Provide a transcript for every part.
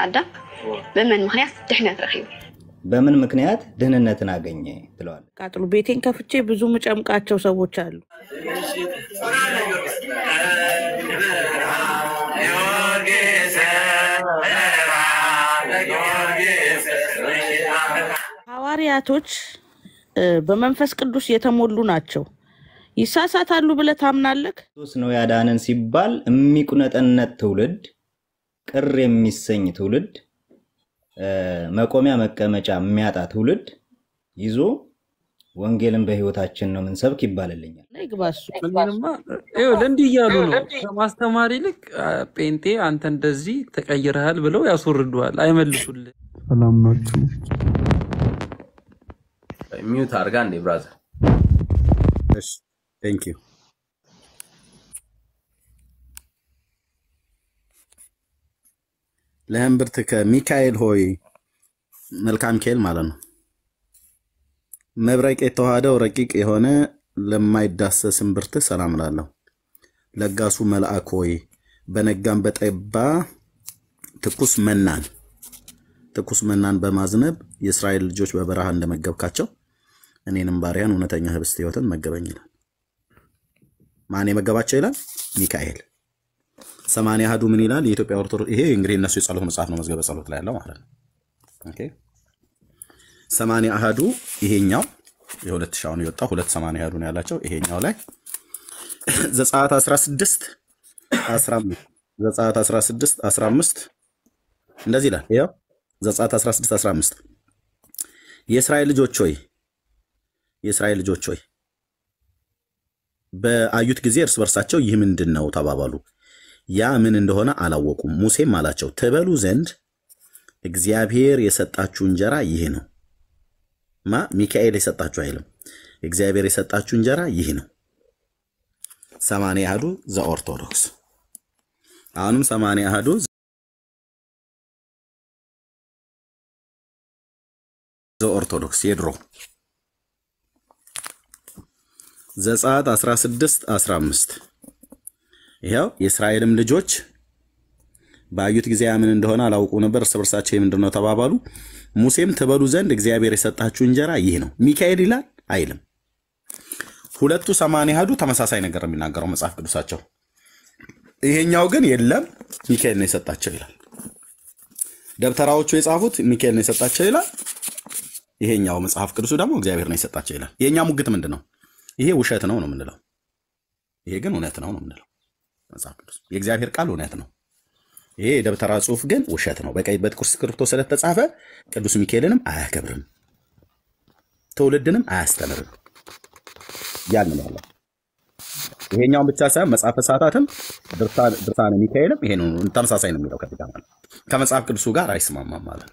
ተሰናዳ በምን ምክንያት ድህነት ረኪቡ በምን ምክንያት ድህንነትን አገኘ ትለዋል። ቃጥሉ ቤቴን ከፍቼ ብዙ ምጨምቃቸው ሰዎች አሉ። ሐዋርያቶች በመንፈስ ቅዱስ የተሞሉ ናቸው። ይሳሳታሉ ብለህ ታምናለህ? ነው ያዳነን ሲባል የሚቁነጠነት ትውልድ ቅር የሚሰኝ ትውልድ፣ መቆሚያ መቀመጫ የሚያጣ ትውልድ ይዞ ወንጌልን በህይወታችን ነው ምንሰብክ ይባልልኛል። እንዲህ እያሉ ነው ከማስተማር ይልቅ ጴንጤ አንተ እንደዚህ ተቀይረሃል ብለው ያስወርዱሃል፣ አይመልሱልህ። ሰላም ናችሁ? ሚዩት አድርጋ እንዴ ብራዘር። እሺ ቴንክ ዩ ለእምብርትከ ሚካኤል ሆይ መልካም ሚካኤል ማለት ነው። መብረቅ የተዋሃደው ረቂቅ የሆነ ለማይዳሰስ እምብርትህ ሰላም እላለሁ። ለጋሱ መልአክ ሆይ በነጋም በጠባ ትኩስ መናን ትኩስ መናን በማዝነብ የእስራኤል ልጆች በበረሃ እንደመገብካቸው እኔንም ባሪያን እውነተኛ ህብስት ህይወትን መገበኝ ይላል። ማን የመገባቸው ይላል? ሚካኤል ሰማንያ አሐዱ ምን ይላል? የኢትዮጵያ ኦርቶዶክስ ይሄ እንግዲህ እነሱ የጸሎት መጽሐፍ ነው፣ መዝገበ ጸሎት ላይ ያለው ማለት ነው። ኦኬ ሰማንያ አሐዱ ይሄኛው የሁለት ሺህ አሁን የወጣው ሁለት ሰማንያ አሐዱ ነው ያላቸው። ይሄኛው ላይ ዘጸአት 16 15 ዘጸአት 16 15 እንደዚህ ይላል። ይሄው ዘጸአት 16 15 የእስራኤል ልጆች ሆይ የእስራኤል ልጆች ሆይ በአዩት ጊዜ እርስ በርሳቸው ይህ ምንድን ነው ተባባሉ። ያ ምን እንደሆነ አላወቁም። ሙሴም አላቸው ትበሉ ዘንድ እግዚአብሔር የሰጣችሁ እንጀራ ይህ ነው። ማ ሚካኤል የሰጣችሁ አይልም። እግዚአብሔር የሰጣችሁ እንጀራ ይህ ነው። ሰማንያ አሐዱ ዘኦርቶዶክስ አሁንም ሰማንያ አሐዱ ዘኦርቶዶክስ የድሮ ዘጸአት 16 15 ይኸው የእስራኤልም ልጆች ባዩት ጊዜ ያምን እንደሆነ አላውቁ ነበር። እርስ በርሳቸው የምንድን ነው ተባባሉ። ሙሴም ትበሉ ዘንድ እግዚአብሔር የሰጣችሁ እንጀራ ይህ ነው። ሚካኤል ይላል አይልም። ሁለቱ ሰማንያ ያህዱ ተመሳሳይ ነገር የሚናገረው መጽሐፍ ቅዱሳቸው። ይሄኛው ግን የለም ሚካኤል ነው የሰጣቸው ይላል። ደብተራዎቹ የጻፉት ሚካኤል ነው የሰጣቸው ይላል። ይሄኛው መጽሐፍ ቅዱሱ ደግሞ እግዚአብሔር ነው የሰጣቸው ይላል። የእኛ ሙግት ምንድን ነው? ይሄ ውሸት ነው ነው የምንለው። ይሄ ግን እውነት ነው ነው የምንለው። መጽሐፍ ቅዱስ የእግዚአብሔር ቃል እውነት ነው። ይሄ የደብተራ ጽሑፍ ግን ውሸት ነው። በቀይ በት ቁርስ ክርፍቶ ስለተጻፈ ቅዱስ ሚካኤልንም አያከብርም፣ ትውልድንም አያስተምርም። ያን ነው ያለው። ይሄኛውን ብቻ ሳይሆን መጽሐፈ ሰዓታትም ድርሳነ ሚካኤልም ይሄ ተመሳሳይ ነው የሚለው ከዚህ ማለት ከመጽሐፍ ቅዱሱ ጋር አይስማማም ማለት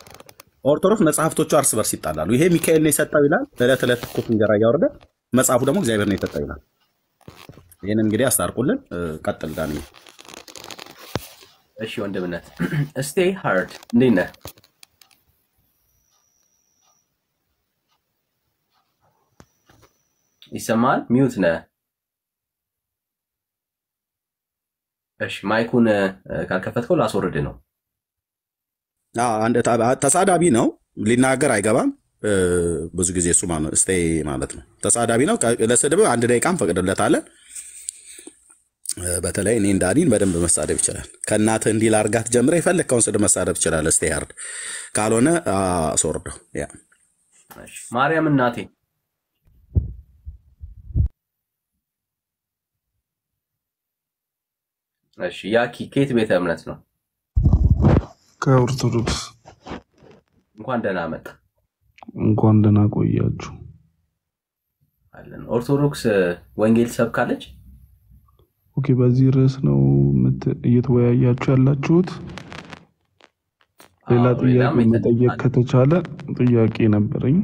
ኦርቶዶክስ መጽሐፍቶቹ እርስ በርስ ይጣላሉ። ይሄ ሚካኤል ነው የሰጠው ይላል፣ ዕለት ዕለት ትኩስ እንጀራ እያወረደ መጽሐፉ ደግሞ እግዚአብሔር ነው የሰጠው ይላል። ይህን እንግዲህ አስታርቁልን። ቀጥል ዳኒ። እሺ ወንድምነት ስቴይ ሃርድ እንዴት ነህ? ይሰማል? ሚውት ነህ? እሺ ማይኩን ካልከፈትከው ላስወርድ ነው። ተሳዳቢ ነው፣ ሊናገር አይገባም። ብዙ ጊዜ እሱ ስቴይ ማለት ነው ተሳዳቢ ነው። ለስድብ አንድ ደቂቃም ፈቅድለታለን። በተለይ እኔ እንዳኒን በደንብ መሳደብ ይችላል። ከእናትህ እንዲህ ላርጋት ጀምረህ የፈለግከውን ስድብ መሳደብ ይችላል። እስቴ ያርድ ካልሆነ አስወርደው። ማርያም እናቴ እሺ ያኪ ከየት ቤተ እምነት ነው? ከኦርቶዶክስ። እንኳን ደህና መጣ። እንኳን ደህና ቆያችሁ። አለን ኦርቶዶክስ ወንጌል ትሰብካለች? ኦኬ፣ በዚህ ርዕስ ነው እየተወያያችሁ ያላችሁት? ሌላ ጥያቄ መጠየቅ ከተቻለ ጥያቄ ነበረኝ።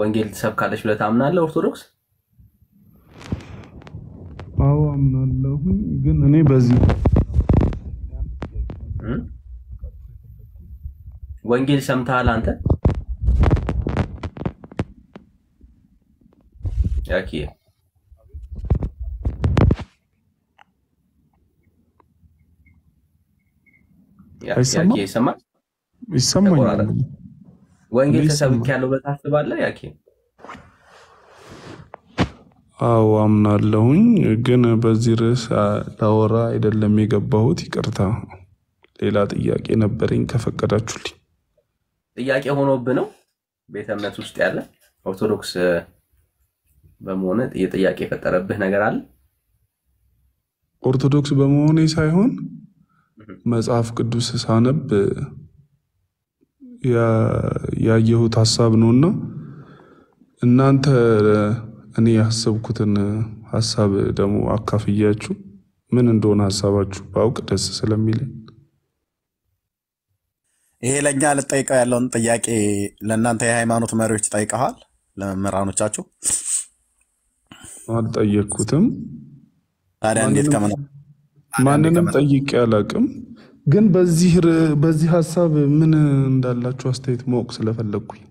ወንጌል ትሰብካለች ብለህ ታምናለህ? ኦርቶዶክስ? አዎ አምናለሁ። ግን እኔ በዚህ ወንጌል ሰምተሃል አንተ? ኦኬ አይሰማም? ይሰማኛል። ወንጌል ያኬ አዎ አምናለሁኝ፣ ግን በዚህ ርዕስ ላወራ አይደለም የገባሁት። ይቅርታ፣ ሌላ ጥያቄ ነበረኝ ከፈቀዳችሁልኝ። ጥያቄ ሆኖብህ ነው? ቤተ እምነት ውስጥ ያለ ኦርቶዶክስ በመሆነ የፈጠረብህ ነገር አለ? ኦርቶዶክስ በመሆኔ ሳይሆን መጽሐፍ ቅዱስ ሳነብ ያየሁት ሀሳብ ነውና እናንተ እኔ ያሰብኩትን ሀሳብ ደግሞ አካፍያችሁ ምን እንደሆነ ሀሳባችሁ በአውቅ ደስ ስለሚለኝ ይሄ ለእኛ ልጠይቀው ያለውን ጥያቄ ለእናንተ የሃይማኖት መሪዎች ጠይቀዋል? ለመምህራኖቻችሁ አልጠየቅኩትም። ታዲያ እንዴት ማንንም ጠይቄ አላቅም። ግን በዚህ ሀሳብ ምን እንዳላችሁ አስተያየት ማወቅ ስለፈለግኩኝ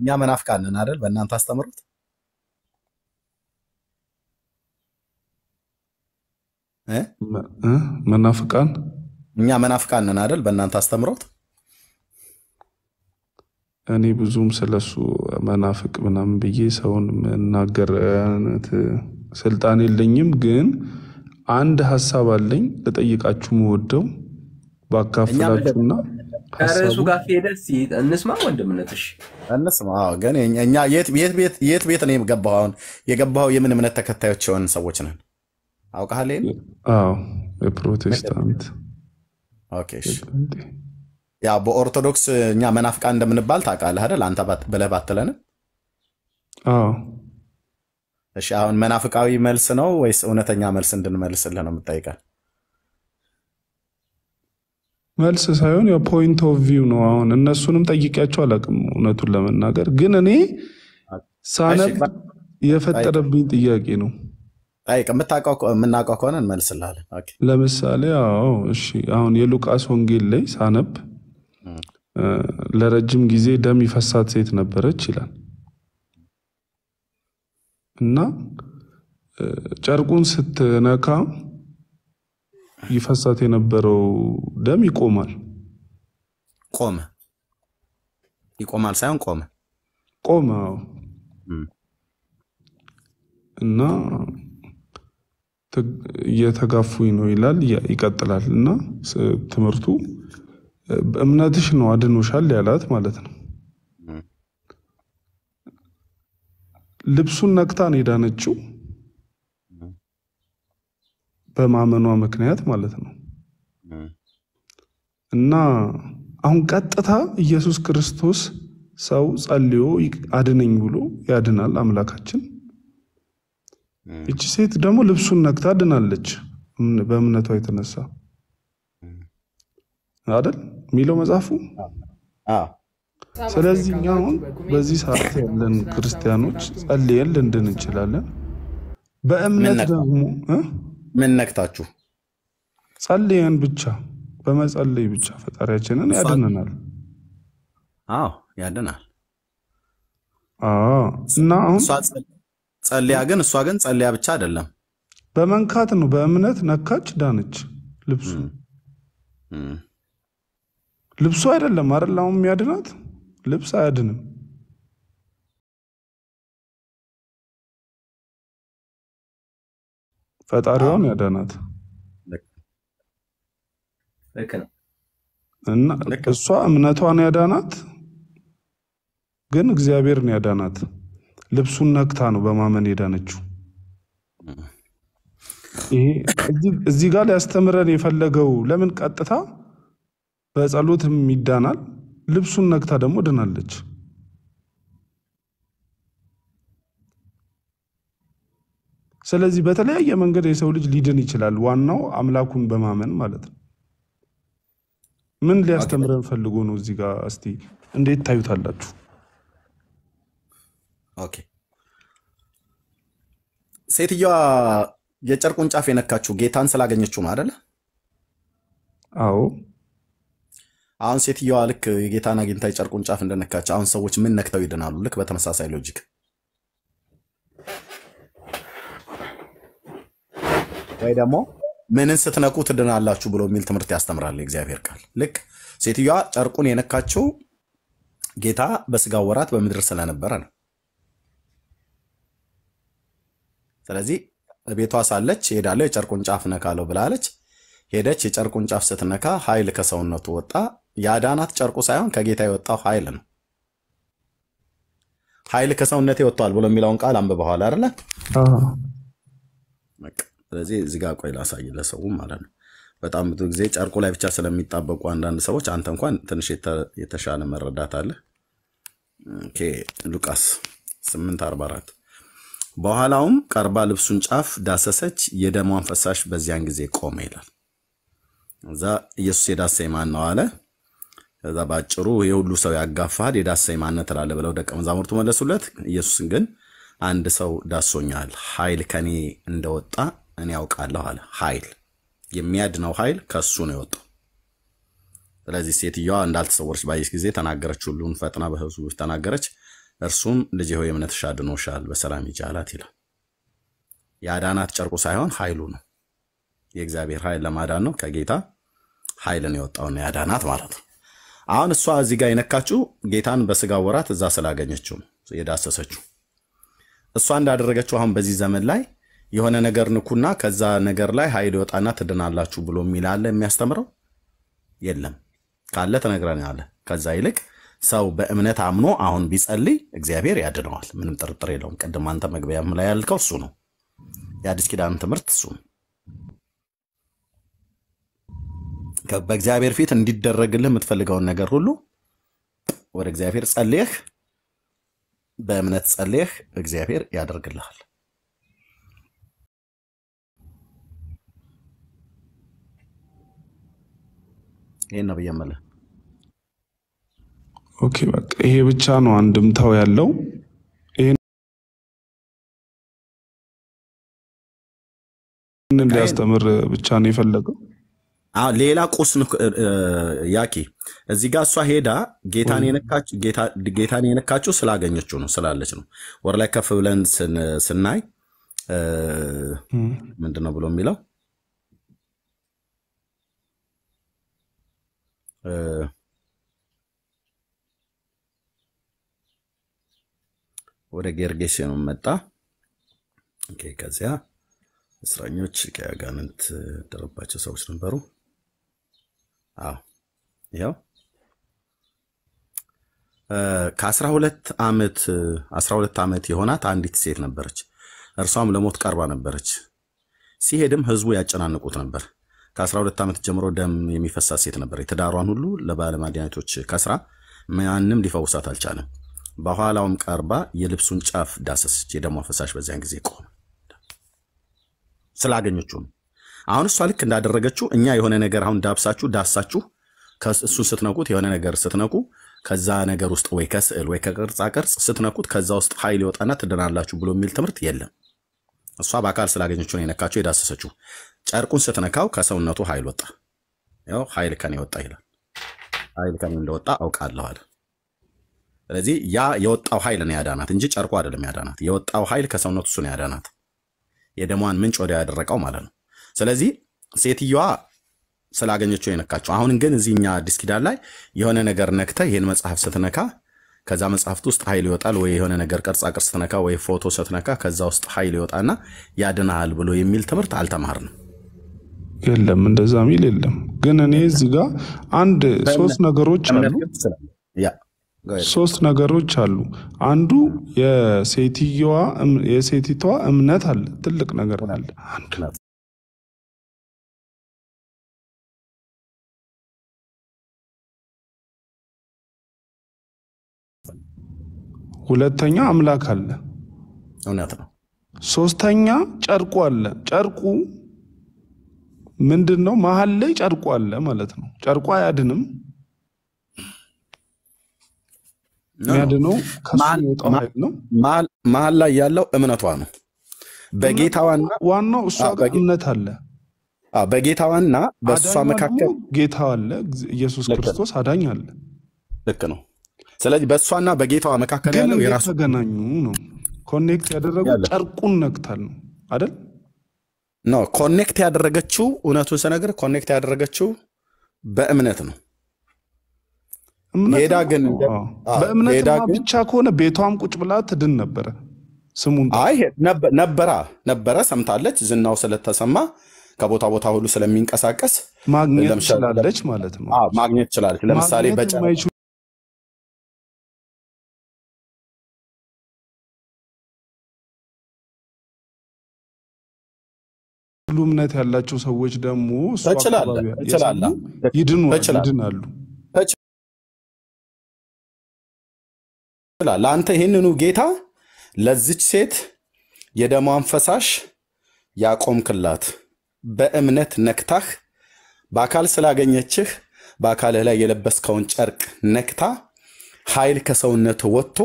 እኛ መናፍቃንን አይደል? በእናንተ አስተምሩት መናፍቃን እኛ መናፍቃንን አይደል? በእናንተ አስተምሮት እኔ ብዙም ስለሱ መናፍቅ ምናምን ብዬ ሰውን መናገር ስልጣን የለኝም ግን አንድ ሀሳብ አለኝ ልጠይቃችሁ መወደው ባካፍላችሁና ከርዕሱ ጋር ሄደህ እንስማ። ወንድምነትሽ እንስማ። ግን እኛ የት ቤት ነው የገባው? አሁን የገባው የምን እምነት ተከታዮች የሆን ሰዎች ነን። አውቃሃል? የፕሮቴስታንት ያ በኦርቶዶክስ እኛ መናፍቃ እንደምንባል ታውቃለህ አይደል? አንተ ብለህ ባትለንም እሺ አሁን መናፍቃዊ መልስ ነው ወይስ እውነተኛ መልስ እንድንመልስልህ ነው የምጠይቀህ? መልስ ሳይሆን ያው ፖይንት ኦፍ ቪው ነው። አሁን እነሱንም ጠይቂያቸው አላውቅም እውነቱን ለመናገር ግን እኔ ሳነብ የፈጠረብኝ ጥያቄ ነው። ጠይቅ። የምናውቀው ከሆነ እንመልስልሃለን። ለምሳሌ አዎ፣ እሺ አሁን የሉቃስ ወንጌል ላይ ሳነብ ለረጅም ጊዜ ደም ይፈሳት ሴት ነበረች ይላል እና ጨርቁን ስትነካ ይፈሳት የነበረው ደም ይቆማል። ቆመ። ይቆማል ሳይሆን ቆመ። ቆመ። እና እየተጋፉኝ ነው ይላል፣ ይቀጥላል። እና ትምህርቱ እምነትሽ ነው አድኖሻል ያላት ማለት ነው። ልብሱን ነቅታ ነው የዳነችው፣ በማመኗ ምክንያት ማለት ነው። እና አሁን ቀጥታ ኢየሱስ ክርስቶስ ሰው ጸልዮ አድነኝ ብሎ ያድናል አምላካችን። እቺ ሴት ደግሞ ልብሱን ነክታ አድናለች በእምነቷ የተነሳ አይደል የሚለው መጽሐፉ። ስለዚህ እኛ አሁን በዚህ ሰዓት ያለን ክርስቲያኖች ጸልየን ልንድን እንችላለን። በእምነት ደግሞ ምን ነክታችሁ ጸልየን ብቻ በመጸለይ ብቻ ፈጣሪያችንን ያድንናል። አዎ ያድናል። እና አሁን ጸልያ ግን እሷ ግን ጸልያ ብቻ አይደለም በመንካት ነው። በእምነት ነካች፣ ዳነች። ልብሱ ልብሱ አይደለም አይደል አሁን የሚያድናት ልብስ አያድንም። ፈጣሪዋን ያዳናት እና እሷ እምነቷን ያዳናት፣ ግን እግዚአብሔርን ያዳናት ልብሱን ነክታ ነው በማመን የዳነችው። ይሄ እዚህ ጋር ሊያስተምረን የፈለገው ለምን ቀጥታ በጸሎትም ይዳናል ልብሱን ነክታ ደግሞ ድናለች። ስለዚህ በተለያየ መንገድ የሰው ልጅ ሊድን ይችላል። ዋናው አምላኩን በማመን ማለት ነው። ምን ሊያስተምረን ፈልጎ ነው እዚህ ጋር? እስቲ እንዴት ታዩታላችሁ? ኦኬ ሴትዮዋ የጨርቁን ጫፍ የነካችው ጌታን ስላገኘችው ነው አደለ? አዎ አሁን ሴትየዋ ልክ የጌታን አግኝታ የጨርቁን ጫፍ እንደነካች አሁን ሰዎች ምን ነክተው ይድናሉ? ልክ በተመሳሳይ ሎጂክ ወይ ደግሞ ምንን ስትነኩ ትድናላችሁ ብሎ የሚል ትምህርት ያስተምራል የእግዚአብሔር ቃል። ልክ ሴትዮዋ ጨርቁን የነካችው ጌታ በስጋው ወራት በምድር ስለነበረ ነው። ስለዚህ ቤቷ ሳለች ሄዳለሁ የጨርቁን ጫፍ ነካለው ብላለች። ሄደች የጨርቁን ጫፍ ስትነካ ኃይል ከሰውነቱ ወጣ። የአዳናት ጨርቁ ሳይሆን ከጌታ የወጣው ኃይል ነው። ኃይል ከሰውነቴ ወጥቷል ብሎ የሚለውን ቃል አንብበኋል አይደለ? ስለዚህ እዚህ ጋር ቆይ ላሳይ ለሰው ማለት ነው። በጣም ብዙ ጊዜ ጨርቁ ላይ ብቻ ስለሚጣበቁ አንዳንድ ሰዎች አንተ እንኳን ትንሽ የተሻለ መረዳት አለ። ሉቃስ 844 በኋላውም ቀርባ ልብሱን ጫፍ ዳሰሰች፣ የደሟን ፈሳሽ በዚያን ጊዜ ቆመ ይላል። እዛ ኢየሱስ የዳሳ ማን ነው አለ። ከዛ ባጭሩ የሁሉ ሰው ያጋፋል የዳሳ ማንነት ትላለህ ብለው ደቀ መዛሙርቱ መለሱለት። ኢየሱስን ግን አንድ ሰው ዳሶኛል፣ ኃይል ከኔ እንደወጣ እኔ ያውቃለሁ አለ። ኃይል የሚያድነው ኃይል ከሱ ነው የወጣው። ስለዚህ ሴትዮዋ እንዳልተሰወረች ባየች ጊዜ ተናገረች፣ ሁሉን ፈጥና በሕዝቡ ተናገረች። እርሱም ልጅ ሆይ እምነትሽ አድኖሻል፣ በሰላም ሂጂ አላት ይላል። የአዳናት ጨርቁ ሳይሆን ኃይሉ ነው። የእግዚአብሔር ኃይል ለማዳን ነው ከጌታ ኃይልን የወጣውና ያዳናት ማለት ነው። አሁን እሷ እዚህ ጋር የነካችው ጌታን በስጋ ወራት እዛ ስላገኘችው የዳሰሰችው እሷ እንዳደረገችው አሁን በዚህ ዘመን ላይ የሆነ ነገር ንኩና ከዛ ነገር ላይ ኃይል ይወጣና ትድናላችሁ ብሎ የሚላለ የሚያስተምረው የለም። ካለ ትነግረናለህ። ከዛ ይልቅ ሰው በእምነት አምኖ አሁን ቢጸልይ እግዚአብሔር ያድነዋል። ምንም ጥርጥር የለውም። ቅድም አንተ መግቢያም ላይ ያልከው እሱ ነው። የአዲስ ኪዳን ትምህርት እሱ ነው። በእግዚአብሔር ፊት እንዲደረግልህ የምትፈልገውን ነገር ሁሉ ወደ እግዚአብሔር ጸልየህ በእምነት ጸልየህ እግዚአብሔር ያደርግልሃል። ይህን ነው ብዬ የምልህ። ኦኬ በቃ ይሄ ብቻ ነው አንድምታው ያለው። ይህንን ሊያስተምር ብቻ ነው የፈለገው። ሌላ ቁስ ያቂ እዚህ ጋር እሷ ሄዳ ጌታን የነካችው ስላገኘችው ነው ስላለች ነው። ወር ላይ ከፍ ብለን ስናይ ምንድን ነው ብሎ የሚለው ወደ ነው መጣ። ከዚያ እስረኞች ቀያጋንንት ደረባቸው ሰዎች ነበሩ። አዎ ይኸው ከአስራ ሁለት ዓመት አስራ ሁለት ዓመት የሆናት አንዲት ሴት ነበረች። እርሷም ለሞት ቀርባ ነበረች። ሲሄድም ህዝቡ ያጨናንቁት ነበር። ከአስራ ሁለት ዓመት ጀምሮ ደም የሚፈሳት ሴት ነበር። የትዳሯን ሁሉ ለባለመድኃኒቶች ከስራ ማንም ሊፈውሳት አልቻለም። በኋላውም ቀርባ የልብሱን ጫፍ ዳሰሰች። የደሟ ፈሳሽ በዚያን ጊዜ ቆመ። ስላገኘችውም አሁን እሷ ልክ እንዳደረገችው እኛ የሆነ ነገር አሁን ዳብሳችሁ ዳሳችሁ እሱን ስትነቁት የሆነ ነገር ስትነቁ ከዛ ነገር ውስጥ ወይ ከስዕል ወይ ከቅርጻ ቅርጽ ስትነኩት ከዛ ውስጥ ኃይል ይወጣና ትድናላችሁ ብሎ የሚል ትምህርት የለም። እሷ በአካል ስላገኘችው ነው የነካቸው የዳሰሰችው። ጨርቁን ስትነካው ከሰውነቱ ኃይል ወጣ። ያው ኃይል ከኔ ወጣ ይላል። ኃይል ከኔ እንደወጣ አውቃለሁ አለ። ስለዚህ ያ የወጣው ኃይል ነው ያዳናት እንጂ ጨርቁ አይደለም ያዳናት። የወጣው ኃይል ከሰውነቱ እሱ ነው ያዳናት። የደሟን ምንጭ ወዲያ ያደረቀው ማለት ነው። ስለዚህ ሴትዮዋ ስላገኘችው የነካቸው። አሁን ግን እዚህኛ አዲስ ኪዳን ላይ የሆነ ነገር ነክተ ይህን መጽሐፍ ስትነካ ከዛ መጽሐፍት ውስጥ ኃይል ይወጣል ወይ የሆነ ነገር ቅርጻ ቅርጽ ስትነካ ወይ ፎቶ ስትነካ ከዛ ውስጥ ኃይል ይወጣና ያድናሃል ብሎ የሚል ትምህርት አልተማርንም። የለም እንደዛ ሚል የለም። ግን እኔ እዚህ ጋ አንድ ሶስት ነገሮች አሉ ሶስት ነገሮች አሉ። አንዱ የሴትዮዋ የሴቲቷ እምነት አለ፣ ትልቅ ነገር አለ። አንድ ሁለተኛ አምላክ አለ። እውነት ነው። ሶስተኛ ጨርቁ አለ። ጨርቁ ምንድን ነው? መሀል ላይ ጨርቁ አለ ማለት ነው። ጨርቁ አያድንም። የሚያድነው መሀል ላይ ያለው እምነቷ ነው። በጌታዋና ዋናው እሷ ጋር እምነት አለ። በጌታዋና በእሷ መካከል ጌታ አለ። ኢየሱስ ክርስቶስ አዳኝ አለ። ልክ ነው። ስለዚህ በእሷና በጌታዋ መካከል ያለው የራሱ ተገናኙ ነው። ኮኔክት ያደረጉ ጨርቁን ነክታል ነው አይደል? ኖ ኮኔክት ያደረገችው እውነቱን ስነግር ኮኔክት ያደረገችው በእምነት ነው። ሄዳ ግን በእምነትማ ብቻ ከሆነ ቤቷም ቁጭ ብላ ትድን ነበረ። ስሙን አይ ነበራ ነበረ ሰምታለች። ዝናው ስለተሰማ ከቦታ ቦታ ሁሉ ስለሚንቀሳቀስ ማግኘት ትችላለች ማለት ነው። ማግኘት ትችላለች። ለምሳሌ በጨ ሙሉ እምነት ያላቸው ሰዎች ደግሞ ይድናሉ። ለአንተ ይህንኑ ጌታ ለዚች ሴት የደሟን ፈሳሽ ያቆምክላት በእምነት ነክታህ በአካል ስላገኘችህ በአካልህ ላይ የለበስከውን ጨርቅ ነክታ ኃይል ከሰውነት ወጥቶ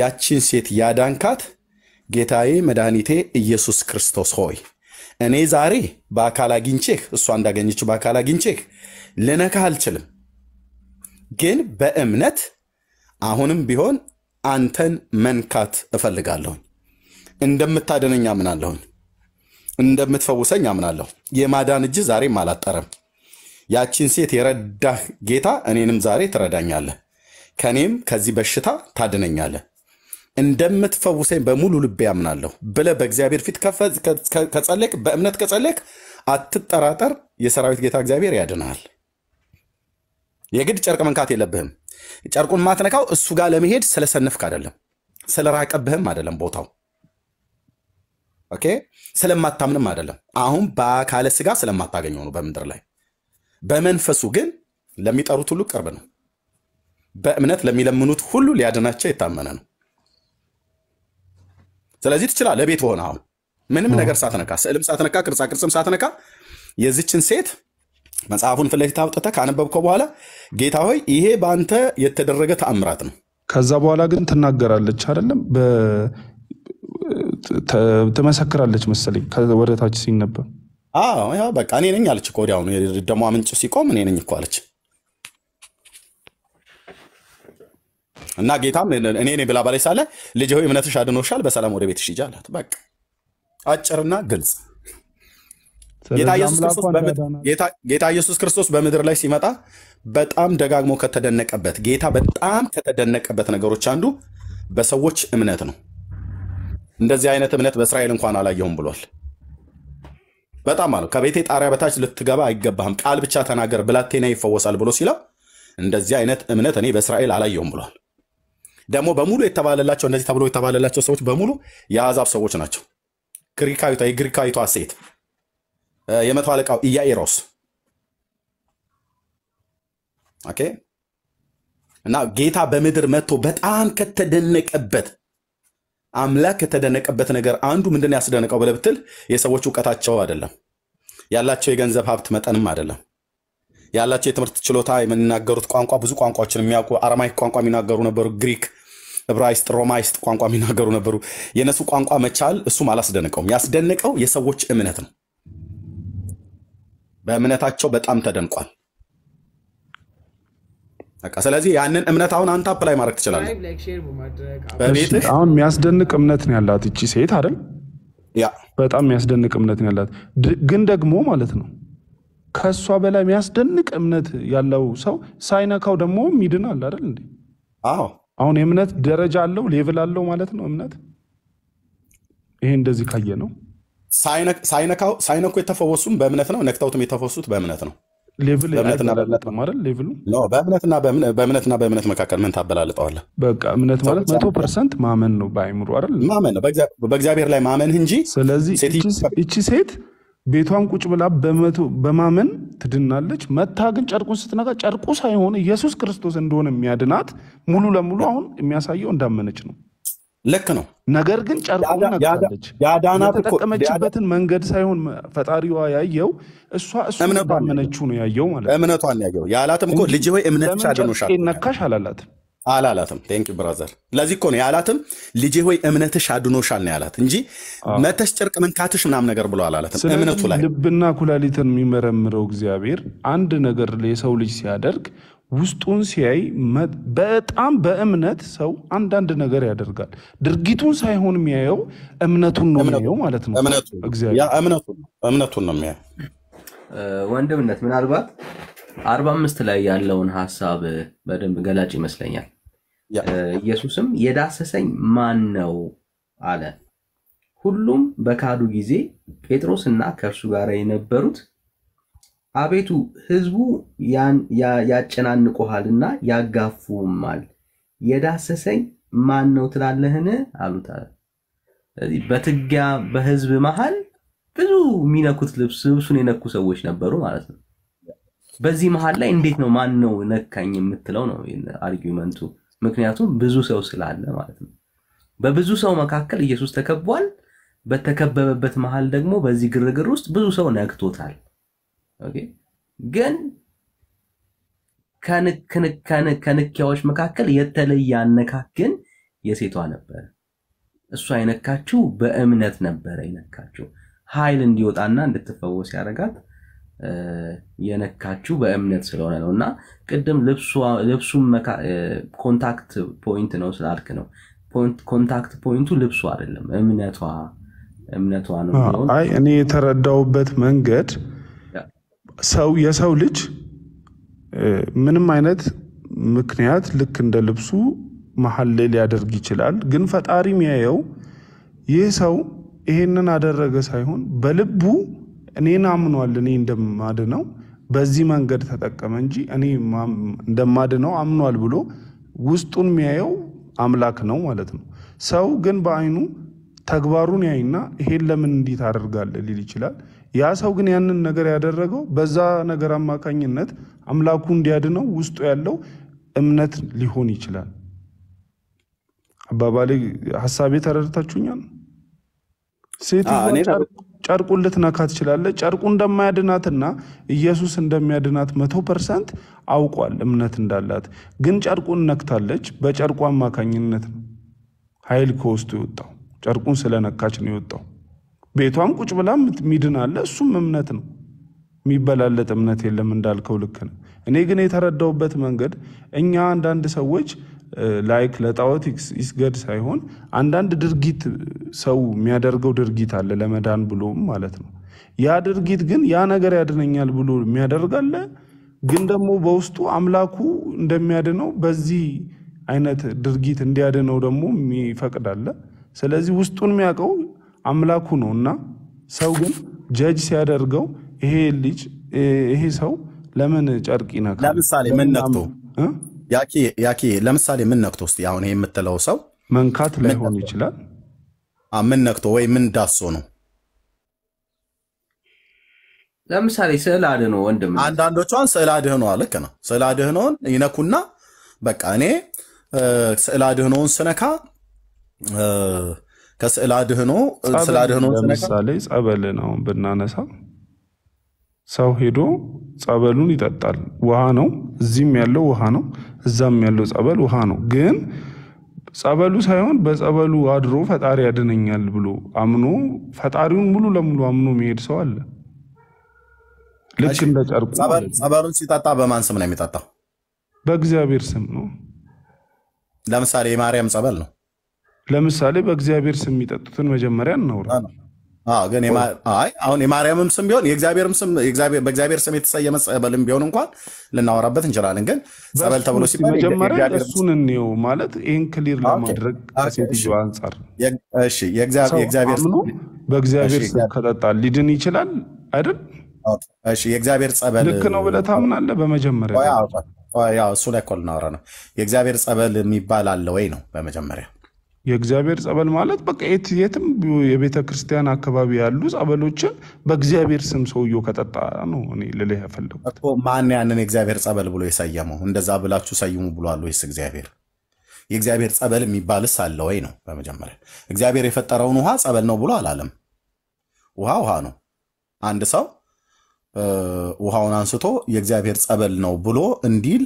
ያቺን ሴት ያዳንካት ጌታዬ መድኃኒቴ ኢየሱስ ክርስቶስ ሆይ እኔ ዛሬ በአካል አግኝቼህ እሷ እንዳገኘችው በአካል አግኝቼህ ልነካህ አልችልም፣ ግን በእምነት አሁንም ቢሆን አንተን መንካት እፈልጋለሁኝ። እንደምታደነኝ አምናለሁኝ፣ እንደምትፈውሰኝ አምናለሁ። የማዳን እጅ ዛሬም አላጠረም። ያቺን ሴት የረዳህ ጌታ እኔንም ዛሬ ትረዳኛለህ፣ ከእኔም ከዚህ በሽታ ታድነኛለህ። እንደምትፈውሰኝ በሙሉ ልቤ ያምናለሁ ብለህ በእግዚአብሔር ፊት ከጸለክ በእምነት ከጸለክ አትጠራጠር፣ የሰራዊት ጌታ እግዚአብሔር ያድናል። የግድ ጨርቅ መንካት የለብህም። ጨርቁን ማትነካው እሱ ጋር ለመሄድ ስለሰነፍክ አይደለም፣ ስለራቀብህም አይደለም፣ ቦታው ኦኬ፣ ስለማታምንም አይደለም። አሁን በአካለ ስጋ ስለማታገኘው ነው በምድር ላይ። በመንፈሱ ግን ለሚጠሩት ሁሉ ቅርብ ነው። በእምነት ለሚለምኑት ሁሉ ሊያድናቸው የታመነ ነው። ስለዚህ ትችላለህ። ለቤት ሆነ አሁን ምንም ነገር ሳትነካ፣ ስዕልም ሳትነካ፣ ቅርጻ ቅርጽም ሳትነካ የዚችን ሴት መጽሐፉን ፊት ለፊት አውጥተ ካነበብከው በኋላ ጌታ ሆይ ይሄ በአንተ የተደረገ ተአምራት ነው። ከዛ በኋላ ግን ትናገራለች አይደለም፣ ትመሰክራለች መሰለኝ ወደታች ሲነበብ። በቃ እኔ ነኝ አለች እኮ ወዲያውኑ። ምንጭ ሲቆም እኔ ነኝ እኮ አለች። እና ጌታም እኔ እኔ ብላ ባላይ ሳለ ልጅ ሆይ እምነትሽ አድኖሻል፣ በሰላም ወደ ቤትሽ ሂጂ አላት። በቃ አጭርና ግልጽ። ጌታ ኢየሱስ ክርስቶስ በምድር ላይ ሲመጣ በጣም ደጋግሞ ከተደነቀበት ጌታ በጣም ከተደነቀበት ነገሮች አንዱ በሰዎች እምነት ነው። እንደዚህ አይነት እምነት በእስራኤል እንኳን አላየሁም ብሏል። በጣም አለው ከቤቴ ጣሪያ በታች ልትገባ አይገባህም፣ ቃል ብቻ ተናገር ብላቴና ይፈወሳል ብሎ ሲለው እንደዚህ አይነት እምነት እኔ በእስራኤል አላየሁም ብሏል። ደግሞ በሙሉ የተባለላቸው እነዚህ ተብሎ የተባለላቸው ሰዎች በሙሉ የአሕዛብ ሰዎች ናቸው። ግሪካዊቷ የግሪካዊቷ ሴት የመቶ አለቃው ኢያኢሮስ ኦኬ እና ጌታ በምድር መጥቶ በጣም ከተደነቀበት አምላክ ከተደነቀበት ነገር አንዱ ምንድን ያስደነቀው ብለህ ብትል የሰዎች እውቀታቸው አይደለም፣ ያላቸው የገንዘብ ሀብት መጠንም አይደለም ያላቸው የትምህርት ችሎታ የምንናገሩት ቋንቋ ብዙ ቋንቋዎችን የሚያውቁ አረማይክ ቋንቋ የሚናገሩ ነበሩ፣ ግሪክ፣ ዕብራይስጥ፣ ሮማይስጥ ቋንቋ የሚናገሩ ነበሩ። የእነሱ ቋንቋ መቻል እሱም አላስደነቀውም። ያስደነቀው የሰዎች እምነት ነው። በእምነታቸው በጣም ተደንቋል። ስለዚህ ያንን እምነት አሁን አንተ አፕላይ ማድረግ ትችላለህ በቤትህ። አሁን የሚያስደንቅ እምነት ነው ያላት እቺ ሴት አይደል? በጣም የሚያስደንቅ እምነት ነው ያላት ግን ደግሞ ማለት ነው ከእሷ በላይ የሚያስደንቅ እምነት ያለው ሰው ሳይነካው ደግሞ ሚድን አለ አይደል እንዴ? አዎ። አሁን የእምነት ደረጃ አለው ሌቭል አለው ማለት ነው እምነት። ይሄ እንደዚህ ካየ ነው ሳይነኩ የተፈወሱም በእምነት ነው፣ ነክተውትም የተፈወሱት በእምነት ነው። በእምነትና በእምነት መካከል ምን ታበላልጠዋለህ? በቃ እምነት ማለት መቶ ፐርሰንት ማመን ነው፣ በአይምሮ አይደል ማመን ነው፣ በእግዚአብሔር ላይ ማመን እንጂ። ስለዚህ እቺ ሴት ቤቷን ቁጭ ብላ በማመን ትድናለች። መታ ግን ጨርቁን ስትነጋ ጨርቁ ሳይሆን ኢየሱስ ክርስቶስ እንደሆነ የሚያድናት ሙሉ ለሙሉ አሁን የሚያሳየው እንዳመነች ነው። ልክ ነው። ነገር ግን ጨርቁ ነጋለች። የተጠቀመችበትን መንገድ ሳይሆን ፈጣሪዋ ያየው እሷ እሱ እንዳመነችው ነው ያየው ማለት ነው። እምነቷን ያየው ያላትም እኮ ልጅ ወይ እምነት ነካሽ አላላትም አላላትም። ቴንክ ብራዘር። ለዚህ እኮ ነው ያላትም ልጄ ሆይ እምነትሽ አድኖሻል ነው ያላት እንጂ መተሽ ጨርቅ መንካትሽ ምናምን ነገር ብሎ አላላትም። እምነቱ ላይ ልብና ኩላሊትን የሚመረምረው እግዚአብሔር አንድ ነገር የሰው ልጅ ሲያደርግ ውስጡን ሲያይ በጣም በእምነት ሰው አንዳንድ ነገር ያደርጋል። ድርጊቱን ሳይሆን የሚያየው እምነቱን ነው የሚያየው ማለት ነው። እምነቱን ነው የሚያየው ወንድምነት ምናልባት አርባ አምስት ላይ ያለውን ሀሳብ በደንብ ገላጭ ይመስለኛል። ኢየሱስም የዳሰሰኝ ማን ነው አለ። ሁሉም በካዱ ጊዜ ጴጥሮስና ከእርሱ ጋር የነበሩት አቤቱ ሕዝቡ ያጨናንቁሃልና ያጋፉማል፣ የዳሰሰኝ ማን ነው ትላለህን አሉት አለ። በትጊያ በህዝብ መሀል ብዙ የሚነኩት ልብስ ልብሱን የነኩ ሰዎች ነበሩ ማለት ነው። በዚህ መሀል ላይ እንዴት ነው ማን ነው ነካኝ የምትለው ነው አርጊመንቱ። ምክንያቱም ብዙ ሰው ስላለ ማለት ነው። በብዙ ሰው መካከል ኢየሱስ ተከቧል። በተከበበበት መሀል ደግሞ በዚህ ግርግር ውስጥ ብዙ ሰው ነክቶታል። ግን ከንኪያዎች መካከል የተለየ አነካክ ግን የሴቷ ነበረ። እሷ የነካችው በእምነት ነበረ የነካችው ኃይል እንዲወጣና እንድትፈወስ ያደረጋት የነካችው በእምነት ስለሆነ ነው። እና ቅድም ልብሱም ኮንታክት ፖይንት ነው ስላልክ ነው። ኮንታክት ፖይንቱ ልብሱ አይደለም፣ እምነቷ እምነቷ ነው። አይ እኔ የተረዳውበት መንገድ ሰው የሰው ልጅ ምንም አይነት ምክንያት ልክ እንደ ልብሱ መሐሌ ሊያደርግ ይችላል። ግን ፈጣሪ የሚያየው ይህ ሰው ይሄንን አደረገ ሳይሆን በልቡ እኔን አምኗል እኔ እንደማድነው በዚህ መንገድ ተጠቀመ እንጂ እኔ እንደማድነው አምኗል ብሎ ውስጡን የሚያየው አምላክ ነው ማለት ነው። ሰው ግን በአይኑ ተግባሩን ያይና ይሄን ለምን እንዲህ ታደርጋለህ ሊል ይችላል። ያ ሰው ግን ያንን ነገር ያደረገው በዛ ነገር አማካኝነት አምላኩ እንዲያድነው ውስጡ ያለው እምነት ሊሆን ይችላል። አባባሌ ሀሳቤ ተረድታችሁኛል? ሴት ጨርቁን ልትነካ ትችላለች። ጨርቁ እንደማያድናትና ኢየሱስ እንደሚያድናት መቶ ፐርሰንት አውቋል እምነት እንዳላት። ግን ጨርቁን ነክታለች። በጨርቁ አማካኝነት ነው ኃይል ከውስጡ የወጣው። ጨርቁን ስለነካች ነው የወጣው። ቤቷም ቁጭ ብላ ሚድናለ እሱም እምነት ነው። የሚበላለጥ እምነት የለም። እንዳልከው ልክ ነው። እኔ ግን የተረዳውበት መንገድ እኛ አንዳንድ ሰዎች ላይክ ለጣዖት ይስገድ ሳይሆን አንዳንድ ድርጊት ሰው የሚያደርገው ድርጊት አለ ለመዳን ብሎም ማለት ነው። ያ ድርጊት ግን ያ ነገር ያድነኛል ብሎ የሚያደርጋለ ግን ደግሞ በውስጡ አምላኩ እንደሚያድነው በዚህ አይነት ድርጊት እንዲያድነው ደግሞ ይፈቅዳለ። ስለዚህ ውስጡን የሚያውቀው አምላኩ ነው እና ሰው ግን ጀጅ ሲያደርገው ይሄ ልጅ ይሄ ሰው ለምን ጨርቅ ይነካል? ለምሳሌ ምን ነክቶ ያኪ ለምሳሌ ምን ነክቶ ውስጥ አሁን ይሄ የምትለው ሰው መንካት ላይሆን ይችላል። ምን ነክቶ ወይ ምን ዳሶ ነው? ለምሳሌ ስዕል አድህኖ ወንድም አንዳንዶቿን ስዕል አድህኖ ልክ ነው። ስዕል አድህኖን ይነኩና በቃ እኔ ስዕል አድህኖን ስነካ ከስዕል አድህኖ ስዕል አድህኖን ስነካ ለምሳሌ ጸበልን አሁን ብናነሳ ሰው ሄዶ ጸበሉን ይጠጣል። ውሃ ነው። እዚህም ያለው ውሃ ነው፣ እዛም ያለው ጸበል ውሃ ነው። ግን ጸበሉ ሳይሆን በጸበሉ አድሮ ፈጣሪ ያድነኛል ብሎ አምኖ ፈጣሪውን ሙሉ ለሙሉ አምኖ የሚሄድ ሰው አለ። ልክ እንደ ጨርቁ ጸበሉን ሲጠጣ በማን ስም ነው የሚጠጣው? በእግዚአብሔር ስም ነው። ለምሳሌ የማርያም ጸበል ነው። ለምሳሌ በእግዚአብሔር ስም የሚጠጡትን መጀመሪያ እናውራ። ግን አሁን የማርያምም ስም ቢሆን በእግዚአብሔር ስም የተሰየመ ጸበልም ቢሆን እንኳን ልናወራበት እንችላለን። ግን ጸበል ተብሎ ሲባል እሱን እንየው ማለት ይህን ክሊር ለማድረግ አንጻር በእግዚአብሔር ስም ከጠጣ ሊድን ይችላል አይደል? የእግዚአብሔር ጸበል ልክ ነው ብለህ ታምናለህ? በመጀመሪያ እሱ ላይ እኮ ልናወራ ነው። የእግዚአብሔር ጸበል የሚባል አለ ወይ ነው በመጀመሪያ የእግዚአብሔር ጸበል ማለት በቃ የትም የቤተ ክርስቲያን አካባቢ ያሉ ጸበሎችን በእግዚአብሔር ስም ሰውየው ከጠጣ ነው። እኔ ልልህ ያፈለጉት ማን ያንን የእግዚአብሔር ጸበል ብሎ የሰየመው? እንደዛ ብላችሁ ሰይሙ ብሏል ወይስ እግዚአብሔር? የእግዚአብሔር ጸበል የሚባልስ አለ ወይ ነው። በመጀመሪያ እግዚአብሔር የፈጠረውን ውሃ ጸበል ነው ብሎ አላለም። ውሃ ውሃ ነው። አንድ ሰው ውሃውን አንስቶ የእግዚአብሔር ጸበል ነው ብሎ እንዲል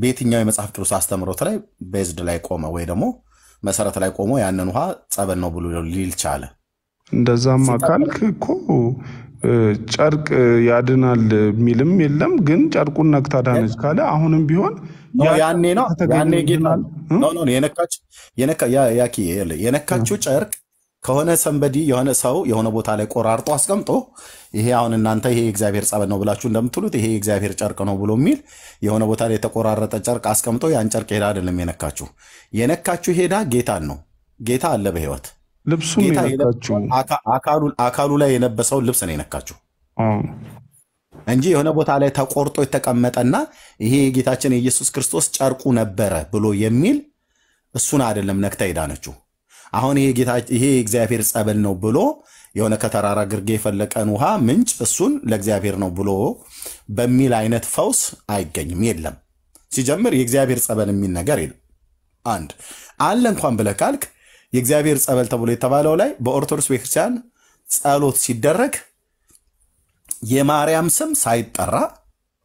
በየትኛው የመጽሐፍ ቅዱስ አስተምሮት ላይ ቤዝድ ላይ ቆመ ወይ ደግሞ መሰረት ላይ ቆሞ ያንን ውሃ ጸበል ነው ብሎ ሊል ቻለ? እንደዛም አካልክ እኮ ጨርቅ ያድናል የሚልም የለም። ግን ጨርቁን ነክታ ዳነች ካለ አሁንም ቢሆን ያኔ ነው የነካችው ጨርቅ ከሆነ ሰንበዲ የሆነ ሰው የሆነ ቦታ ላይ ቆራርጦ አስቀምጦ ይሄ አሁን እናንተ ይሄ የእግዚአብሔር ጸበል ነው ብላችሁ እንደምትሉት ይሄ የእግዚአብሔር ጨርቅ ነው ብሎ የሚል የሆነ ቦታ ላይ የተቆራረጠ ጨርቅ አስቀምጦ ያን ጨርቅ ሄዳ አይደለም የነካችሁ። የነካችሁ ሄዳ ጌታን ነው። ጌታ አለ በህይወት አካሉ ላይ የለበሰውን ልብስ ነው የነካችሁ እንጂ የሆነ ቦታ ላይ ተቆርጦ የተቀመጠና ይሄ የጌታችን የኢየሱስ ክርስቶስ ጨርቁ ነበረ ብሎ የሚል እሱን አይደለም ነክታ ሄዳ ነችው። አሁን ይሄ ጌታ ይሄ እግዚአብሔር ጸበል ነው ብሎ የሆነ ከተራራ ግርጌ የፈለቀን ውሃ ምንጭ እሱን ለእግዚአብሔር ነው ብሎ በሚል አይነት ፈውስ አይገኝም፣ የለም። ሲጀምር የእግዚአብሔር ጸበል የሚል ነገር የለም። አንድ አለ እንኳን ብለህ ካልክ የእግዚአብሔር ጸበል ተብሎ የተባለው ላይ በኦርቶዶክስ ቤተክርስቲያን ጸሎት ሲደረግ የማርያም ስም ሳይጠራ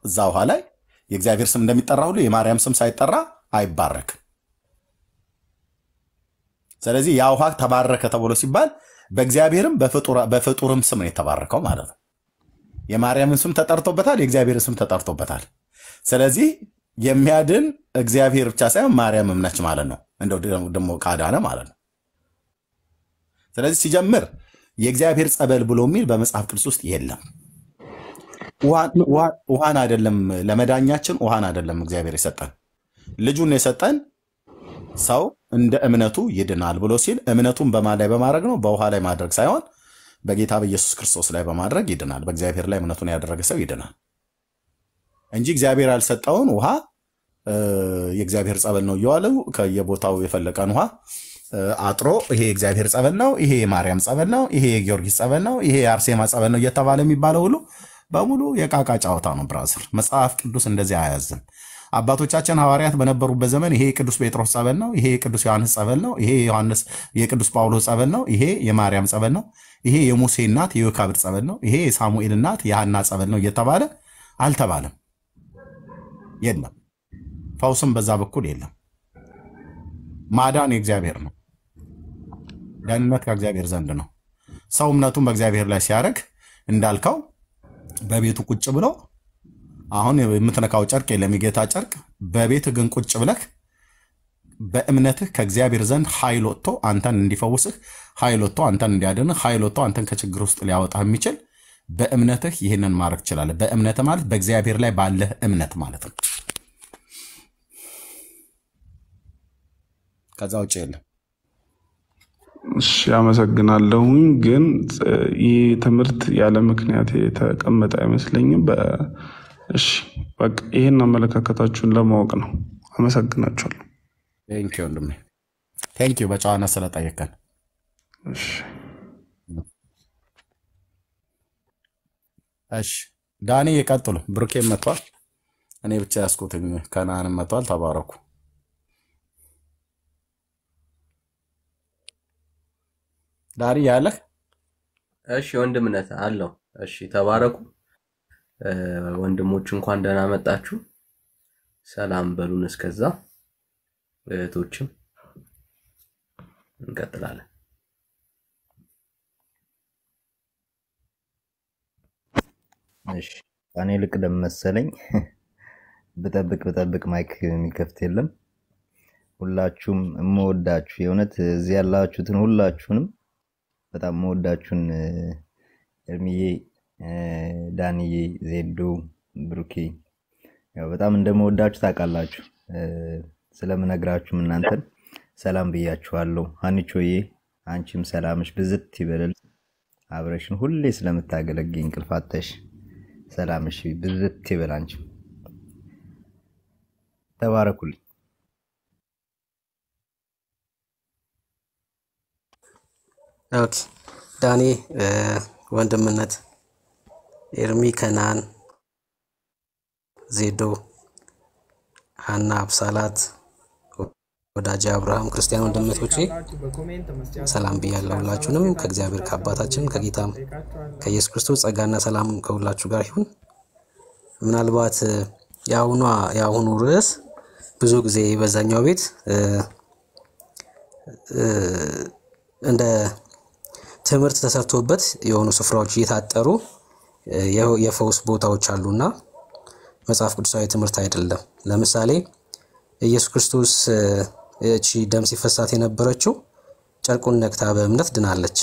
እዛ ውሃ ላይ የእግዚአብሔር ስም እንደሚጠራ ሁሉ የማርያም ስም ሳይጠራ አይባረክም። ስለዚህ ያ ውሃ ተባረከ ተብሎ ሲባል በእግዚአብሔርም በፍጡርም ስም ነው የተባረከው ማለት ነው። የማርያምን ስም ተጠርቶበታል፣ የእግዚአብሔር ስም ተጠርቶበታል። ስለዚህ የሚያድን እግዚአብሔር ብቻ ሳይሆን ማርያምም ነች ማለት ነው። እንደው ደግሞ ካዳነ ማለት ነው። ስለዚህ ሲጀምር የእግዚአብሔር ጸበል ብሎ የሚል በመጽሐፍ ቅዱስ ውስጥ የለም። ውሃን አይደለም ለመዳኛችን፣ ውሃን አይደለም እግዚአብሔር የሰጠን ልጁን የሰጠን ሰው እንደ እምነቱ ይድናል ብሎ ሲል እምነቱን በማን ላይ በማድረግ ነው? በውሃ ላይ ማድረግ ሳይሆን በጌታ በኢየሱስ ክርስቶስ ላይ በማድረግ ይድናል። በእግዚአብሔር ላይ እምነቱን ያደረገ ሰው ይድናል እንጂ እግዚአብሔር ያልሰጠውን ውሃ የእግዚአብሔር ጸበል ነው እየዋለው ከየቦታው የፈለቀን ውሃ አጥሮ ይሄ የእግዚአብሔር ጸበል ነው፣ ይሄ የማርያም ጸበል ነው፣ ይሄ የጊዮርጊስ ጸበል ነው፣ ይሄ የአርሴማ ጸበል ነው እየተባለ የሚባለው ሁሉ በሙሉ የቃቃ ጫወታ ነው። ብራዘር መጽሐፍ ቅዱስ እንደዚህ አያዝም። አባቶቻችን ሐዋርያት በነበሩበት ዘመን ይሄ የቅዱስ ጴጥሮስ ጸበል ነው፣ ይሄ የቅዱስ ዮሐንስ ጸበል ነው፣ ይሄ የቅዱስ ጳውሎስ ጸበል ነው፣ ይሄ የማርያም ጸበል ነው፣ ይሄ የሙሴ እናት የዮካብድ ጸበል ነው፣ ይሄ የሳሙኤል እናት የሐና ጸበል ነው እየተባለ አልተባለም። የለም ፈውስም በዛ በኩል የለም። ማዳን የእግዚአብሔር ነው። ደህንነት ከእግዚአብሔር ዘንድ ነው። ሰው እምነቱን በእግዚአብሔር ላይ ሲያደርግ እንዳልከው በቤቱ ቁጭ ብሎ አሁን የምትነካው ጨርቅ የለም የጌታ ጨርቅ። በቤት ግን ቁጭ ብለህ በእምነትህ ከእግዚአብሔር ዘንድ ኃይል ወጥቶ አንተን እንዲፈውስህ፣ ኃይል ወጥቶ አንተን እንዲያድንህ፣ ኃይል ወጥቶ አንተን ከችግር ውስጥ ሊያወጣህ የሚችል በእምነትህ ይህንን ማድረግ ትችላለህ። በእምነት ማለት በእግዚአብሔር ላይ ባለህ እምነት ማለት ነው። ከዛ ውጭ የለም። እሺ አመሰግናለሁኝ። ግን ይህ ትምህርት ያለ ምክንያት የተቀመጠ አይመስለኝም። እሺ በቃ ይህን አመለካከታችሁን ለማወቅ ነው። አመሰግናችኋለሁ። ወንድሜ ቴንኪው በጨዋነት ስለጠየቀን። እሺ ዳኒ ይቀጥሉ። ብሩኬም መጥቷል። እኔ ብቻ ያስኩትኝ ከነአንም መጥቷል። ተባረኩ። ዳኒ ያለህ? እሺ ወንድምነት አለው። እሺ ተባረኩ። ወንድሞች እንኳን ደህና መጣችሁ፣ ሰላም በሉን። እስከዛ እህቶችም እንቀጥላለን። እሺ እኔ ልቅደም መሰለኝ። ብጠብቅ ብጠብቅ ማይክ የሚከፍት የለም። ሁላችሁም የምወዳችሁ የእውነት እዚህ ያላችሁትን ሁላችሁንም በጣም መወዳችሁን እርምዬ ዳንዬ፣ ዜዶ፣ ብሩኬ ያው በጣም እንደመወዳችሁ ታውቃላችሁ። ስለምነግራችሁም እናንተን ሰላም ብያችኋለሁ። ሀኒቾዬ አንቺም ሰላምሽ ብዝት ይበልል። አብረሽን ሁሌ ስለምታገለግኝ እንቅልፋተሽ ሰላምሽ ብዝት ይበል። አንቺ ተባረኩልኝ። ዳኔ ወንድምነት ኤርሚ ከናን፣ ዜዶ፣ ሀና አብሳላት፣ ወዳጅ አብርሃም ክርስቲያን ወንድመቶቼ ሰላም ብያለሁ። ሁላችሁንም ከእግዚአብሔር ከአባታችን ከጌታም ከኢየሱስ ክርስቶስ ጸጋና ሰላም ከሁላችሁ ጋር ይሁን። ምናልባት የአሁኗ የአሁኑ ርዕስ ብዙ ጊዜ በዛኛው ቤት እንደ ትምህርት ተሰርቶበት የሆኑ ስፍራዎች እየታጠሩ የፈውስ ቦታዎች አሉና መጽሐፍ ቅዱሳዊ ትምህርት አይደለም። ለምሳሌ ኢየሱስ ክርስቶስ እቺ ደም ሲፈሳት የነበረችው ጨርቁን ነክታ በእምነት ድናለች።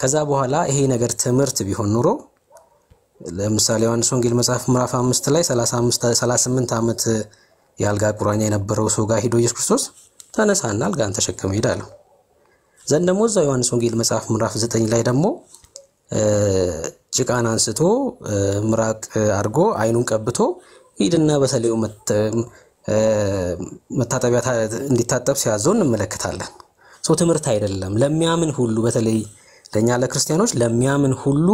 ከዛ በኋላ ይሄ ነገር ትምህርት ቢሆን ኑሮ ለምሳሌ ዮሐንስ ወንጌል መጽሐፍ ምዕራፍ አምስት ላይ 38 ዓመት የአልጋ ቁራኛ የነበረው ሰው ጋር ሂዶ ኢየሱስ ክርስቶስ ተነሳና አልጋን ተሸከመ ሄዳለሁ። ዘንድ ደግሞ እዛው ዮሐንስ ወንጌል መጽሐፍ ምዕራፍ ዘጠኝ ላይ ደግሞ ጭቃን አንስቶ ምራቅ አድርጎ አይኑን ቀብቶ ሂድና በሰሌው መታጠቢያ እንዲታጠብ ሲያዘው እንመለከታለን። ሰው ትምህርት አይደለም ለሚያምን ሁሉ በተለይ ለእኛ ለክርስቲያኖች ለሚያምን ሁሉ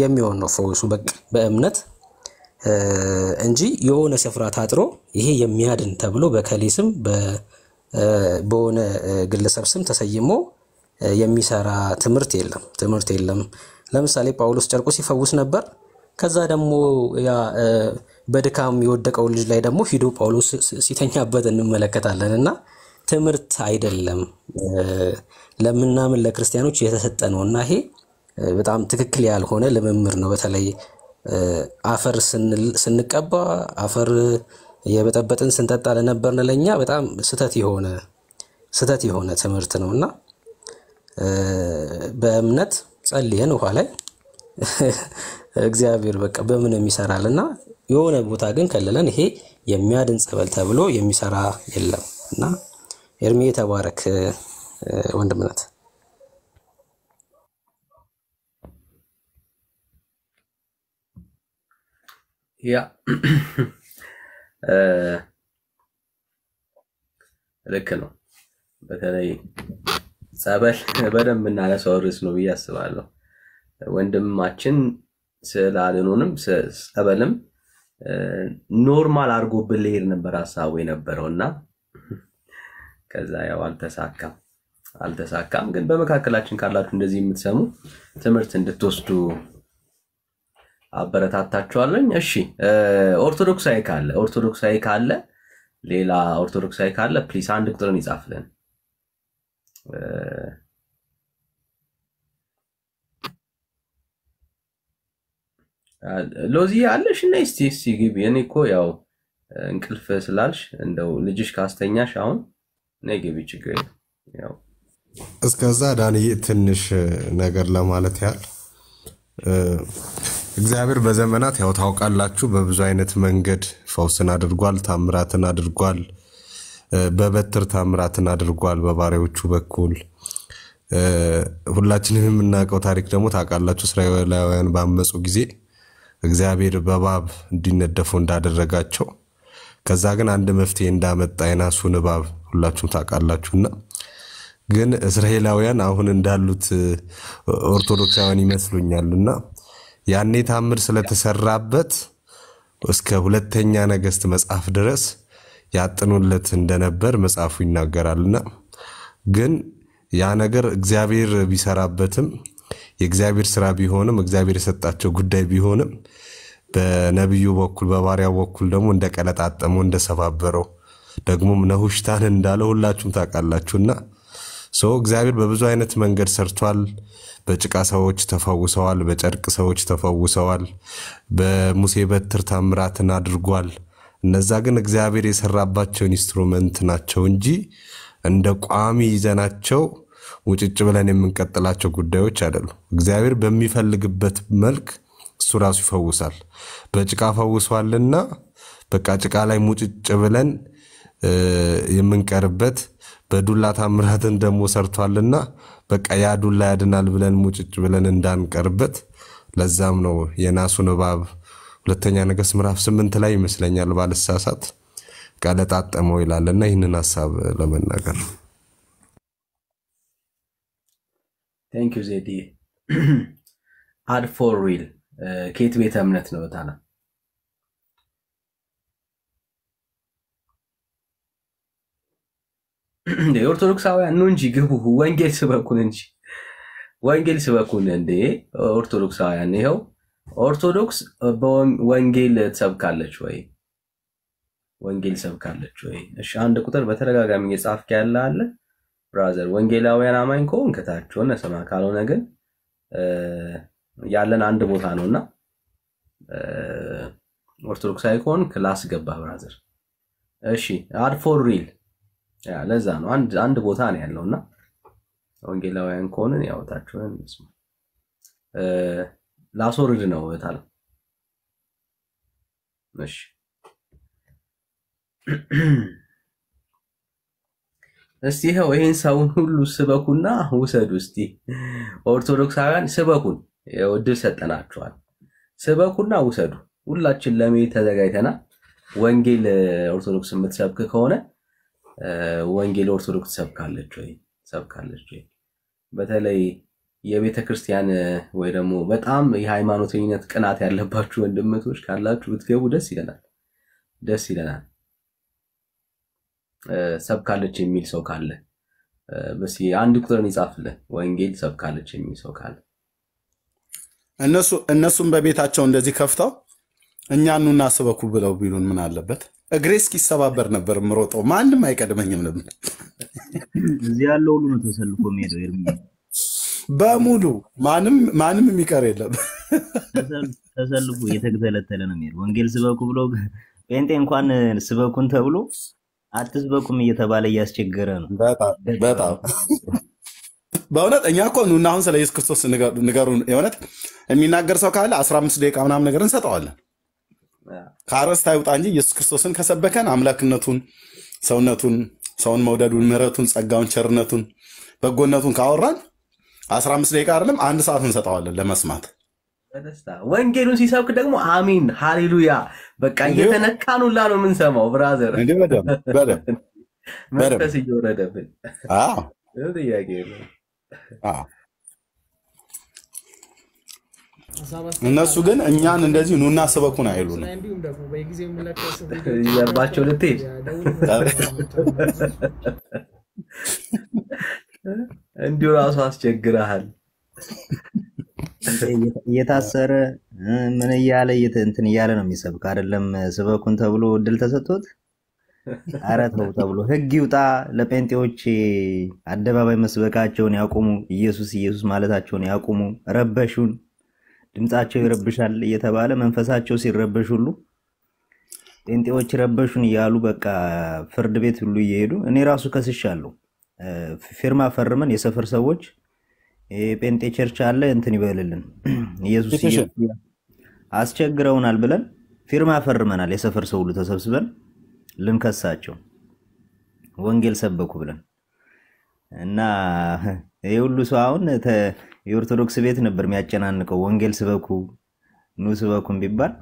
የሚሆን ነው ፈውሱ በእምነት እንጂ የሆነ ስፍራ ታጥሮ ይሄ የሚያድን ተብሎ በከሌ ስም በሆነ ግለሰብ ስም ተሰይሞ የሚሰራ ትምህርት የለም፣ ትምህርት የለም። ለምሳሌ ጳውሎስ ጨርቆ ሲፈውስ ነበር። ከዛ ደግሞ ያ በድካም የወደቀው ልጅ ላይ ደግሞ ሂዶ ጳውሎስ ሲተኛበት እንመለከታለን እና ትምህርት አይደለም ለምናምን ለክርስቲያኖች የተሰጠ ነው እና ይሄ በጣም ትክክል ያልሆነ ልምምር ነው። በተለይ አፈር ስንቀባ አፈር የበጠበጥን ስንጠጣ ለነበርን ለእኛ በጣም ስህተት የሆነ ስህተት የሆነ ትምህርት ነው እና በእምነት ጸልየን ውሃ ላይ እግዚአብሔር በቃ በምን የሚሰራል እና የሆነ ቦታ ግን ከለለን። ይሄ የሚያድን ጸበል ተብሎ የሚሰራ የለም እና ኤርሚ የተባረክ ወንድምነት ያ ልክ ነው። በተለይ ጸበል በደንብ የምናነሳው ርዕስ ነው ብዬ አስባለሁ። ወንድማችን ስዕል አድኖንም ጸበልም ኖርማል አድርጎብን ልሄድ ነበር ሀሳቡ የነበረው እና ከዛ ያው አልተሳካም አልተሳካም። ግን በመካከላችን ካላችሁ እንደዚህ የምትሰሙ ትምህርት እንድትወስዱ አበረታታችኋለኝ። እሺ ኦርቶዶክሳዊ ካለ ኦርቶዶክሳዊ ካለ ሌላ ኦርቶዶክሳዊ ካለ ፕሊስ አንድ ቁጥርን ይጻፍልን። ሎዚ አለሽ እና ስቲ ስቲ ግቢ። እኔ እኮ ያው እንቅልፍ ስላልሽ እንደው ልጅሽ ካስተኛሽ አሁን ነይ ግቢ፣ ችግር ያው እስከዛ ዳኒ ትንሽ ነገር ለማለት ያህል እግዚአብሔር በዘመናት ያው ታውቃላችሁ፣ በብዙ አይነት መንገድ ፈውስን አድርጓል፣ ታምራትን አድርጓል። በበትር ታምራትን አድርጓል በባሪያዎቹ በኩል። ሁላችንም የምናውቀው ታሪክ ደግሞ ታውቃላችሁ፣ እስራኤላውያን ባመፁ ጊዜ እግዚአብሔር በእባብ እንዲነደፉ እንዳደረጋቸው ከዛ ግን አንድ መፍትሄ እንዳመጣ የናሱን እባብ ሁላችሁም ታውቃላችሁና ግን እስራኤላውያን አሁን እንዳሉት ኦርቶዶክሳውያን ይመስሉኛል እና ያኔ ታምር ስለተሰራበት እስከ ሁለተኛ ነገስት መጽሐፍ ድረስ ያጥኑለት እንደነበር መጽሐፉ ይናገራልና ግን ያ ነገር እግዚአብሔር ቢሰራበትም የእግዚአብሔር ስራ ቢሆንም እግዚአብሔር የሰጣቸው ጉዳይ ቢሆንም በነቢዩ በኩል በባሪያው በኩል ደግሞ እንደቀለጣጠመው እንደሰባበረው ደግሞም ነሁሽታን እንዳለ ሁላችሁም ታውቃላችሁና ና እግዚአብሔር በብዙ አይነት መንገድ ሰርቷል። በጭቃ ሰዎች ተፈውሰዋል። በጨርቅ ሰዎች ተፈውሰዋል። በሙሴ በትር ታምራትን አድርጓል። እነዛ ግን እግዚአብሔር የሰራባቸው ኢንስትሩመንት ናቸው እንጂ እንደ ቋሚ ይዘናቸው ውጭጭ ብለን የምንቀጥላቸው ጉዳዮች አይደሉ እግዚአብሔር በሚፈልግበት መልክ እሱ ራሱ ይፈውሳል። በጭቃ ፈውሷልና በቃ ጭቃ ላይ ሙጭጭ ብለን የምንቀርበት በዱላ ታምራትን ደግሞ ሰርቷልና በቃ ያ ዱላ ያድናል ብለን ሙጭጭ ብለን እንዳንቀርበት ለዛም ነው የናሱን እባብ ሁለተኛ ነገሥት ምዕራፍ ስምንት ላይ ይመስለኛል ባልሳሳት ቃለ ጣጠመው እና ይህንን ሀሳብ ለመናገር ቴንክዩ ዜዲ አድ ፎር ሪል ከየት ቤተ እምነት ነው ታና የኦርቶዶክሳውያን ነው እንጂ ግቡ ወንጌል ስበኩን እንጂ ወንጌል ስበኩን እንዴ ኦርቶዶክሳውያን ይኸው ኦርቶዶክስ በወንጌል ትሰብካለች ወይ? ወንጌል ሰብካለች ወይ? እሺ አንድ ቁጥር በተደጋጋሚ እየጻፍክ ያለ አለ ብራዘር። ወንጌላውያን አማኝ ከሆን ከታች ሆነ ስማ፣ ካልሆነ ግን ያለን አንድ ቦታ ነው እና ኦርቶዶክሳዊ ከሆን ክላስ ገባ ብራዘር። እሺ አድ ፎር ሪል ለዛ ነው አንድ አንድ ቦታ ነው ያለው እና ወንጌላውያን ከሆንን ያወታችሁን ላስወርድ ነው እህታል። እሺ እስቲ ይኸው ይህን ሰውን ሁሉ ስበኩና ውሰዱ። እስቲ ኦርቶዶክሳውያን ስበኩን፣ እድል ሰጠናችኋል። ስበኩና ውሰዱ። ሁላችን ለመሄድ ተዘጋጅተናል። ወንጌል ኦርቶዶክስ የምትሰብክ ከሆነ ወንጌል ኦርቶዶክስ ሰብካለች ወይ? ሰብካለች ወይ? በተለይ የቤተ ክርስቲያን ወይ ደግሞ በጣም የሃይማኖተኝነት ቅናት ያለባችሁ ወንድመቶች ካላችሁ ብትገቡ ደስ ይለናል፣ ደስ ይለናል። ሰብካለች የሚል ሰው ካለ በስ አንድ ቁጥርን ይጻፍልን። ወንጌል ሰብካለች የሚል ሰው ካለ እነሱም በቤታቸው እንደዚህ ከፍተው እኛ ኑና ስበኩ ብለው ቢሉን ምን አለበት? እግሬ እስኪሰባበር ነበር ምሮጠው፣ ማንም አይቀድመኝም ነበር። እዚህ ያለው ሁሉ ነው ተሰልፎ የሚሄደው በሙሉ ማንም ማንም የሚቀር የለም። ተሰልፉ እየተተለተለ ነው የሚሄድ ወንጌል ስበኩ ብሎ ጴንጤ እንኳን ስበኩን ተብሎ አትስበኩም እየተባለ እያስቸገረ ነው። በጣም በእውነት እኛ እኮ ኑና አሁን ስለ ኢየሱስ ክርስቶስ ንገሩን። የእውነት የሚናገር ሰው ካለ 15 ደቂቃ ምናምን ነገር እንሰጠዋለን። ከአርዕስት አይውጣ እንጂ ኢየሱስ ክርስቶስን ከሰበከን አምላክነቱን፣ ሰውነቱን፣ ሰውን መውደዱን፣ ምሕረቱን፣ ጸጋውን፣ ቸርነቱን፣ በጎነቱን ካወራን አስራ አምስት ደቂቃ አይደለም አንድ ሰዓት እንሰጠዋለን ለመስማት ወንጌሉን ሲሰብክ ደግሞ አሚን ሃሌሉያ በቃ እየተነካን ሁላ ነው የምንሰማው። ብራዘር መንፈስ እየወረደብን እነሱ ግን እኛን እንደዚህ ኑና ስበኩን አይሉን። ያባቸው ልትሄድ እንዲሁ ራሱ አስቸግረሃል። እየታሰረ ምን እያለ እንትን እያለ ነው የሚሰብክ አይደለም። ስበኩን ተብሎ እድል ተሰጥቶት ኧረ ተው ተብሎ ህግ ይውጣ። ለጴንጤዎች አደባባይ መስበካቸውን ያቁሙ፣ ኢየሱስ ኢየሱስ ማለታቸውን ያቁሙ። ረበሹን፣ ድምፃቸው ይረብሻል እየተባለ መንፈሳቸው ሲረበሽ ሁሉ ጴንጤዎች ረበሹን እያሉ በቃ ፍርድ ቤት ሁሉ እየሄዱ እኔ ራሱ ከስሻለሁ። ፊርማ ፈርመን የሰፈር ሰዎች ጴንጤ ቸርች አለ እንትን ይበልልን ኢየሱስ አስቸግረውናል ብለን ፊርማ ፈርመናል። የሰፈር ሰው ሁሉ ተሰብስበን ልንከሳቸው ወንጌል ሰበኩ ብለን እና ይህ ሁሉ ሰው አሁን የኦርቶዶክስ ቤት ነበር የሚያጨናንቀው። ወንጌል ስበኩ ኑ ስበኩ ቢባል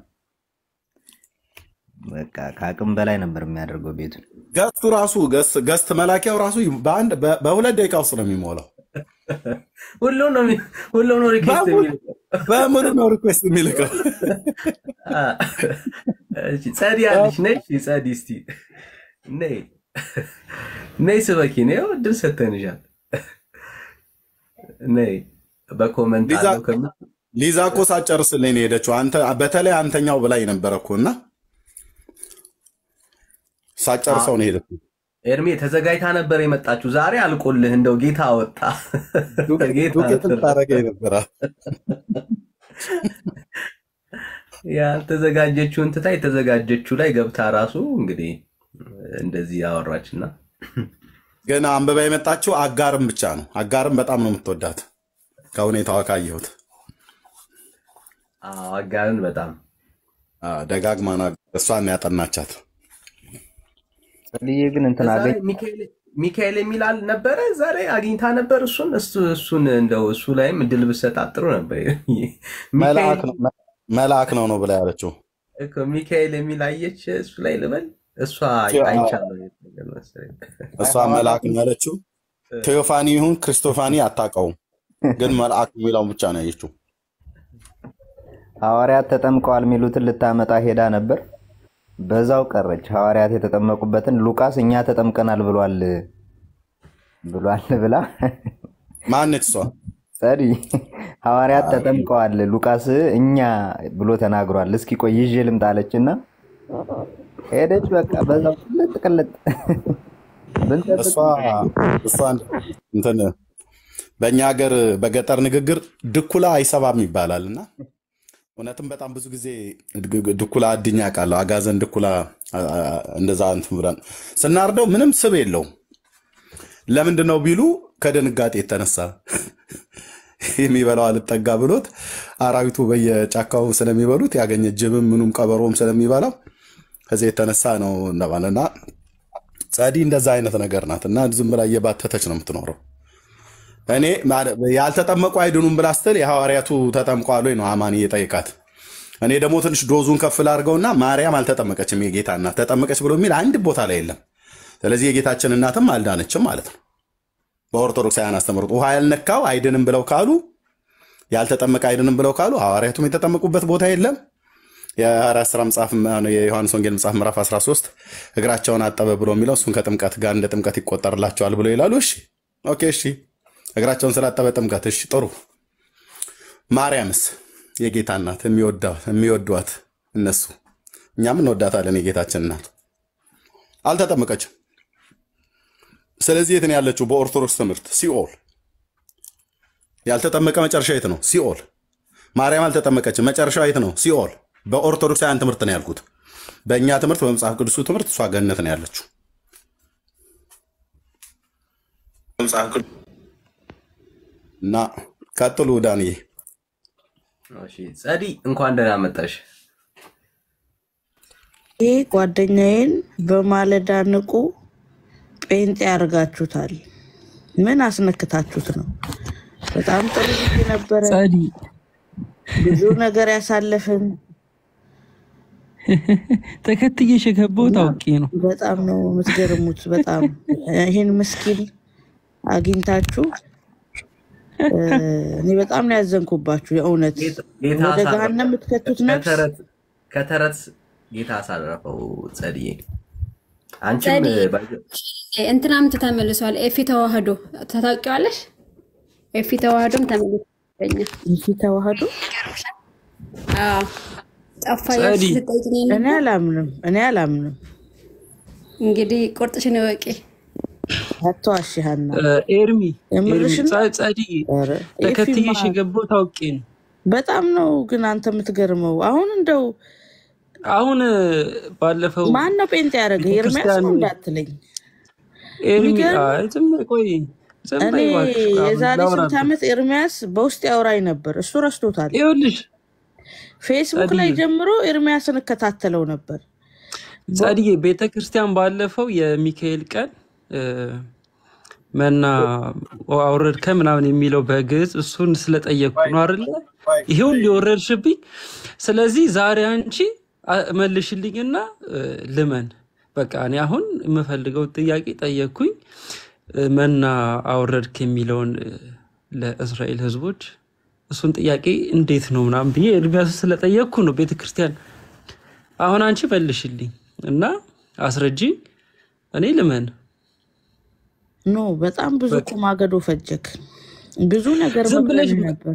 በቃ ከአቅም በላይ ነበር የሚያደርገው ቤቱን። ገስቱ ራሱ ገስት መላኪያው ራሱ በአንድ በሁለት ደቂቃ ውስጥ ነው የሚሞላው። ሁሉም ነው ሪኩዌስት የሚልከው በሙሉ ነው ሪኩዌስት የሚልከው። ጸዲ አለሽ ነይ ጸዲ እስቲ ነይ ነይ ስበኪ ነ ድር ሰተንሻል ነይ በኮመንት ሊዛ እኮ ሳትጨርስልኝ ነው የሄደችው። በተለይ አንተኛው ብላኝ ነበረ እኮ እና ሳጨርሰው ነው ሄደት ኤርሜ ተዘጋጅታ ነበር የመጣችሁ። ዛሬ አልቆልህ እንደው ጌታ ወጣ ጌታረገ ነበራ ያልተዘጋጀችውን ትታ የተዘጋጀችው ላይ ገብታ ራሱ እንግዲህ እንደዚህ ያወራችና ግን አንብባ የመጣችው አጋርም ብቻ ነው። አጋርም በጣም ነው የምትወዳት ከሁኔታዋ ካየሁት አጋርን በጣም ደጋግማ እሷን ያጠናቻት ጸልዬ ግን እንትን አገኝ ሚካኤል የሚላል ነበረ ዛሬ አግኝታ ነበር። እሱን እሱን እንደው እሱ ላይም እድል ብትሰጣት ጥሩ ነበር። መልአክ ነው ነው ብላ ያለችው ሚካኤል የሚል አየች። እሱ ላይ ልበል እሷ አይቻለሁ እሷ መልአክ ነው ያለችው። ቴዮፋኒ ይሁን ክርስቶፋኒ አታውቀውም፣ ግን መልአክ የሚለውን ብቻ ነው ያየችው። ሐዋርያት ተጠምቀዋል የሚሉትን ልታመጣ ሄዳ ነበር። በዛው ቀረች። ሐዋርያት የተጠመቁበትን ሉቃስ እኛ ተጠምቀናል ብሏል ብሏል ብላ ማነች እሷ ጸዲ ሐዋርያት ተጠምቀዋል ሉቃስ እኛ ብሎ ተናግሯል። እስኪ ቆይ ይዤ ልምጣ አለችና ሄደች። በቃ በዛው ቅልጥ ቅልጥ በእኛ ሀገር በገጠር ንግግር ድኩላ አይሰባም ይባላል እና እውነትም በጣም ብዙ ጊዜ ድኩላ አድኛ ቃለሁ አጋዘን ድኩላ እንደዛ እንትን ብለን ስናርደው ምንም ስብ የለውም። ለምንድን ነው ቢሉ ከድንጋጤ የተነሳ የሚበላው አልጠጋ ብሎት አራዊቱ በየጫካው ስለሚበሉት ያገኘ ጅብም ምኑም ቀበሮም ስለሚበላው ከዚህ የተነሳ ነው እንደማለና ጸዲ እንደዛ አይነት ነገር ናት እና ዝም ብላ እየባተተች ነው የምትኖረው። እኔ ያልተጠመቁ አይድኑም ብላ ስትል የሐዋርያቱ ተጠምቋሉ ነው አማን እየጠይቃት። እኔ ደግሞ ትንሽ ዶዙን ከፍል አድርገውና ማርያም አልተጠመቀችም፣ የጌታ እናት ተጠመቀች ብሎ የሚል አንድ ቦታ ላይ የለም። ስለዚህ የጌታችን እናትም አልዳነችም ማለት ነው። በኦርቶዶክሳውያን አስተምህሮት ውሃ ያልነካው አይድንም ብለው ካሉ ያልተጠመቀ አይድንም ብለው ካሉ ሐዋርያቱም የተጠመቁበት ቦታ የለም። የሐዋርያት ሥራ መጽሐፍ የዮሐንስ ወንጌል መጽሐፍ ምዕራፍ 13 እግራቸውን አጠበ ብሎ የሚለው እሱን ከጥምቀት ጋር እንደ ጥምቀት ይቆጠርላቸዋል ብሎ ይላሉ። እሺ ኦኬ፣ እሺ እግራቸውን ስላጠበጠምጋት። እሺ ጥሩ። ማርያምስ የጌታ እናት የሚወዷት እነሱ፣ እኛም እንወዳታለን። የጌታችን እናት አልተጠመቀችም። ስለዚህ የት ነው ያለችው? በኦርቶዶክስ ትምህርት ሲኦል። ያልተጠመቀ መጨረሻ የት ነው? ሲኦል። ማርያም አልተጠመቀችም። መጨረሻ የት ነው? ሲኦል። በኦርቶዶክሳውያን ትምህርት ነው ያልኩት። በእኛ ትምህርት፣ በመጽሐፍ ቅዱሱ ትምህርት እሷ ገነት ነው ያለችው። እና ቀጥሉ ዳንዬ። ጸዲ እንኳን ደህና መጣሽ። ይህ ጓደኛዬን በማለዳ ንቁ ጴንጤ ያደርጋችሁታል። ምን አስነክታችሁት ነው? በጣም ጥሩ ጊዜ ነበረ፣ ብዙ ነገር ያሳለፍን። ተከትዬሽ የገባው ታውቂ ነው። በጣም ነው የምትገርሙት። በጣም ይህን ምስኪን አግኝታችሁ እኔ በጣም ነው ያዘንኩባችሁ። የእውነት ወደ ገሃነም የምትከቱት ነፍስ ከተረት ጌታ አሳረፈው። ጸድዬ አንቺም እንትናም ተመልሷል። ኤፊ ተዋህዶ ታውቂዋለሽ? ኤፊ ተዋህዶም ተመልሶኛ ኤፊ ተዋህዶ እኔ አላምንም፣ እኔ አላምንም። እንግዲህ ቁርጥሽን ወቄ ኤርሚ ጸድዬ ተከትዬሽ የገባሁት ታውቄ ነው። በጣም ነው ግን አንተ የምትገርመው። አሁን እንደው አሁን ባለፈው ማነው ጴንጤ ያደረገ ኤርሚያስ ነው እንዳትለኝ። ቆይ እኔ የዛሬ ስንት ዓመት ኤርሚያስ በውስጥ ያውራኝ ነበር። እሱ ረስቶታል። ይኸውልሽ ፌስቡክ ላይ ጀምሮ ኤርሚያስን እከታተለው ነበር። ጸድዬ ቤተክርስቲያን ባለፈው የሚካኤል ቀን መና አውረድከ ምናምን የሚለው በግዕዝ እሱን ስለጠየቅኩ ነው አይደለ? ይሄውን ሊወረድሽብኝ። ስለዚህ ዛሬ አንቺ መልሽልኝና ልመን። በቃ እኔ አሁን የምፈልገው ጥያቄ ጠየቅኩኝ። መና አውረድክ የሚለውን ለእስራኤል ሕዝቦች እሱን ጥያቄ እንዴት ነው ምናምን ብዬ እድሜያ ስለጠየቅኩ ነው ቤተክርስቲያን። አሁን አንቺ መልሽልኝ እና አስረጅኝ እኔ ልመን ኖ በጣም ብዙ እኮ ማገዶ ፈጀክ። ብዙ ነገር ብለሽ ነበር።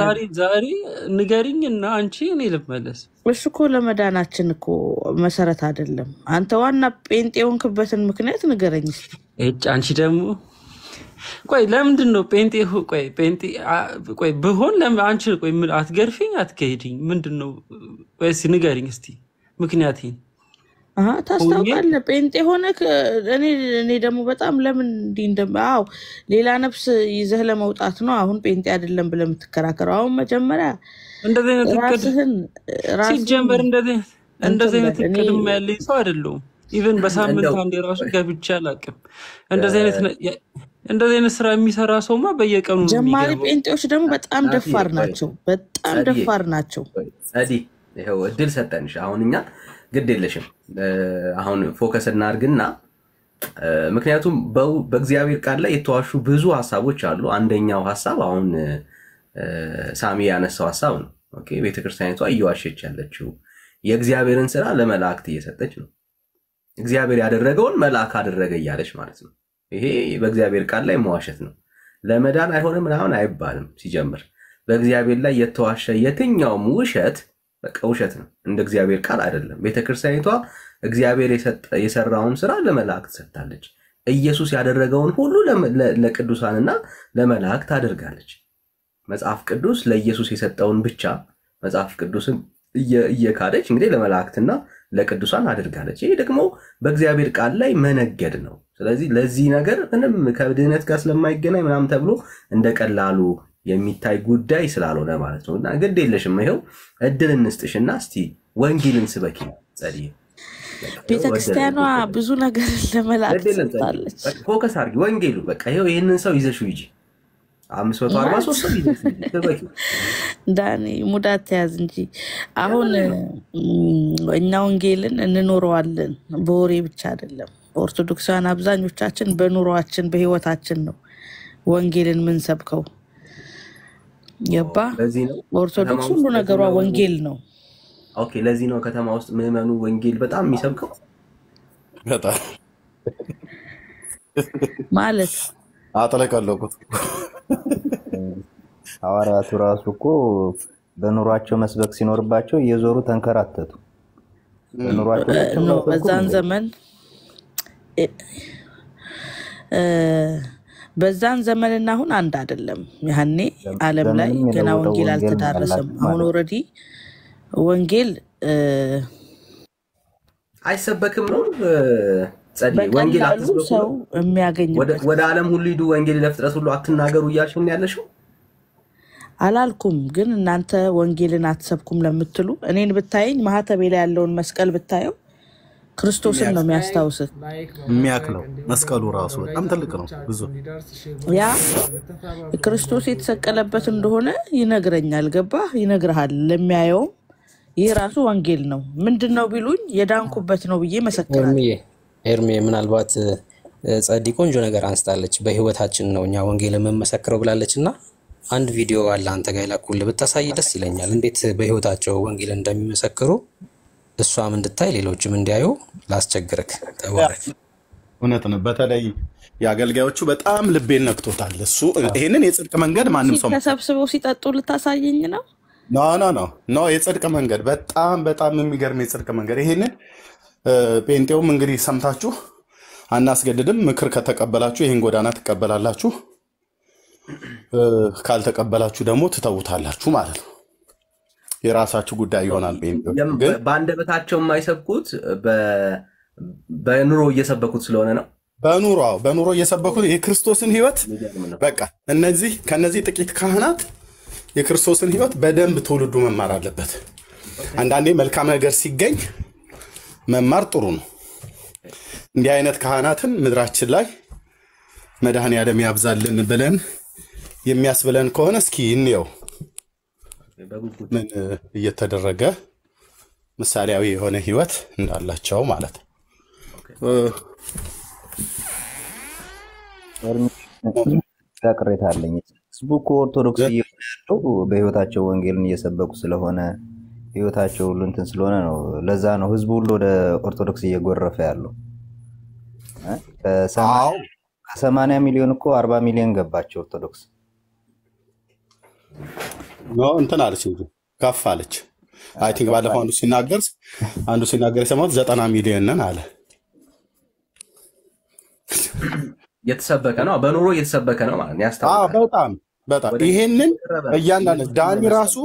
ዛሬ ዛሬ ንገሪኝ እና አንቺ እኔ ልመለስ። እሱ እኮ ለመዳናችን እኮ መሰረት አይደለም። አንተ ዋና ጴንጤ ሆንክበትን ምክንያት ንገረኝ አንቺ ደግሞ ቆይ ለምንድን ነው ጴንጤ ቆይ ብሆን አንቺ ቆይ አትገርፊኝ፣ አትከሄድኝ ምንድን ነው? ወይስ ንገሪኝ እስኪ ምክንያት ይሄን ታስታውቃለህ ጴንጤ ሆነ። እኔ ደግሞ በጣም ለምን እንዲህ እንደው ሌላ ነፍስ ይዘህ ለመውጣት ነው። አሁን ጴንጤ አይደለም ብለህ የምትከራከረው አሁን መጀመሪያ ራስህን ሲጀመር እንደዚህ አይነት እቅድም ያለኝ ሰው አይደለሁም። ኢቨን በሳምንት አንዴ ራሱ ገብቼ አላውቅም። እንደዚህ አይነት ስራ የሚሰራ ሰውማ በየቀኑ ጀማሪ ጴንጤዎች ደግሞ በጣም ደፋር ናቸው። በጣም ደፋር ናቸው። እድል ሰጠንሽ አሁን እኛ ግድ የለሽም አሁን ፎከስ እናድርግና ምክንያቱም በእግዚአብሔር ቃል ላይ የተዋሹ ብዙ ሀሳቦች አሉ። አንደኛው ሀሳብ አሁን ሳሚ ያነሳው ሀሳብ ነው። ቤተክርስቲያኒቷ እየዋሸች ያለችው የእግዚአብሔርን ስራ ለመላእክት እየሰጠች ነው። እግዚአብሔር ያደረገውን መልአክ አደረገ እያለች ማለት ነው። ይሄ በእግዚአብሔር ቃል ላይ መዋሸት ነው። ለመዳን አይሆንም ምናምን አይባልም። ሲጀምር በእግዚአብሔር ላይ የተዋሸ የትኛውም ውሸት በቃ ውሸት ነው። እንደ እግዚአብሔር ቃል አይደለም። ቤተክርስቲያኒቷ እግዚአብሔር የሰራውን ስራ ለመላእክት ሰጥታለች። ኢየሱስ ያደረገውን ሁሉ ለቅዱሳንና ለመላእክት አድርጋለች። መጽሐፍ ቅዱስ ለኢየሱስ የሰጠውን ብቻ መጽሐፍ ቅዱስን እየካደች እንግዲህ ለመላእክትና ለቅዱሳን አድርጋለች። ይህ ደግሞ በእግዚአብሔር ቃል ላይ መነገድ ነው። ስለዚህ ለዚህ ነገር ምንም ከድህነት ጋር ስለማይገናኝ ምናምን ተብሎ እንደ ቀላሉ የሚታይ ጉዳይ ስላልሆነ ማለት ነው። እና ግድ የለሽም ይኸው እድል እንስጥሽና እስቲ ወንጌልን ስበኪ ጸድ ቤተክርስቲያኗ ብዙ ነገር ለመላክ ፎከስ አድርጊ ወንጌሉ በቃ ይኸው ይህንን ሰው ይዘሽው ሂጂ። አምስት መቶ አርባ ሶስት ሰው ይዘሽው ዳኒ ሙዳ ተያዝ እንጂ አሁን እኛ ወንጌልን እንኖረዋለን፣ በወሬ ብቻ አይደለም። ኦርቶዶክሳውያን አብዛኞቻችን በኑሯችን በህይወታችን ነው ወንጌልን ምንሰብከው። የባ ኦርቶዶክስ ሁሉ ነገሯ ወንጌል ነው። ኦኬ፣ ለዚህ ነው ከተማ ውስጥ ምዕመኑ ወንጌል በጣም የሚሰብከው በጣም ማለት አጥለቀለቁት። ሐዋርያቱ ራሱ እኮ በኑሯቸው መስበክ ሲኖርባቸው እየዞሩ ተንከራተቱ። በዛን ዘመን በዛን ዘመንና አሁን አንድ አይደለም። ያኔ ዓለም ላይ ገና ወንጌል አልተዳረሰም። አሁን ኦልሬዲ ወንጌል አይሰበክም ነው ሰው የሚያገኝበት ወደ ዓለም ሁሉ ሂዱ፣ ወንጌል ለፍጥረት ሁሉ አትናገሩ እያልሽን ያለሽው አላልኩም። ግን እናንተ ወንጌልን አትሰብኩም ለምትሉ እኔን ብታየኝ ማህተቤ ላይ ያለውን መስቀል ብታየው ክርስቶስን ነው የሚያስታውስህ። የሚያክ ነው መስቀሉ ራሱ በጣም ትልቅ ነው። ብዙ ያ ክርስቶስ የተሰቀለበት እንደሆነ ይነግረኛል። ገባ ይነግርሃል ለሚያየውም ይህ ራሱ ወንጌል ነው። ምንድን ነው ቢሉኝ የዳንኩበት ነው ብዬ መሰክራለሁ። ኤርሜ ምናልባት ጸዲ ቆንጆ ነገር አንስታለች። በህይወታችን ነው እኛ ወንጌል የምንመሰክረው ብላለች እና አንድ ቪዲዮ አለ አንተ ጋር ብታሳይ ደስ ይለኛል። እንዴት በህይወታቸው ወንጌል እንደሚመሰክሩ እሷም እንድታይ ሌሎችም እንዲያዩ ላስቸግርክ። ተባረክ። እውነት ነው። በተለይ የአገልጋዮቹ በጣም ልቤን ነክቶታል። እሱ ይህንን የጽድቅ መንገድ ማንም ሰው ተሰብስበው ሲጠጡ ልታሳየኝ ነው? ኖ ኖ ኖ ኖ የጽድቅ መንገድ በጣም በጣም የሚገርም የጽድቅ መንገድ። ይህንን ጴንጤውም እንግዲህ ሰምታችሁ አናስገድድም። ምክር ከተቀበላችሁ ይህን ጎዳና ትቀበላላችሁ፣ ካልተቀበላችሁ ደግሞ ትተውታላችሁ ማለት ነው። የራሳችሁ ጉዳይ ይሆናል። በአንደበታቸው የማይሰብኩት በኑሮ እየሰበኩት ስለሆነ ነው። በኑሮ በኑሮ እየሰበኩት የክርስቶስን ህይወት በቃ እነዚህ ከነዚህ ጥቂት ካህናት የክርስቶስን ህይወት በደንብ ትውልዱ መማር አለበት። አንዳንዴ መልካም ነገር ሲገኝ መማር ጥሩ ነው። እንዲህ አይነት ካህናትን ምድራችን ላይ መድኃኔዓለም ያብዛልን ብለን የሚያስብለን ከሆነ እስኪ እንየው። ምን እየተደረገ ምሳሌያዊ የሆነ ህይወት እንዳላቸው ማለት ቅሬታ አለኝ። ህዝቡ ኦርቶዶክስ እየሆነው በህይወታቸው ወንጌልን እየሰበኩ ስለሆነ ህይወታቸው ሁሉ እንትን ስለሆነ ነው። ለዛ ነው ህዝቡ ሁሉ ወደ ኦርቶዶክስ እየጎረፈ ያለው። ከሰማንያ ሚሊዮን እኮ አርባ ሚሊዮን ገባቸው ኦርቶዶክስ እንትን አለች እንጂ ከፍ አለች። አይ ቲንክ ባለፈው አንዱ ሲናገር አንዱ ሲናገር የሰማሁት ዘጠና ሚሊዮን ነን አለ። የተሰበከ ነው በኑሮ እየተሰበከ ነው ማለት ያስታውቃል። በጣም በጣም ይሄንን እያንዳንድ ዳኒ ራሱ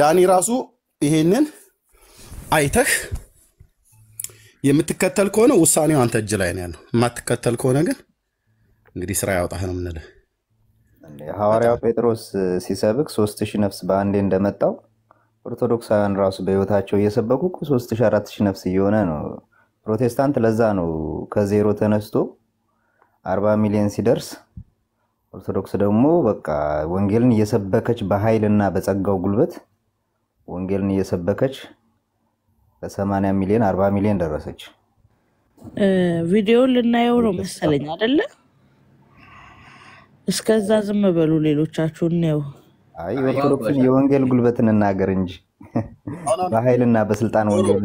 ዳኒ ራሱ ይሄንን አይተህ የምትከተል ከሆነ ውሳኔው አንተ እጅ ላይ ነው ያለው። የማትከተል ከሆነ ግን እንግዲህ ስራ ያውጣህ ነው የምንልህ። ሐዋርያው ጴጥሮስ ሲሰብክ ሶስት ሺህ ነፍስ በአንዴ እንደመጣው ኦርቶዶክሳውያን ራሱ በህይወታቸው እየሰበኩ ሶስት ሺህ አራት ሺህ ነፍስ እየሆነ ነው። ፕሮቴስታንት ለዛ ነው ከዜሮ ተነስቶ አርባ ሚሊዮን ሲደርስ ኦርቶዶክስ ደግሞ በቃ ወንጌልን እየሰበከች በኃይልና በጸጋው ጉልበት ወንጌልን እየሰበከች ከሰማንያ ሚሊዮን አርባ ሚሊዮን ደረሰች። ቪዲዮ ልናየው ነው መሰለኝ አይደለ? እስከዛ ዝም በሉ ሌሎቻችሁ። እኔው አይ ኦርቶዶክስን የወንጌል ጉልበትን እናገር እንጂ በኃይልና በስልጣን ወንጌል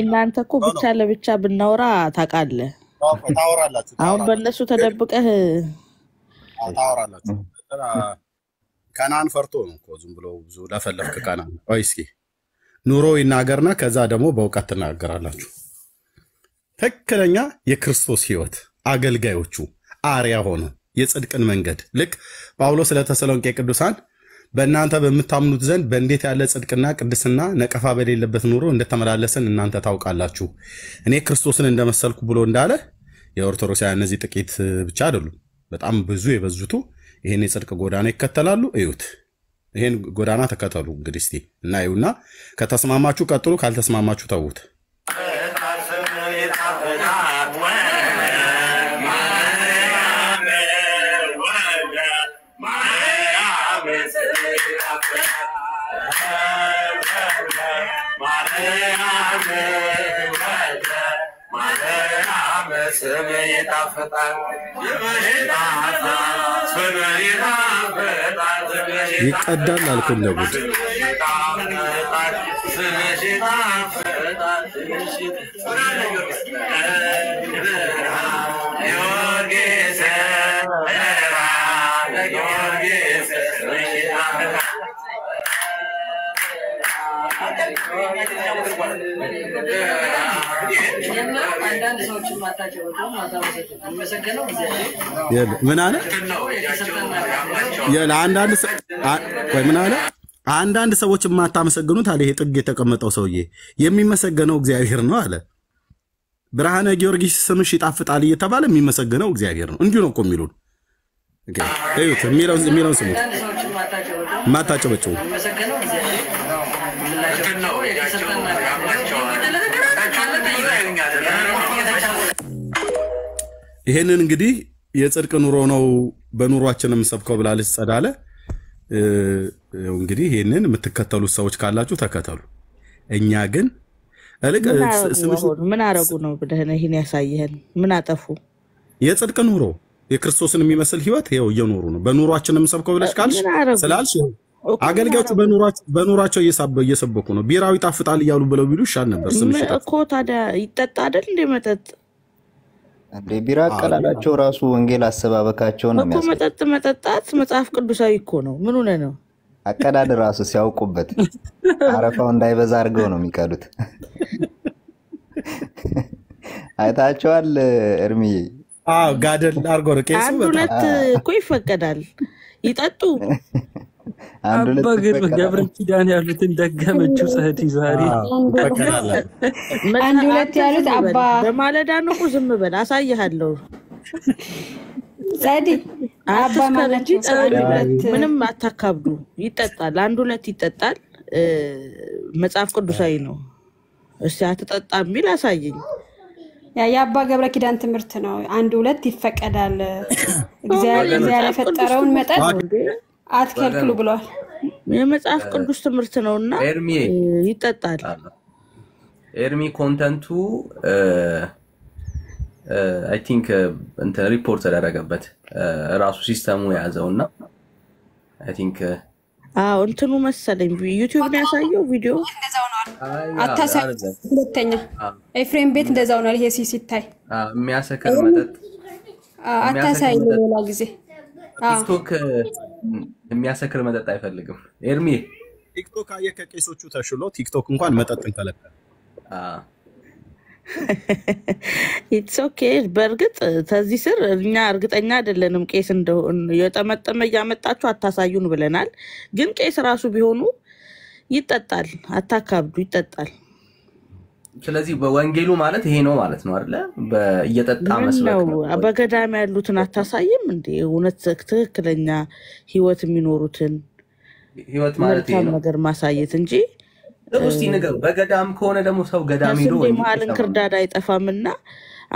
እናንተ እኮ ብቻ ለብቻ ብናወራ ታውቃለህ። አሁን በእነሱ ተደብቀህ ታወራላችሁ። ቀናን ፈርቶ ነው እኮ ዝም ብሎ ብዙ ለፈለፍክ ቀና ቆይ እስኪ ኑሮ ይናገርና ከዛ ደግሞ በእውቀት ትናገራላችሁ። ትክክለኛ የክርስቶስ ህይወት አገልጋዮቹ አሪያ ሆነው የጽድቅን መንገድ ልክ ጳውሎስ ለተሰሎንቄ ቅዱሳን በእናንተ በምታምኑት ዘንድ በእንዴት ያለ ጽድቅና ቅድስና ነቀፋ በሌለበት ኑሮ እንደተመላለስን እናንተ ታውቃላችሁ። እኔ ክርስቶስን እንደመሰልኩ ብሎ እንዳለ የኦርቶዶክሳውያን እነዚህ ጥቂት ብቻ አይደሉም። በጣም ብዙ የበዙቱ ይህን የጽድቅ ጎዳና ይከተላሉ። እዩት፣ ይህን ጎዳና ተከተሉ እንግዲህ እስቲ እና እዩና ከተስማማችሁ ቀጥሉ፣ ካልተስማማችሁ ተዉት። ማርያም ወልደ ማርያም ስም ይጣፍጣል፣ ይቀዳል አልኩ ነጉድ ዮጌሰ አንዳንድ ሰዎች የማታመሰግኑት አለ። ይሄ ጥግ የተቀመጠው ሰውዬ የሚመሰገነው እግዚአብሔር ነው አለ። ብርሃነ ጊዮርጊስ ስምሽ ይጣፍጣል እየተባለ የሚመሰገነው እግዚአብሔር ነው። እንዲሁ ነው እኮ የሚሉን የሚለውን ስሙት። ማታጨበጭቡ ይሄንን እንግዲህ የጽድቅ ኑሮ ነው በኑሯችን የምሰብከው ብላለች ጸዳለ። እንግዲህ ይህንን የምትከተሉት ሰዎች ካላችሁ ተከተሉ። እኛ ግን ምን አረጉ ነው ብለህ ይህን ያሳየህን? ምን አጠፉ? የጽድቅ ኑሮ የክርስቶስን የሚመስል ህይወት ው እየኖሩ ነው። በኑሯችን የምሰብከው ብለሽ ካልሽ ስላልሽ አገልጋዮቹ በኑሯቸው እየሰበኩ ነው። ቢራው ይጣፍጣል እያሉ ብለው ቢሉ ይሻል ነበር። ስምሽ እኮ ታዲያ ይጠጣ አይደል እንደ መጠጥ እንዴ ቢራ አቀላላቸው ራሱ ወንጌል አሰባበካቸው ነው እኮ። መጠጥ መጠጣት መጽሐፍ ቅዱሳዊ እኮ ነው። ምን ሆነ ነው? አቀዳድ ራሱ ሲያውቁበት አረፋው እንዳይበዛ አድርገው ነው የሚቀዱት። አይታቸዋል እርሚ ጋደል አርጎ ነው። አንድ ሁለት እኮ ይፈቀዳል። ይጠጡ። አባገር ገብረ ኪዳን ያሉትን ደገመችው። ጽህቲ ዛሬ አንድ ሁለት ያሉት አባ በማለዳ ንቁ። ዝም በል አሳይሃለሁ። ጸዲ አባ ማለት ምንም አታካብዱ። ይጠጣል፣ አንድ ሁለት ይጠጣል። መጽሐፍ ቅዱሳዊ ነው። እስቲ አትጠጣ የሚል አሳየኝ። የአባ ገብረ ኪዳን ትምህርት ነው። አንድ ሁለት ይፈቀዳል። እግዚአብሔር የፈጠረውን መጠን አትከልክሉ ብሏል። የመጽሐፍ ቅዱስ ትምህርት ነው እና ይጠጣል። ኤርሚ ኮንተንቱ አይ ቲንክ እንትን ሪፖርት ተደረገበት ራሱ ሲስተሙ የያዘው እና አይ ቲንክ እንትኑ መሰለኝ ዩቲዩብ ያሳየው ቪዲዮ አታሳይ። ሁለተኛ ኤፍሬም ቤት እንደዛው ነው። ይሄ ሲ ሲታይ የሚያሰክር መጠጥ አታሳይ። ሌላ ጊዜ ቲክቶክ የሚያሰክር መጠጥ አይፈልግም። ኤርሚ ቲክቶክ አየህ፣ ከቄሶቹ ተሽሎ ቲክቶክ እንኳን መጠጥን ከለከለ። ኢትስ ኦኬ። በእርግጥ ከዚህ ስር እኛ እርግጠኛ አይደለንም ቄስ እንደሆን የጠመጠመ እያመጣችሁ አታሳዩን ብለናል። ግን ቄስ ራሱ ቢሆኑ ይጠጣል። አታካብዱ፣ ይጠጣል። ስለዚህ በወንጌሉ ማለት ይሄ ነው ማለት ነው አለ እየጠጣ መስበክ በገዳም ያሉትን አታሳይም እንዴ? እውነት ትክክለኛ ህይወት የሚኖሩትን ህይወት ማለት ነገር ማሳየት እንጂ እስቲ ነገር በገዳም ከሆነ ደግሞ ሰው ገዳም ሄዶ መሀል እንክርዳድ እና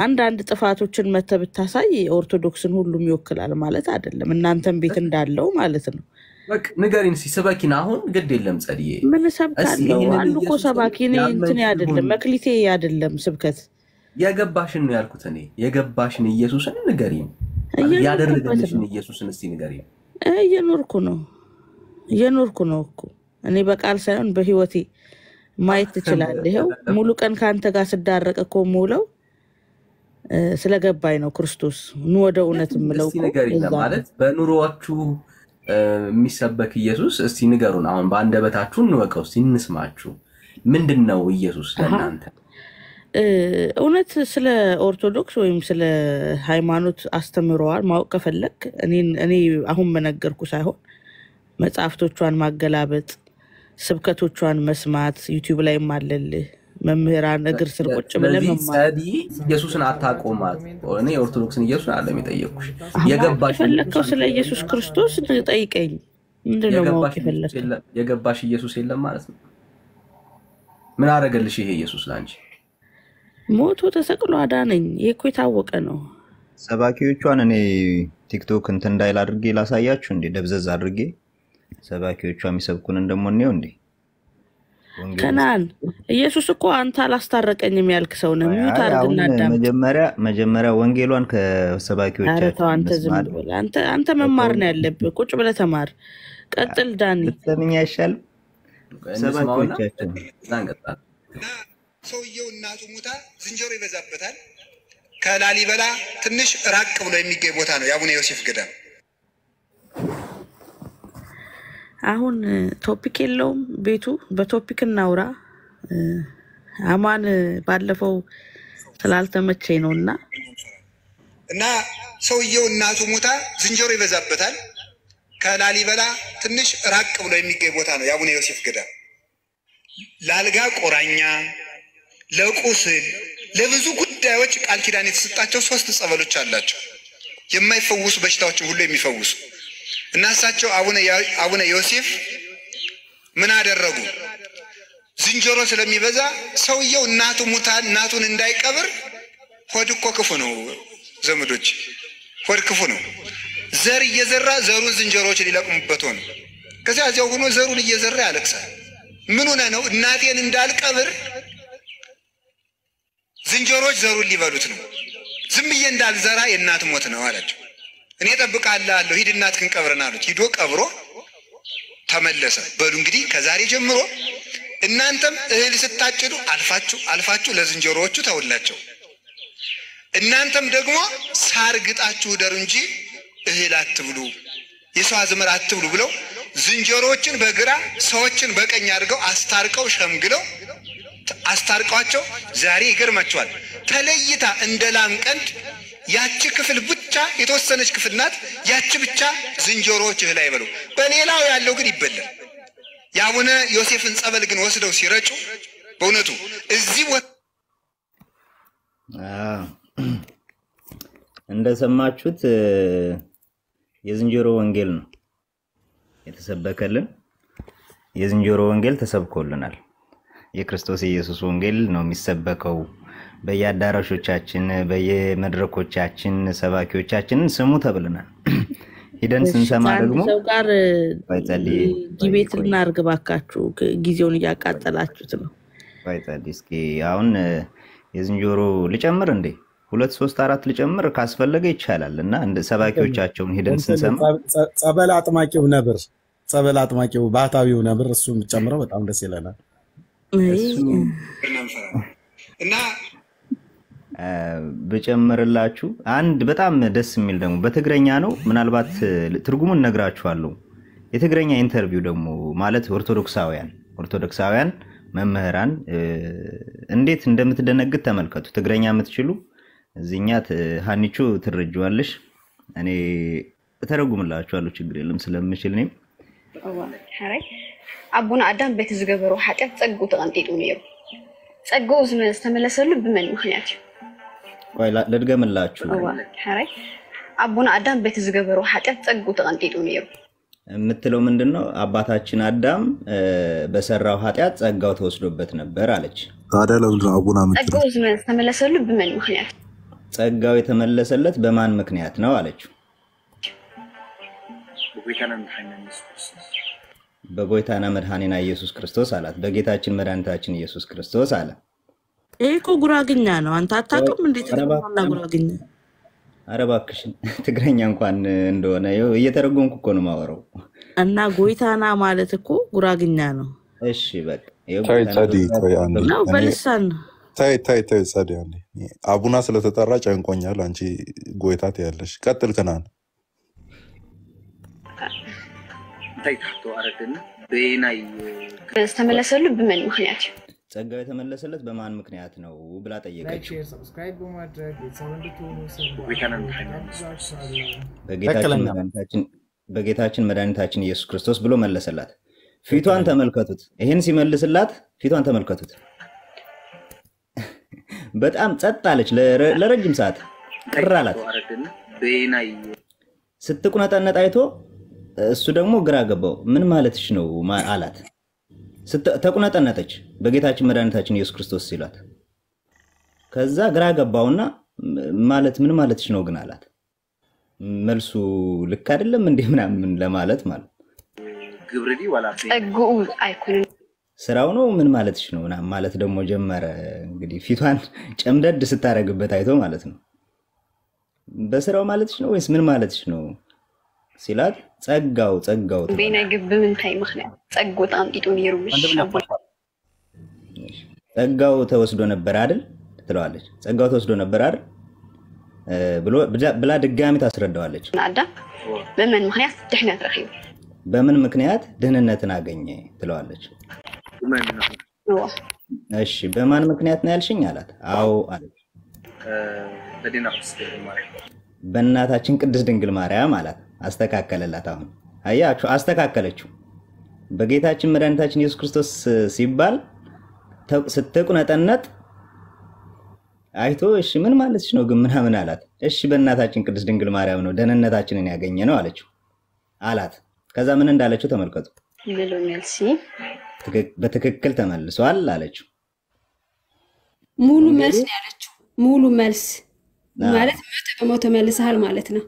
አንዳንድ ጥፋቶችን መተህ ብታሳይ ኦርቶዶክስን ሁሉም ይወክላል ማለት አይደለም። እናንተም ቤት እንዳለው ማለት ነው። በቃ ንገሪን እስኪ ስበኪን። አሁን ግድ የለም ጸድዬ፣ ምን እሰብካለሁ? አንዱ እኮ ሰባኪ እኔ እንትን አይደለም መክሊቴ አይደለም ስብከት። የገባሽን ነው ያልኩት እኔ። የገባሽን ኢየሱስን ንገሪን፣ ያደረገልሽን ኢየሱስን እስኪ ንገሪን። እየኖርኩ ነው እየኖርኩ ነው እኮ እኔ በቃል ሳይሆን በህይወቴ ማየት ትችላለህ። ይኸው ሙሉ ቀን ከአንተ ጋር ስዳረቅ እኮ ሙለው ስለገባኝ ነው። ክርስቶስ ወደ እውነት የምለው ማለት በኑሮዋችሁ የሚሰበክ ኢየሱስ እስቲ ንገሩን። አሁን በአንደበታችሁ እንወቀው እስቲ እንስማችሁ። ምንድን ነው ኢየሱስ ለእናንተ? እውነት ስለ ኦርቶዶክስ ወይም ስለ ሃይማኖት አስተምረዋል ማወቅ ከፈለግ እኔ አሁን መነገርኩ ሳይሆን መጽሐፍቶቿን ማገላበጥ፣ ስብከቶቿን መስማት ዩቲዩብ ላይ ማለልህ መምህራን እግር ስር ቁጭ ብለን ጸዲ ኢየሱስን አታቆማት። እኔ የኦርቶዶክስን ኢየሱስን አለም የጠየቅኩሽ የገባሽ የፈለግከው ስለ ኢየሱስ ክርስቶስ ጠይቀኝ። ምንድን ነው ማወቅ የፈለግከው? የገባሽ ኢየሱስ የለም ማለት ነው። ምን አደረገልሽ ይሄ ኢየሱስ ለአንቺ? ሞቶ ተሰቅሎ አዳነኝ። ይሄ እኮ የታወቀ ነው። ሰባኪዎቿን እኔ ቲክቶክ እንትን እንዳይል አድርጌ ላሳያችሁ እንዴ? ደብዘዝ አድርጌ ሰባኪዎቿ የሚሰብኩን እንደሞ እኔው እንዴ ከናን ኢየሱስ እኮ አንተ አላስታረቀኝም ያልክ ሰው ነው። ሚዩት አድርግና መጀመሪያ ወንጌሏን ከሰባኪዎቻቸው። አንተ መማር ነው ያለብህ። ቁጭ ብለህ ተማር። ቀጥል ዳኒ። ብትሰምኝ አይሻልም? ሰባኪዎቻቸው ሰውየው እናቱ ሙታ ዝንጀሮ ይበዛበታል። ከላሊበላ ትንሽ ራቅ ብሎ የሚገኝ ቦታ ነው የአቡነ ዮሴፍ ገዳም አሁን ቶፒክ የለውም ቤቱ። በቶፒክ እናውራ። አማን ባለፈው ስላልተመቸኝ ነው እና እና ሰውየው እናቱ ሞታ ዝንጀሮ ይበዛበታል። ከላሊበላ ትንሽ ራቅ ብሎ የሚገኝ ቦታ ነው የአቡነ ዮሴፍ ገዳም። ለአልጋ ቆራኛ፣ ለቁስል፣ ለብዙ ጉዳዮች ቃል ኪዳን የተሰጣቸው ሶስት ጸበሎች አላቸው የማይፈውሱ በሽታዎችን ሁሉ የሚፈውሱ እና እሳቸው አቡነ ዮሴፍ ምን አደረጉ? ዝንጀሮ ስለሚበዛ ሰውየው እናቱ ሙታ እናቱን እንዳይቀብር ሆድ እኮ ክፉ ነው ዘመዶች፣ ሆድ ክፉ ነው። ዘር እየዘራ ዘሩን ዝንጀሮዎች ሊለቅሙበት ሆነ። ከዚያ እዚያው ሆኖ ዘሩን እየዘራ ያለቅሳል። ምን ሆነ ነው? እናቴን እንዳልቀብር ዝንጀሮዎች ዘሩን ሊበሉት ነው። ዝም ብዬ እንዳልዘራ የእናት ሞት ነው አላቸው። እኔ እጠብቅሃለሁ ሂድ እናትህን ቀብረን አሉት። ሂዶ ቀብሮ ተመለሰ። በሉ እንግዲህ ከዛሬ ጀምሮ እናንተም እህል ስታጭዱ አልፋችሁ አልፋችሁ ለዝንጀሮዎቹ ተውላቸው፣ እናንተም ደግሞ ሳር ግጣችሁ ደሩ እንጂ እህል አትብሉ፣ የሰው አዝመራ አትብሉ ብለው ዝንጀሮዎችን በግራ ሰዎችን በቀኝ አድርገው አስታርቀው ሸምግለው አስታርቀዋቸው ዛሬ ይገርማቸዋል። ተለይታ እንደ ላም ቀንድ ያቺ ክፍል ብቻ የተወሰነች ክፍል ናት። ያቺ ብቻ ዝንጀሮዎች እህል አይበሉ፣ በሌላው ያለው ግን ይበላል። የአቡነ ዮሴፍን ጸበል ግን ወስደው ሲረጩ በእውነቱ እዚህ ቦታ እንደሰማችሁት የዝንጀሮ ወንጌል ነው የተሰበከልን። የዝንጀሮ ወንጌል ተሰብኮልናል። የክርስቶስ ኢየሱስ ወንጌል ነው የሚሰበከው። በየአዳራሾቻችን በየመድረኮቻችን ሰባኪዎቻችንን ስሙ ተብለናል። ሂደን ስንሰማ ደግሞ ሰው ጋር ዲቤት ልናርግ ባካችሁ፣ ጊዜውን እያቃጠላችሁት ነው። ይጸል እስኪ አሁን የዝንጀሮ ልጨምር እንዴ? ሁለት ሶስት አራት ልጨምር ካስፈለገ ይቻላል። እና ሰባኪዎቻቸውን ሂደን ስንሰማ ጸበል አጥማቂው ነብር ጸበል አጥማቂው ባህታዊው ነብር እሱ የምጨምረው በጣም ደስ ይለናል እና ብጨምርላችሁ አንድ በጣም ደስ የሚል ደግሞ በትግረኛ ነው። ምናልባት ትርጉሙን እነግራችኋለሁ። የትግረኛ ኢንተርቪው ደግሞ ማለት ኦርቶዶክሳውያን ኦርቶዶክሳውያን መምህራን እንዴት እንደምትደነግጥ ተመልከቱ። ትግረኛ የምትችሉ እዚኛ ሀኒቹ ትረጅዋለሽ፣ እኔ እተረጉምላችኋለሁ። ችግር የለም ስለምችል እኔም አቡነ አዳም ቤት ዝገበሩ ሓጢያት ፀጉ ተቐንጢጡ ነይሩ ፀጉ ዝተመለሰሉ ብመን ምክንያት እዩ ቆይ ልድገምላችሁ። አቡነ አዳም ቤት ዝገበሩ ኃጢአት ጸጉ የምትለው ምንድን ነው? አባታችን አዳም በሰራው ኃጢአት ጸጋው ተወስዶበት ነበር አለች። ታዲያ ለምንድን ነው አቡነ ተመለሰሉ? በምን ምክንያት ጸጋው የተመለሰለት በማን ምክንያት ነው አለችው። በጎይታና መድኃኒና ኢየሱስ ክርስቶስ አላት። በጌታችን መድኃኒታችን ኢየሱስ ክርስቶስ አለ። ይሄ እኮ ጉራግኛ ነው። አንተ አታውቅም? እንዴት ተጠቅማና ጉራግኛ። ኧረ እባክሽን ትግረኛ እንኳን እንደሆነ እየተረጎምኩ እኮ ነው የማወራው። እና ጎይታና ማለት እኮ ጉራግኛ ነው። እሺ በቃ ነው አቡና ስለተጠራ ጨንቆኛል። አንቺ ጎይታት ያለሽ ቀጥል። ክናን ተመለሰሉ ብምን ምክንያት ጸጋው የተመለሰለት በማን ምክንያት ነው ብላ ጠየቀችው። በጌታችን መድኃኒታችን ኢየሱስ ክርስቶስ ብሎ መለሰላት። ፊቷን ተመልከቱት። ይህን ሲመልስላት ፊቷን ተመልከቱት። በጣም ጸጥ አለች ለረጅም ሰዓት። ቅር አላት። ስትቁነጠነጥ አይቶ እሱ ደግሞ ግራ ገባው። ምን ማለትሽ ነው አላት። ተቁነጠነጠች በጌታችን መድኃኒታችን ኢየሱስ ክርስቶስ ሲሏት፣ ከዛ ግራ ገባውና ማለት ምን ማለትሽ ነው ግን አላት። መልሱ ልክ አይደለም እንዲህ ምናምን ለማለት ማለት ስራው ነው። ምን ማለትሽ ነው ማለት ደግሞ ጀመረ። እንግዲህ ፊቷን ጨምደድ ስታደርግበት አይቶ ማለት ነው። በስራው ማለትሽ ነው ወይስ ምን ማለትሽ ነው ሲላል ጸጋው ጸጋው ቤነግብ ብምንታይ ምክንያት ጸጎት አምጢጡ ነይሩምሽ ጸጋው ተወስዶ ነበር አይደል ትለዋለች። ጸጋው ተወስዶ ነበር አይደል ብላ ድጋሚ ታስረዳዋለች። በምን ምክንያት ድህነት ረኪቡ በምን ምክንያት ድህንነትን አገኘ ትለዋለች። እሺ በማን ምክንያት ነው ያልሽኝ አላት። አዎ አለች። በእናታችን ቅድስት ድንግል ማርያም አላት። አስተካከለላት። አሁን አያችሁ፣ አስተካከለችው። በጌታችን መድኃኒታችን ኢየሱስ ክርስቶስ ሲባል ስትቁነጠነጥ አይቶ እሺ ምን ማለትሽ ነው ግን ምናምን አላት። እሺ በእናታችን ቅድስት ድንግል ማርያም ነው ደህንነታችንን ያገኘ ነው አለችው አላት። ከዛ ምን እንዳለችው ተመልከቱ። በትክክል ተመልሷል አለችው። ሙሉ መልስ ነው ያለችው። ሙሉ መልስ ማለት መቶ በመቶ መልሰሃል ማለት ነው።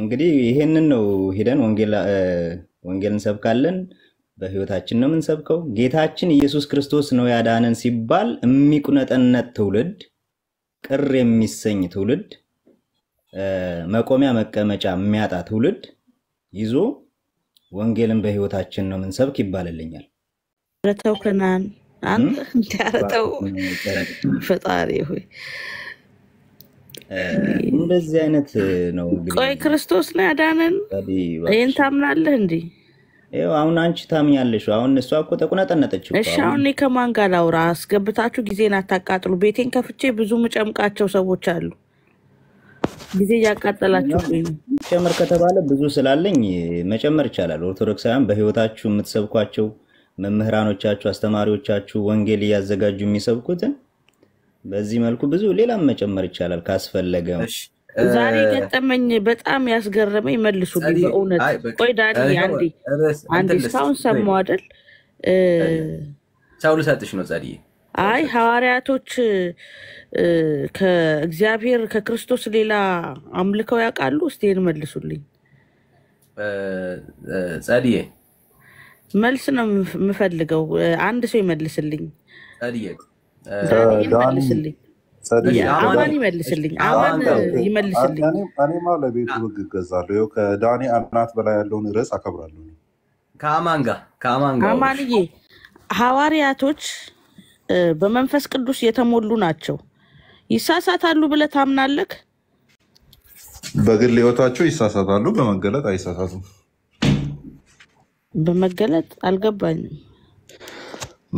እንግዲህ ይሄንን ነው ሄደን ወንጌል እንሰብካለን። በህይወታችን ነው የምንሰብከው። ጌታችን ኢየሱስ ክርስቶስ ነው ያዳነን ሲባል የሚቁነጠነት ትውልድ፣ ቅር የሚሰኝ ትውልድ፣ መቆሚያ መቀመጫ የሚያጣ ትውልድ ይዞ ወንጌልን በህይወታችን ነው የምንሰብክ ይባልልኛል። ረተው ከናን አንተ ፈጣሪ ሆይ እንደዚህ አይነት ነው። ቆይ ክርስቶስ ነው ያዳነን። ይህን ታምናለህ? እንዲህ አሁን አንቺ ታምኛለሽ። አሁን እሷ እኮ ተቁነጠነጠች። እሺ አሁን እኔ ከማን ጋር ላውራ? አስገብታችሁ ጊዜን አታቃጥሉ። ቤቴን ከፍቼ ብዙ ምጨምቃቸው ሰዎች አሉ። ጊዜ እያቃጠላችሁ ጨምር ከተባለ ብዙ ስላለኝ መጨመር ይቻላል። ኦርቶዶክሳውያን በህይወታችሁ የምትሰብኳቸው መምህራኖቻችሁ፣ አስተማሪዎቻችሁ ወንጌል እያዘጋጁ የሚሰብኩትን በዚህ መልኩ ብዙ ሌላም መጨመር ይቻላል ካስፈለገ። ዛሬ ገጠመኝ በጣም ያስገረመኝ መልሱልኝ፣ በእውነት ቆይ ዳኒ አንዴ አንዴ እስካሁን ሰማሁ አይደል? ሰው ልሰጥሽ ነው ጸድዬ። አይ ሐዋርያቶች ከእግዚአብሔር ከክርስቶስ ሌላ አምልከው ያውቃሉ? እስኪ ይህን መልሱልኝ ጸድዬ። መልስ ነው የምፈልገው፣ አንድ ሰው ይመልስልኝ ጸድዬ መልስልኝ እኔማ ለቤቱ ህግ እገዛለሁ። ከዳኒ አናት በላይ ያለውን ርዕስ አከብራለሁ። ከአማን ጋር ከአማን ጋር አማንዬ፣ ሐዋርያቶች በመንፈስ ቅዱስ የተሞሉ ናቸው። ይሳሳታሉ ብለህ ታምናለህ? በግል ህይወታቸው ይሳሳታሉ፣ በመገለጥ አይሳሳቱም። በመገለጥ አልገባኝም።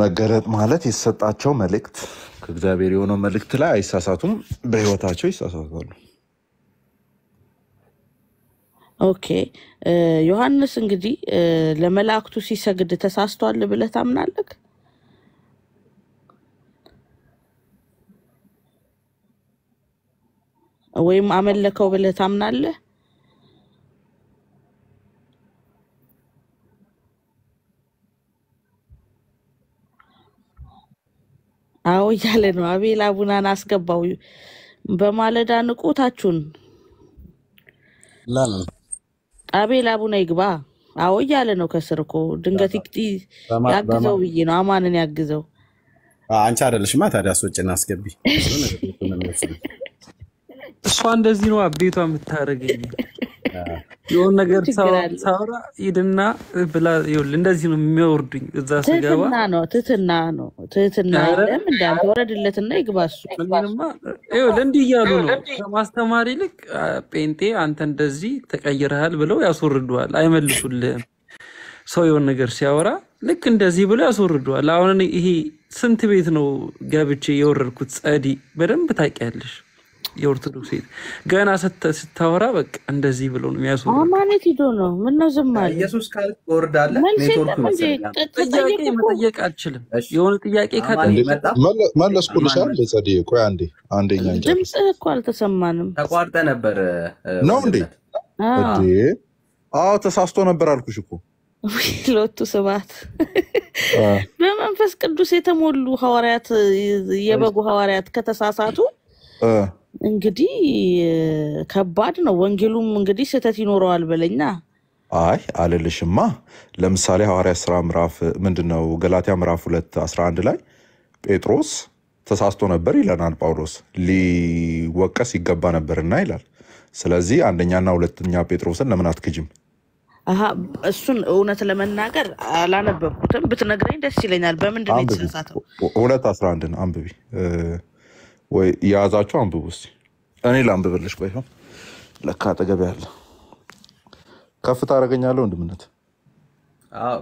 መገለጥ ማለት የተሰጣቸው መልእክት ከእግዚአብሔር የሆነው መልእክት ላይ አይሳሳቱም፣ በህይወታቸው ይሳሳታሉ። ኦኬ ዮሐንስ እንግዲህ ለመላእክቱ ሲሰግድ ተሳስቷል ብለህ ታምናለህ? ወይም አመለከው ብለህ ታምናለህ? አዎ እያለ ነው። አቤላ ቡናን አስገባው። በማለዳ ንቁታችሁን ታችሁን። አቤላ ቡና ይግባ። አዎ እያለ ነው። ከስር እኮ ድንገት ያግዘው ብዬ ነው። አማንን ያግዘው። አንቺ አይደለሽማ ታዲያ ሶጭና አስገቢ። እሷ እንደዚህ ነው አቤቷ የምታደርገኝ የሆነ ነገር ሳውራ ሂድና ብላ እንደዚህ ነው የሚያወርዱኝ። እዛ ስገባ ነው ትህትና ነው ትህትና ለም ወረድለትና እንዲህ እያሉ ነው። ከማስተማር ይልቅ ጴንጤ አንተ እንደዚህ ተቀይረሃል ብለው ያስወርዱሃል፣ አይመልሱልህም። ሰው የሆነ ነገር ሲያወራ ልክ እንደዚህ ብሎ ያስወርዱሃል። አሁን ይሄ ስንት ቤት ነው ገብቼ የወረድኩት? ጸዲ በደንብ ታውቂያለሽ። የኦርቶዶክስ ሴት ገና ስታወራ በቃ እንደዚህ ብሎ ነው የሚያስ ማለት ሂዶ ነው። ምነው ዝም አለ? ኢየሱስ ካል ወርዳለ ኔትወርክ መጠየቅ አልችልም። የሆነ ጥያቄ መለስኩልሽ። ጸድ ቆይ አንዴ፣ አንደኛ ድምፅ እኮ አልተሰማንም፣ ተቋርጠ ነበር ነው እንዴ? አዎ ተሳስቶ ነበር አልኩሽ እኮ ሎቱ ስባት በመንፈስ ቅዱስ የተሞሉ ሐዋርያት የበጉ ሐዋርያት ከተሳሳቱ እንግዲህ ከባድ ነው። ወንጌሉም እንግዲህ ስህተት ይኖረዋል በለኛ። አይ አልልሽማ። ለምሳሌ ሐዋርያ ስራ ምዕራፍ ምንድን ነው ገላትያ ምዕራፍ ሁለት 11 ላይ ጴጥሮስ ተሳስቶ ነበር ይለናል ጳውሎስ። ሊወቀስ ይገባ ነበርና ይላል። ስለዚህ አንደኛና ሁለተኛ ጴጥሮስን ለምን አትክጅም? እሱን እውነት ለመናገር አላነበብኩትም። ብትነግረኝ ደስ ይለኛል። በምንድን ነው የተሳሳተው? ሁለት 11ን አንብቢ ወይ የያዛችሁ አንብቡ እስኪ። እኔ ላንብብልሽ። ባይሆን ለካ አጠገብ ያለ ከፍታ አደረገኛለሁ። ወንድምነት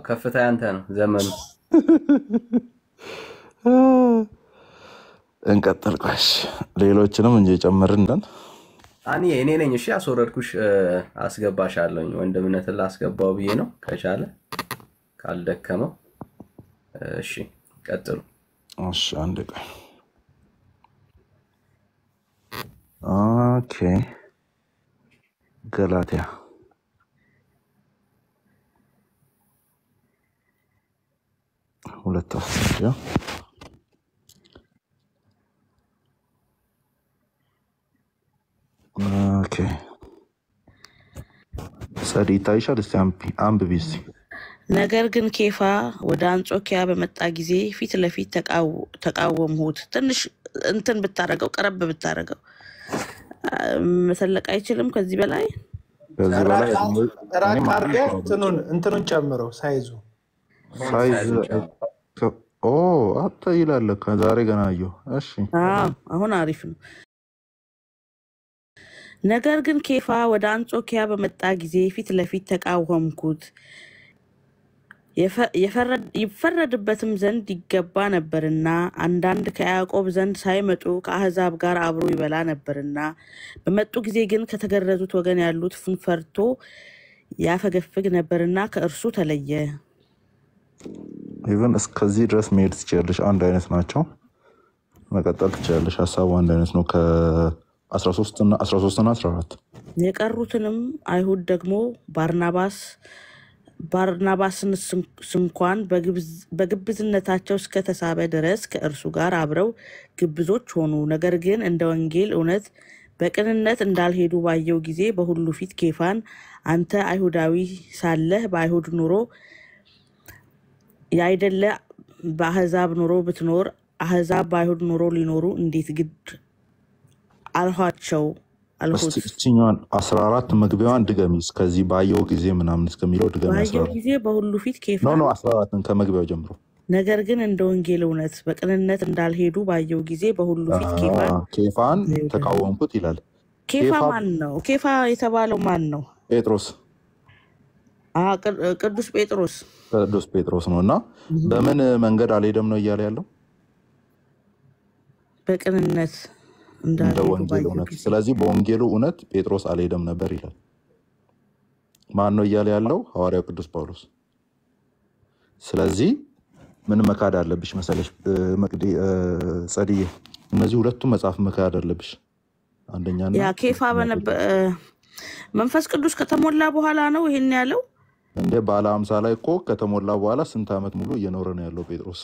ከፍታ ያንተ ነው ዘመኑ። እንቀጥል። ቆሽ ሌሎችንም እንጂ ጨምርነን አኒ እኔ ነኝ። እሺ አስወረድኩሽ፣ አስገባሻለሁኝ። ወንድምነትን ላስገባው ብዬ ነው። ከቻለ ካልደከመው፣ እሺ ቀጥሉ። እሺ አንድ ቀን ኦኬ ገላትያ ሁለት አስያ ኦኬ ሰሪ ይታይሻል። እስቲ አንብቢ ነገር ግን ኬፋ ወደ አንጾኪያ በመጣ ጊዜ ፊት ለፊት ተቃወምሁት። ትንሽ እንትን ብታደረገው ቀረብ ብታደረገው መሰለቅ አይችልም። ከዚህ በላይ እንትኑን እንትኑን ጨምረው ሳይዙ አታ ይላል። ዛሬ ገና አየሁ። እሺ አሁን አሪፍ ነው። ነገር ግን ኬፋ ወደ አንጾኪያ በመጣ ጊዜ ፊት ለፊት ተቃወምኩት። ይፈረድበትም ዘንድ ይገባ ነበርና አንዳንድ ከያዕቆብ ዘንድ ሳይመጡ ከአህዛብ ጋር አብሮ ይበላ ነበርና። በመጡ ጊዜ ግን ከተገረዙት ወገን ያሉት ፍንፈርቶ ያፈገፍግ ነበርና ከእርሱ ተለየ። ኢቨን እስከዚህ ድረስ መሄድ ትችላለሽ። አንድ አይነት ናቸው። መቀጠል ትችላለሽ። ሀሳቡ አንድ አይነት ነው። ከ13 እና 14 የቀሩትንም አይሁድ ደግሞ ባርናባስ ባርናባስን ስንኳን በግብዝነታቸው እስከ ተሳበ ድረስ ከእርሱ ጋር አብረው ግብዞች ሆኑ። ነገር ግን እንደ ወንጌል እውነት በቅንነት እንዳልሄዱ ባየው ጊዜ በሁሉ ፊት ኬፋን፣ አንተ አይሁዳዊ ሳለህ በአይሁድ ኑሮ ያይደለ በአህዛብ ኑሮ ብትኖር አህዛብ በአይሁድ ኑሮ ሊኖሩ እንዴት ግድ አልኋቸው? አልኩት። እችኛዋን አስራ አራት መግቢያዋን ድገሚ እስከዚህ ባየው ጊዜ ምናምን እስከሚለው ድገሚ። ባየው ጊዜ በሁሉ ፊት ኬፋ ነው። አስራ አራትን ከመግቢያው ጀምሮ ነገር ግን እንደ ወንጌል እውነት በቅንነት እንዳልሄዱ ባየው ጊዜ በሁሉ ፊት ኬፋን ኬፋን ተቃወምኩት ይላል። ኬፋ ማን ነው? ኬፋ የተባለው ማን ነው? ጴጥሮስ ቅዱስ ጴጥሮስ ቅዱስ ጴጥሮስ ነው። እና በምን መንገድ አልሄደም ነው እያለ ያለው በቅንነት እንደ ወንጌል እውነት። ስለዚህ በወንጌሉ እውነት ጴጥሮስ አልሄደም ነበር ይላል። ማን ነው እያለ ያለው? ሐዋርያው ቅዱስ ጳውሎስ። ስለዚህ ምን መካድ አለብሽ መሰለሽ ጸድዬ? እነዚህ ሁለቱም መጽሐፍ መካድ አለብሽ። አንደኛ ኬፋ መንፈስ ቅዱስ ከተሞላ በኋላ ነው ይሄን ያለው። እንደ ባለ አምሳ ላይ እኮ ከተሞላ በኋላ ስንት ዓመት ሙሉ እየኖረ ነው ያለው ጴጥሮስ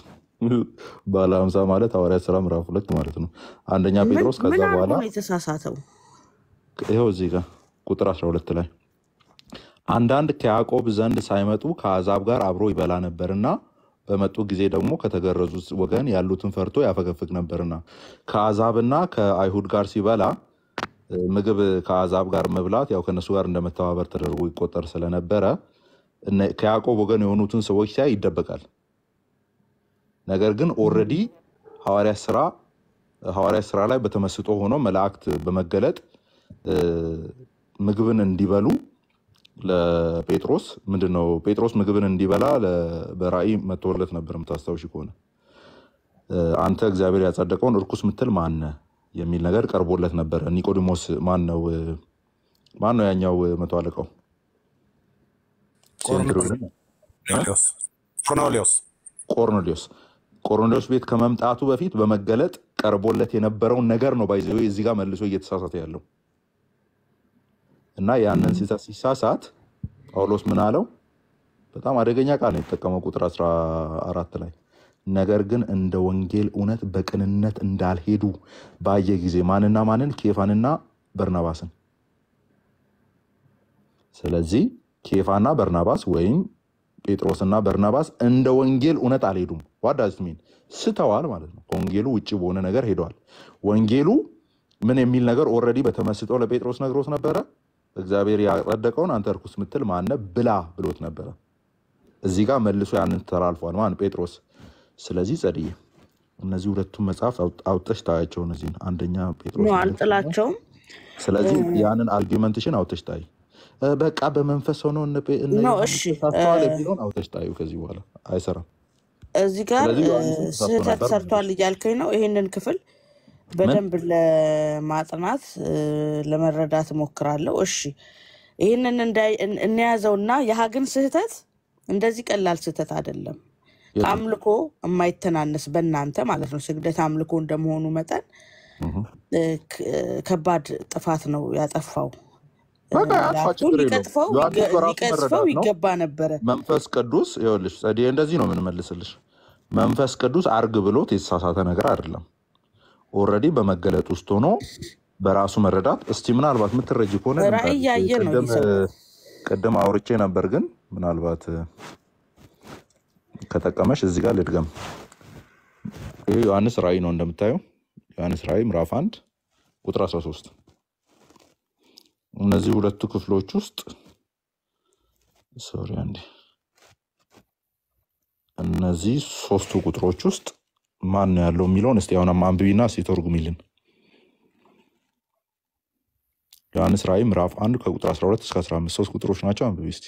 ባለ ሀምሳ ማለት ሐዋርያት ስራ ምዕራፍ ሁለት ማለት ነው። አንደኛ ጴጥሮስ ከዛ በኋላ የተሳሳተው ይኸው እዚህ ጋር ቁጥር 12 ላይ አንዳንድ ከያዕቆብ ዘንድ ሳይመጡ ከአዛብ ጋር አብሮ ይበላ ነበርና በመጡ ጊዜ ደግሞ ከተገረዙት ወገን ያሉትን ፈርቶ ያፈገፍግ ነበርና ከአዛብና ከአይሁድ ጋር ሲበላ ምግብ ከአዛብ ጋር መብላት ያው ከነሱ ጋር እንደመተባበር ተደርጎ ይቆጠር ስለነበረ ከያዕቆብ ወገን የሆኑትን ሰዎች ሲያይ ይደበቃል። ነገር ግን ኦልሬዲ ሐዋርያ ስራ ሐዋርያ ስራ ላይ በተመስጦ ሆኖ መላእክት በመገለጥ ምግብን እንዲበሉ ለጴጥሮስ ምንድን ነው ጴጥሮስ ምግብን እንዲበላ በራእይ መጥቶለት ነበር። የምታስታውሽ ከሆነ አንተ እግዚአብሔር ያጸደቀውን እርኩስ ምትል ማነ የሚል ነገር ቀርቦለት ነበረ። ኒቆዲሞስ ማን ነው? ማን ነው ያኛው መቶ አለቃው ቆርኔሊዮስ ቆሮንዶስ ቤት ከመምጣቱ በፊት በመገለጥ ቀርቦለት የነበረውን ነገር ነው ባይዘ እዚህ ጋር መልሶ እየተሳሳተ ያለው እና ያንን ሲሳሳት ጳውሎስ ምን አለው? በጣም አደገኛ ቃል ነው የተጠቀመው ቁጥር 14 ላይ ነገር ግን እንደ ወንጌል እውነት በቅንነት እንዳልሄዱ ባየ ጊዜ ማንና ማንን? ኬፋንና በርናባስን። ስለዚህ ኬፋና በርናባስ ወይም ጴጥሮስና በርናባስ እንደ ወንጌል እውነት አልሄዱም። ዋዳሚን ስተዋል ማለት ነው። ከወንጌሉ ውጭ በሆነ ነገር ሄደዋል። ወንጌሉ ምን የሚል ነገር ኦልሬዲ በተመስጦ ለጴጥሮስ ነግሮት ነበረ። እግዚአብሔር ያጸደቀውን አንተ ርኩስ ምትል ማነ ብላ ብሎት ነበረ። እዚህ ጋር መልሶ ያንን ተላልፏል ማን ጴጥሮስ። ስለዚህ ጸድዬ እነዚህ ሁለቱም መጽሐፍ አውጠሽ ታያቸው። እነዚህን አንደኛ ጴጥሮስ አልጥላቸውም። ስለዚህ ያንን አርጊመንትሽን አውጠሽ ታይ በቃ በመንፈስ ሆኖ ቢሆን አውተሽ ከዚህ በኋላ አይሰራም። እዚህ ጋር ስህተት ሰርቷል እያልከኝ ነው። ይሄንን ክፍል በደንብ ለማጥናት ለመረዳት እሞክራለሁ። እሺ ይህንን እንያዘውና የሀግን ስህተት እንደዚህ ቀላል ስህተት አይደለም። ከአምልኮ የማይተናነስ በእናንተ ማለት ነው። ስግደት አምልኮ እንደመሆኑ መጠን ከባድ ጥፋት ነው ያጠፋው። ሊቀጥፈው ይገባ ነበረ። መንፈስ ቅዱስ ይኸውልሽ፣ እንደዚህ ነው የምንመልስልሽ። መንፈስ ቅዱስ አርግ ብሎት የተሳሳተ ነገር አይደለም። ኦልሬዲ በመገለጥ ውስጥ ሆኖ በራሱ መረዳት። እስቲ ምናልባት የምትረጂ ከሆነ ቅድም አውርቼ ነበር፣ ግን ምናልባት ከጠቀመሽ እዚህ ጋር ልድገም። ይህ ዮሐንስ ራእይ ነው እንደምታየው፣ ዮሐንስ ራእይ ምዕራፍ አንድ ቁጥር 13 እነዚህ ሁለቱ ክፍሎች ውስጥ ሶሪ አንዴ እነዚህ ሶስቱ ቁጥሮች ውስጥ ማን ነው ያለው የሚለውን እስቲ አሁንም አንብቢና ሲተርጉሚልን ዮሐንስ ራእይ ምዕራፍ አንድ ከቁጥር 12 እስከ 15 ሶስት ቁጥሮች ናቸው። አንብቢ እስቲ።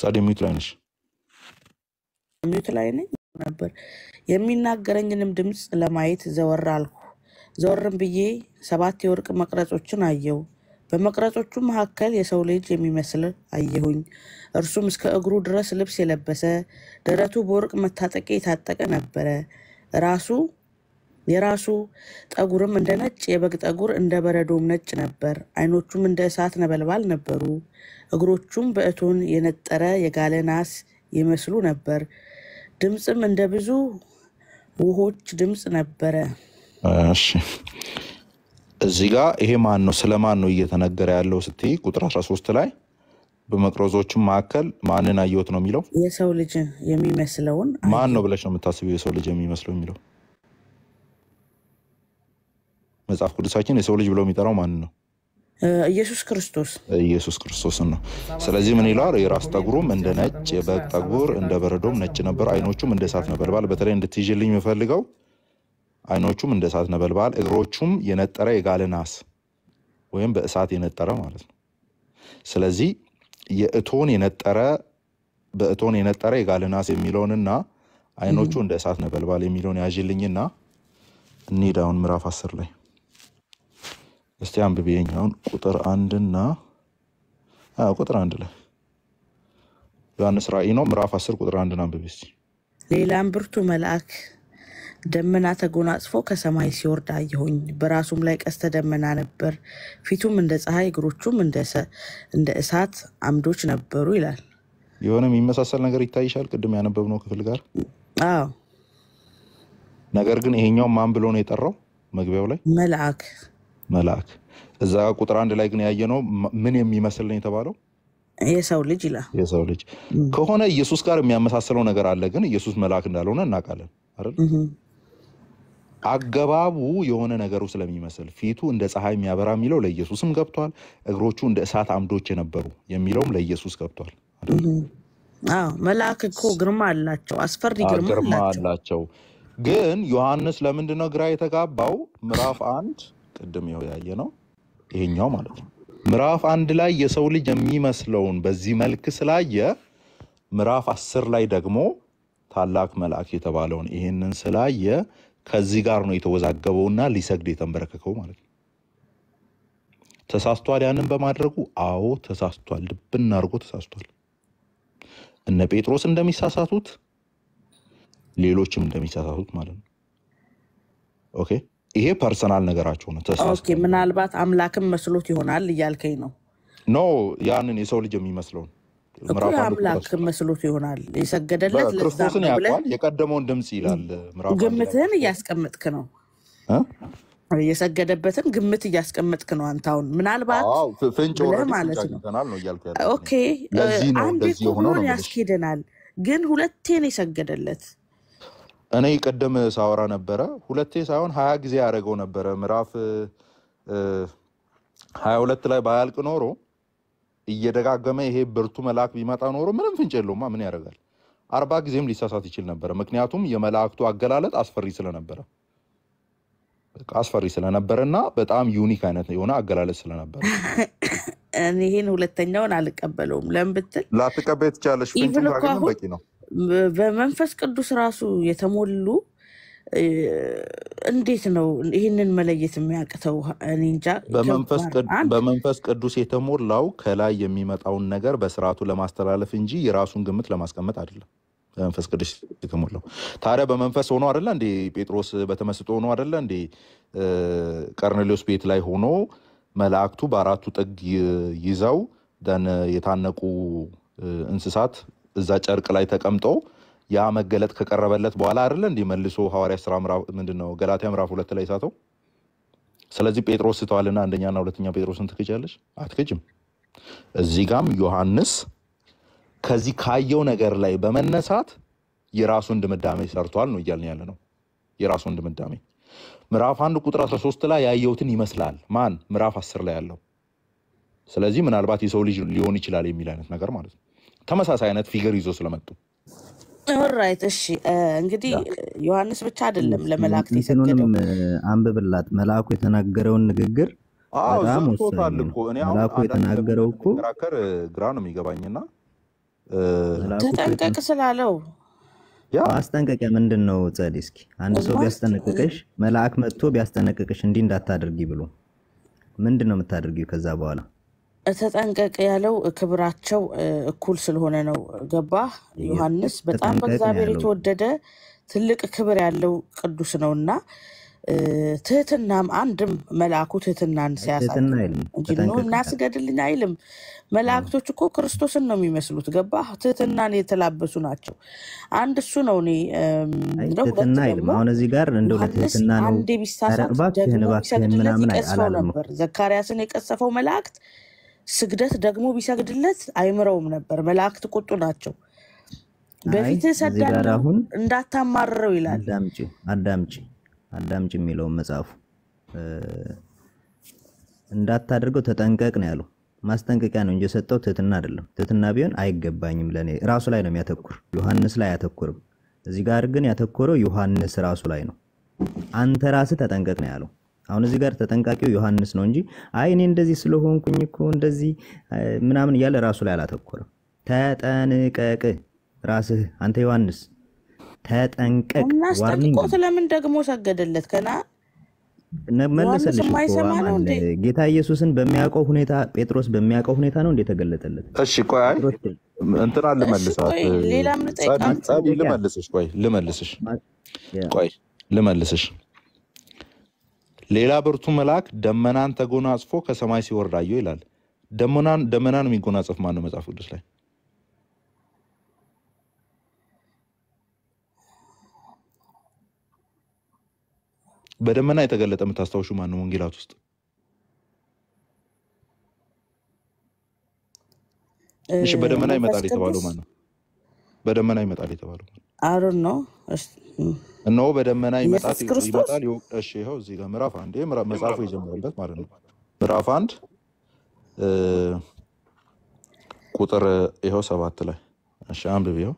ሳዴ ሚት ላይ ነሽ? ሚት ላይ ነኝ ነበር። የሚናገረኝንም ድምፅ ለማየት ዘወር አልኩ። ዘወርም ብዬ ሰባት የወርቅ መቅረጾችን አየው። በመቅረጾቹ መካከል የሰው ልጅ የሚመስል አየሁኝ። እርሱም እስከ እግሩ ድረስ ልብስ የለበሰ ደረቱ በወርቅ መታጠቂያ የታጠቀ ነበረ። ራሱ የራሱ ጠጉርም እንደ ነጭ የበግ ጠጉር እንደ በረዶም ነጭ ነበር። አይኖቹም እንደ እሳት ነበልባል ነበሩ። እግሮቹም በእቶን የነጠረ የጋለ ናስ ይመስሉ ነበር። ድምፅም እንደ ብዙ ውሆች ድምፅ ነበረ። እዚህ ጋር ይሄ ማን ነው ስለ ማን ነው እየተነገረ ያለው ስትይ ቁጥር 13 ላይ በመቅረዞችም መካከል ማንን አየሁት ነው የሚለው የሰው ልጅ የሚመስለውን ማን ነው ብለሽ ነው የምታስቢው የሰው ልጅ የሚመስለው የሚለው መጽሐፍ ቅዱሳችን የሰው ልጅ ብለው የሚጠራው ማን ነው ኢየሱስ ክርስቶስ ኢየሱስ ክርስቶስን ነው። ስለዚህ ምን ይለዋል? የራስ ጠጉሩም እንደ ነጭ የበግ ጠጉር እንደ በረዶም ነጭ ነበር፣ አይኖቹም እንደ እሳት ነበልባል። በተለይ እንድትይዥልኝ የምፈልገው አይኖቹም እንደ እሳት ነበልባል፣ እግሮቹም የነጠረ የጋለ ናስ ወይም በእሳት የነጠረ ማለት ነው። ስለዚህ የእቶን የነጠረ በእቶን የነጠረ የጋለ ናስ የሚለውንና አይኖቹ እንደ እሳት ነበልባል የሚለውን ያዥልኝና እንሄዳውን ምዕራፍ አስር ላይ እስቲ አንብቤኝ አሁን ቁጥር አንድና ቁጥር አንድ ላይ ዮሐንስ ራእይ ነው ምዕራፍ አስር ቁጥር አንድና አንብቤ ሌላም ብርቱ መልአክ ደመና ተጎናጽፎ ከሰማይ ሲወርድ አየሁኝ። በራሱም ላይ ቀስተ ደመና ነበር። ፊቱም እንደ ፀሐይ፣ እግሮቹም እንደ እሳት አምዶች ነበሩ ይላል። የሆነ የሚመሳሰል ነገር ይታይሻል ቅድም ያነበብነው ክፍል ጋር? አዎ። ነገር ግን ይሄኛው ማን ብሎ ነው የጠራው? መግቢያው ላይ መልአክ መልአክ። እዛ ቁጥር አንድ ላይ ግን ያየነው ምን የሚመስል ነው የተባለው? የሰው ልጅ ይላል። የሰው ልጅ ከሆነ ኢየሱስ ጋር የሚያመሳስለው ነገር አለ። ግን ኢየሱስ መልአክ እንዳልሆነ እናውቃለን አይደል? አገባቡ የሆነ ነገሩ ስለሚመስል ፊቱ እንደ ፀሐይ የሚያበራ የሚለው ለኢየሱስም ገብቷል። እግሮቹ እንደ እሳት አምዶች የነበሩ የሚለውም ለኢየሱስ ገብቷል። መልአክ እኮ ግርማ አላቸው፣ አስፈሪ ግርማ አላቸው። ግን ዮሐንስ ለምንድን ነው ግራ የተጋባው? ምዕራፍ አንድ ቅድም ያየ ነው ይሄኛው ማለት ነው። ምዕራፍ አንድ ላይ የሰው ልጅ የሚመስለውን በዚህ መልክ ስላየ ምዕራፍ አስር ላይ ደግሞ ታላቅ መልአክ የተባለውን ይሄንን ስላየ ከዚህ ጋር ነው የተወዛገበውና ሊሰግድ የተንበረከከው ማለት ነው። ተሳስቷል። ያንን በማድረጉ አዎ ተሳስቷል። ልብን አድርጎ ተሳስቷል። እነ ጴጥሮስ እንደሚሳሳቱት ሌሎችም እንደሚሳሳቱት ማለት ነው። ኦኬ ይሄ ፐርሰናል ነገራቸው ነው። ተሳስቷል። ምናልባት አምላክም መስሎት ይሆናል እያልከኝ ነው? ኖ ያንን የሰው ልጅ የሚመስለውን እኩል አምላክ መስሎት ይሆናል የሰገደለት። ክርስቶስን ያውቀዋል። የቀደመውን ድምፅ ይላል። ግምትህን እያስቀመጥክ ነው። የሰገደበትን ግምት እያስቀመጥክ ነው። አንተ አሁን ምናልባት ፍንጭ ማለት ነው። ኦኬ አንዴ ሆኖን ያስኬደናል። ግን ሁለቴን የሰገደለት እኔ ቅድም ሳወራ ነበረ። ሁለቴ ሳይሆን ሀያ ጊዜ ያደረገው ነበረ። ምዕራፍ ሀያ ሁለት ላይ ባያልቅ ኖሮ እየደጋገመ ይሄ ብርቱ መልአክ ቢመጣ ኖሮ ምንም ፍንጭ የለውማ። ምን ያደርጋል? አርባ ጊዜም ሊሳሳት ይችል ነበረ። ምክንያቱም የመላእክቱ አገላለጥ አስፈሪ ስለነበረ አስፈሪ ስለነበረ እና በጣም ዩኒክ አይነት የሆነ አገላለጥ ስለነበረ ይህን ሁለተኛውን አልቀበለውም። ለምን ብትል ላትቀበይ ትችላለሽ። በቂ ነው። በመንፈስ ቅዱስ ራሱ የተሞሉ እንዴት ነው ይህንን መለየት የሚያቅተው? እኔ እንጃ። በመንፈስ ቅዱስ የተሞላው ከላይ የሚመጣውን ነገር በስርዓቱ ለማስተላለፍ እንጂ የራሱን ግምት ለማስቀመጥ አይደለም። በመንፈስ ቅዱስ የተሞላው ታዲያ በመንፈስ ሆኖ አደለ እንዴ? ጴጥሮስ በተመስጦ ሆኖ አደለ እንዴ? ቀርኔሌዎስ ቤት ላይ ሆኖ መላእክቱ በአራቱ ጥግ ይዘው ደን የታነቁ እንስሳት እዛ ጨርቅ ላይ ተቀምጠው ያ መገለጥ ከቀረበለት በኋላ አይደለ እንዲህ መልሶ ሐዋርያ ስራ ምንድን ነው ገላትያ ምዕራፍ ሁለት ላይ ሳተው። ስለዚህ ጴጥሮስ ስተዋልና አንደኛና ሁለተኛ ጴጥሮስን ትክጃለች አትክጅም። እዚህ ጋም ዮሐንስ ከዚህ ካየው ነገር ላይ በመነሳት የራሱን ድምዳሜ ሰርቷል ነው እያልን ያለ ነው። የራሱን ድምዳሜ ምዕራፍ አንድ ቁጥር 13 ላይ ያየሁትን ይመስላል ማን ምዕራፍ 10 ላይ ያለው ስለዚህ ምናልባት የሰው ልጅ ሊሆን ይችላል የሚል አይነት ነገር ማለት ነው። ተመሳሳይ አይነት ፊገር ይዞ ስለመጡ ኦራይት እሺ እንግዲህ ዮሐንስ ብቻ አይደለም ለመላእክት የሰገደው አንብብላት መልአኩ የተናገረውን ንግግር ዘግቶታል እኮ እኔ መልአኩ የተናገረው እኮ ከራከር ግራ ነው የሚገባኝና ተጠንቀቅ ስላለው አስጠንቀቂያ ምንድን ነው ጸድ እስኪ አንድ ሰው ቢያስጠነቅቅሽ መልአክ መጥቶ ቢያስጠነቅቅሽ እንዲህ እንዳታደርጊ ብሎ ምንድን ነው የምታደርጊው ከዛ በኋላ ተጠንቀቅ ያለው ክብራቸው እኩል ስለሆነ ነው። ገባ ዮሐንስ በጣም በእግዚአብሔር የተወደደ ትልቅ ክብር ያለው ቅዱስ ነው እና ትህትናም አንድም መልአኩ ትህትናን ሲያሳየን እናስገድልኝ አይልም። መላእክቶች እኮ ክርስቶስን ነው የሚመስሉት። ገባ ትህትናን የተላበሱ ናቸው። አንድ እሱ ነው። እኔ ሁለትሁን እዚህ ጋር አንዴ ቢሳሳት ደግሞ ይቀስፈው ነበር። ዘካርያስን የቀሰፈው መላእክት ስግደት ደግሞ ቢሰግድለት አይምረውም ነበር። መላእክት ቁጡ ናቸው። በፊት ሰዳሁን እንዳታማርረው ይላል። አዳምጪ አዳምጪ የሚለውን መጽሐፉ እንዳታደርገው ተጠንቀቅ ነው ያለው። ማስጠንቀቂያ ነው እንጂ የሰጠው ትህትና አይደለም። ትህትና ቢሆን አይገባኝም ለእኔ ራሱ ላይ ነው የሚያተኩር፣ ዮሐንስ ላይ አያተኩርም። እዚህ ጋር ግን ያተኮረው ዮሐንስ ራሱ ላይ ነው። አንተ ራስህ ተጠንቀቅ ነው ያለው። አሁን እዚህ ጋር ተጠንቃቂው ዮሐንስ ነው እንጂ አይ እኔ እንደዚህ ስለሆንኩኝ እኮ እንደዚህ ምናምን እያለ ራሱ ላይ አላተኮረም። ተጠንቀቅ ራስህ አንተ ዮሐንስ ተጠንቀቅ። ዋርኒንግ ስለምን ደግሞ ሰገደለት? ከና መለሰልሽ ጌታ ኢየሱስን በሚያውቀው ሁኔታ ጴጥሮስ በሚያውቀው ሁኔታ ነው እንደ ተገለጠለት። እሺ ቆይ እንትና ልመልሳት፣ ልመልስሽ፣ ቆይ ልመልስሽ፣ ቆይ ልመልስሽ ሌላ ብርቱ መልአክ ደመናን ተጎናጽፎ ከሰማይ ሲወርድ አየሁ ይላል። ደመናን ደመናን የሚጎናጸፍ ማን ነው መጽሐፍ ቅዱስ ላይ? በደመና የተገለጠ የምታስታውሹ ማን ነው ወንጌላት ውስጥ? እሺ፣ በደመና ይመጣል የተባለው ማን ነው? በደመና ይመጣል የተባለው አሮን ነው። እነሆ በደመና ይመጣል ይወቅጠሽ ይኸው እዚህ ጋር ምዕራፍ አንድ መጽሐፉ የጀመረበት ማለት ነው። ምዕራፍ አንድ ቁጥር ይኸው ሰባት ላይ እሺ አንብብ። ይኸው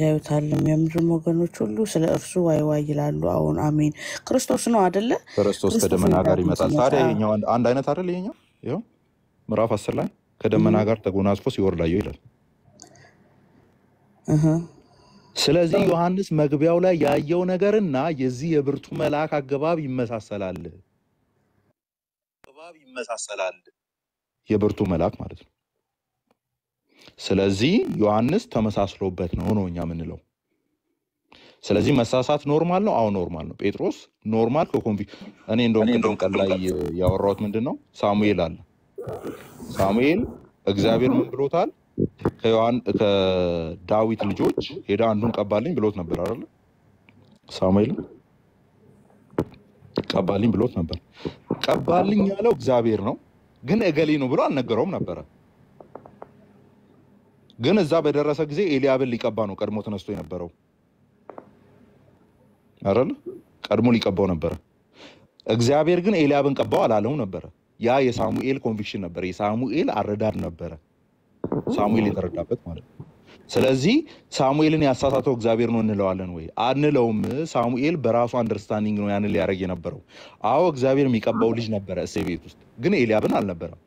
ያዩታልም የምድርም ወገኖች ሁሉ ስለ እርሱ ዋይዋይ ይላሉ። አሁን አሜን። ክርስቶስ ነው አደለ? ክርስቶስ ከደመና ጋር ይመጣል። ታዲያ ይኸኛው አንድ አይነት አደለ? ይኸኛው ይኸው ምዕራፍ አስር ላይ ከደመና ጋር ተጎናጽፎ ሲወርድ አየሁ ይላል። ስለዚህ ዮሐንስ መግቢያው ላይ ያየው ነገርና የዚህ የብርቱ መልአክ አገባብ ይመሳሰላል አገባብ ይመሳሰላል የብርቱ መልአክ ማለት ነው። ስለዚህ ዮሐንስ ተመሳስሎበት ነው ነው እኛ የምንለው። ስለዚህ መሳሳት ኖርማል ነው። አዎ ኖርማል ነው። ጴጥሮስ ኖርማል ከኮንፊ እኔ እንደውም ቀን ላይ ያወራሁት ምንድን ነው ሳሙኤል አለ ሳሙኤል እግዚአብሔር ምን ብሎታል? ከዳዊት ልጆች ሄዳ አንዱን ቀባልኝ ብሎት ነበር አይደለ? ሳሙኤል ቀባልኝ ብሎት ነበር። ቀባልኝ ያለው እግዚአብሔር ነው፣ ግን እገሌ ነው ብሎ አልነገረውም ነበረ። ግን እዛ በደረሰ ጊዜ ኤልያብን ሊቀባ ነው ቀድሞ ተነስቶ የነበረው አይደለ? ቀድሞ ሊቀባው ነበረ። እግዚአብሔር ግን ኤልያብን ቀባው አላለውም ነበረ። ያ የሳሙኤል ኮንቪክሽን ነበረ፣ የሳሙኤል አረዳድ ነበረ፣ ሳሙኤል የተረዳበት ማለት ነው። ስለዚህ ሳሙኤልን ያሳሳተው እግዚአብሔር ነው እንለዋለን ወይ? አንለውም። ሳሙኤል በራሱ አንደርስታንዲንግ ነው ያንን ሊያደርግ የነበረው። አዎ እግዚአብሔር የሚቀባው ልጅ ነበረ እሴ ቤት ውስጥ ግን ኤልያብን አልነበረም።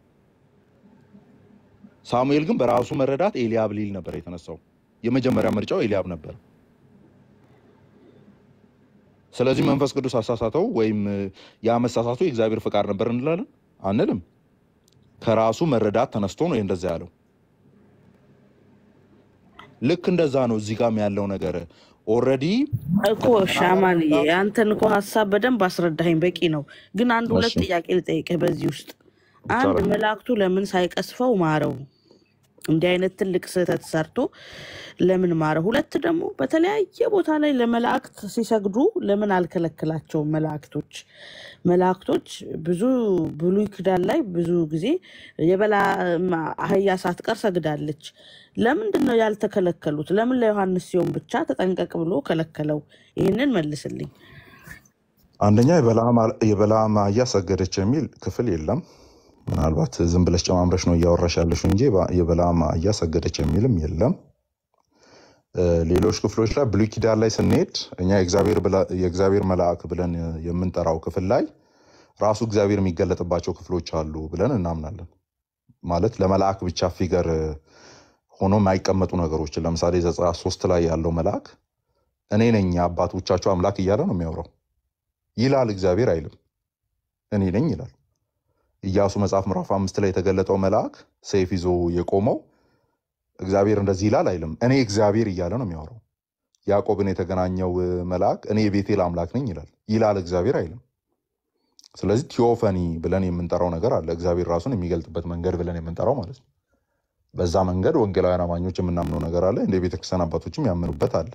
ሳሙኤል ግን በራሱ መረዳት ኤልያብ ሊል ነበር የተነሳው። የመጀመሪያ ምርጫው ኤልያብ ነበር። ስለዚህ መንፈስ ቅዱስ አሳሳተው ወይም ያ መሳሳቱ የእግዚአብሔር ፈቃድ ነበር እንላለን። አንልም። ከራሱ መረዳት ተነስቶ ነው እንደዛ ያለው። ልክ እንደዛ ነው። እዚህ ጋም ያለው ነገር ኦልሬዲ እኮ ሻማን አንተን እኮ ሀሳብ በደንብ አስረዳኸኝ በቂ ነው። ግን አንድ ሁለት ጥያቄ ልጠይቅህ በዚህ ውስጥ አንድ መላእክቱ ለምን ሳይቀስፈው ማረው? እንዲህ አይነት ትልቅ ስህተት ሰርቶ ለምን ማረ? ሁለት ደግሞ በተለያየ ቦታ ላይ ለመላእክት ሲሰግዱ ለምን አልከለክላቸውም? መላእክቶች መላእክቶች ብዙ ብሉይ ኪዳን ላይ ብዙ ጊዜ የበላ አህያ ሳትቀር ሰግዳለች። ለምንድን ነው ያልተከለከሉት? ለምን ለዮሐንስ ሲሆን ብቻ ተጠንቀቅ ብሎ ከለከለው? ይህንን መልስልኝ። አንደኛ የበላም አህያ ሰገደች የሚል ክፍል የለም። ምናልባት ዝም ብለሽ ጨማምረሽ ነው እያወራሽ ያለሽው እንጂ የበላም አህያ ሰገደች የሚልም የለም። ሌሎች ክፍሎች ላይ ብሉይ ኪዳን ላይ ስንሄድ እኛ የእግዚአብሔር መልአክ ብለን የምንጠራው ክፍል ላይ ራሱ እግዚአብሔር የሚገለጥባቸው ክፍሎች አሉ ብለን እናምናለን። ማለት ለመልአክ ብቻ ፊገር ሆኖ የማይቀመጡ ነገሮችን ለምሳሌ ዘጸአት ሶስት ላይ ያለው መልአክ እኔ ነኝ አባቶቻቸው አምላክ እያለ ነው የሚያወራው። ይላል እግዚአብሔር አይልም፣ እኔ ነኝ ይላል። ኢያሱ መጽሐፍ ምዕራፍ አምስት ላይ የተገለጠው መልአክ ሰይፍ ይዞ የቆመው እግዚአብሔር እንደዚህ ይላል አይልም። እኔ እግዚአብሔር እያለ ነው የሚያወራው። ያዕቆብን የተገናኘው መልአክ እኔ የቤቴል አምላክ ነኝ ይላል። ይላል እግዚአብሔር አይልም። ስለዚህ ቲዮፈኒ ብለን የምንጠራው ነገር አለ። እግዚአብሔር ራሱን የሚገልጥበት መንገድ ብለን የምንጠራው ማለት ነው። በዛ መንገድ ወንጌላውያን አማኞች የምናምነው ነገር አለ። እንደ ቤተክርስቲያን አባቶችም ያምኑበት አለ።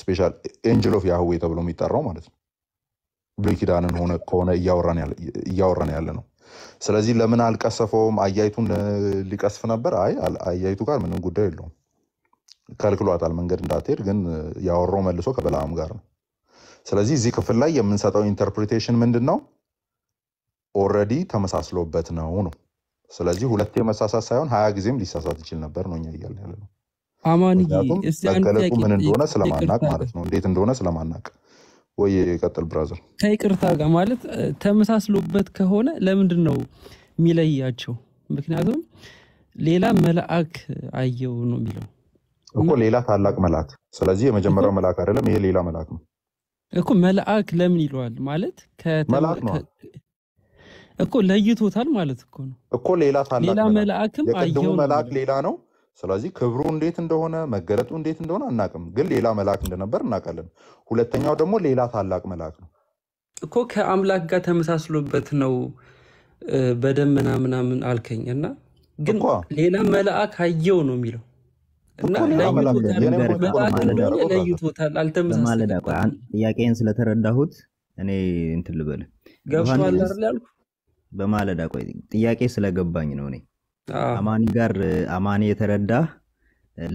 ስፔሻል ኤንጅል ኦፍ ያህዌ ተብሎ የሚጠራው ማለት ነው። ብሉይ ኪዳንን ሆነ ከሆነ እያወራን ያለ ነው። ስለዚህ ለምን አልቀሰፈውም? አያይቱን ሊቀስፍ ነበር። አይ አያይቱ ጋር ምንም ጉዳይ የለውም። ከልክሏታል፣ መንገድ እንዳትሄድ ግን ያወራው መልሶ ከበላም ጋር ነው። ስለዚህ እዚህ ክፍል ላይ የምንሰጠው ኢንተርፕሪቴሽን ምንድን ነው? ኦልሬዲ ተመሳስሎበት ነው ነው። ስለዚህ ሁለቴ መሳሳት ሳይሆን ሀያ ጊዜም ሊሳሳት ይችል ነበር ነው እኛ እያለ ያለ ነው። ምክንያቱም መገለጡ ምን እንደሆነ ስለማናቅ ማለት ነው፣ እንዴት እንደሆነ ስለማናቅ ወይ ቀጥል ብራዘር። ከይቅርታ ጋር ማለት ተመሳስሎበት ከሆነ ለምንድን ነው የሚለያቸው? ምክንያቱም ሌላ መልአክ አየው ነው የሚለው እኮ ሌላ ታላቅ መልአክ። ስለዚህ የመጀመሪያው መልአክ አይደለም፣ ይሄ ሌላ መልአክ ነው እኮ። መልአክ ለምን ይለዋል ማለት መልአክ ነው እኮ ለይቶታል ማለት እኮ ነው እኮ ሌላ ታላቅ መልአክም አየው። መልአክ ሌላ ነው ስለዚህ ክብሩ እንዴት እንደሆነ መገለጡ እንዴት እንደሆነ አናቅም፣ ግን ሌላ መልአክ እንደነበር እናውቃለን። ሁለተኛው ደግሞ ሌላ ታላቅ መልአክ ነው እኮ ከአምላክ ጋር ተመሳስሎበት ነው በደመና ምናምን አልከኝ እና ግን ሌላ መልአክ አየው ነው የሚለው ጥያቄን ስለተረዳሁት እኔ እንትን ልበል በማለዳ ቆይ ጥያቄ ስለገባኝ ነው እኔ አማኒ ጋር አማኒ የተረዳ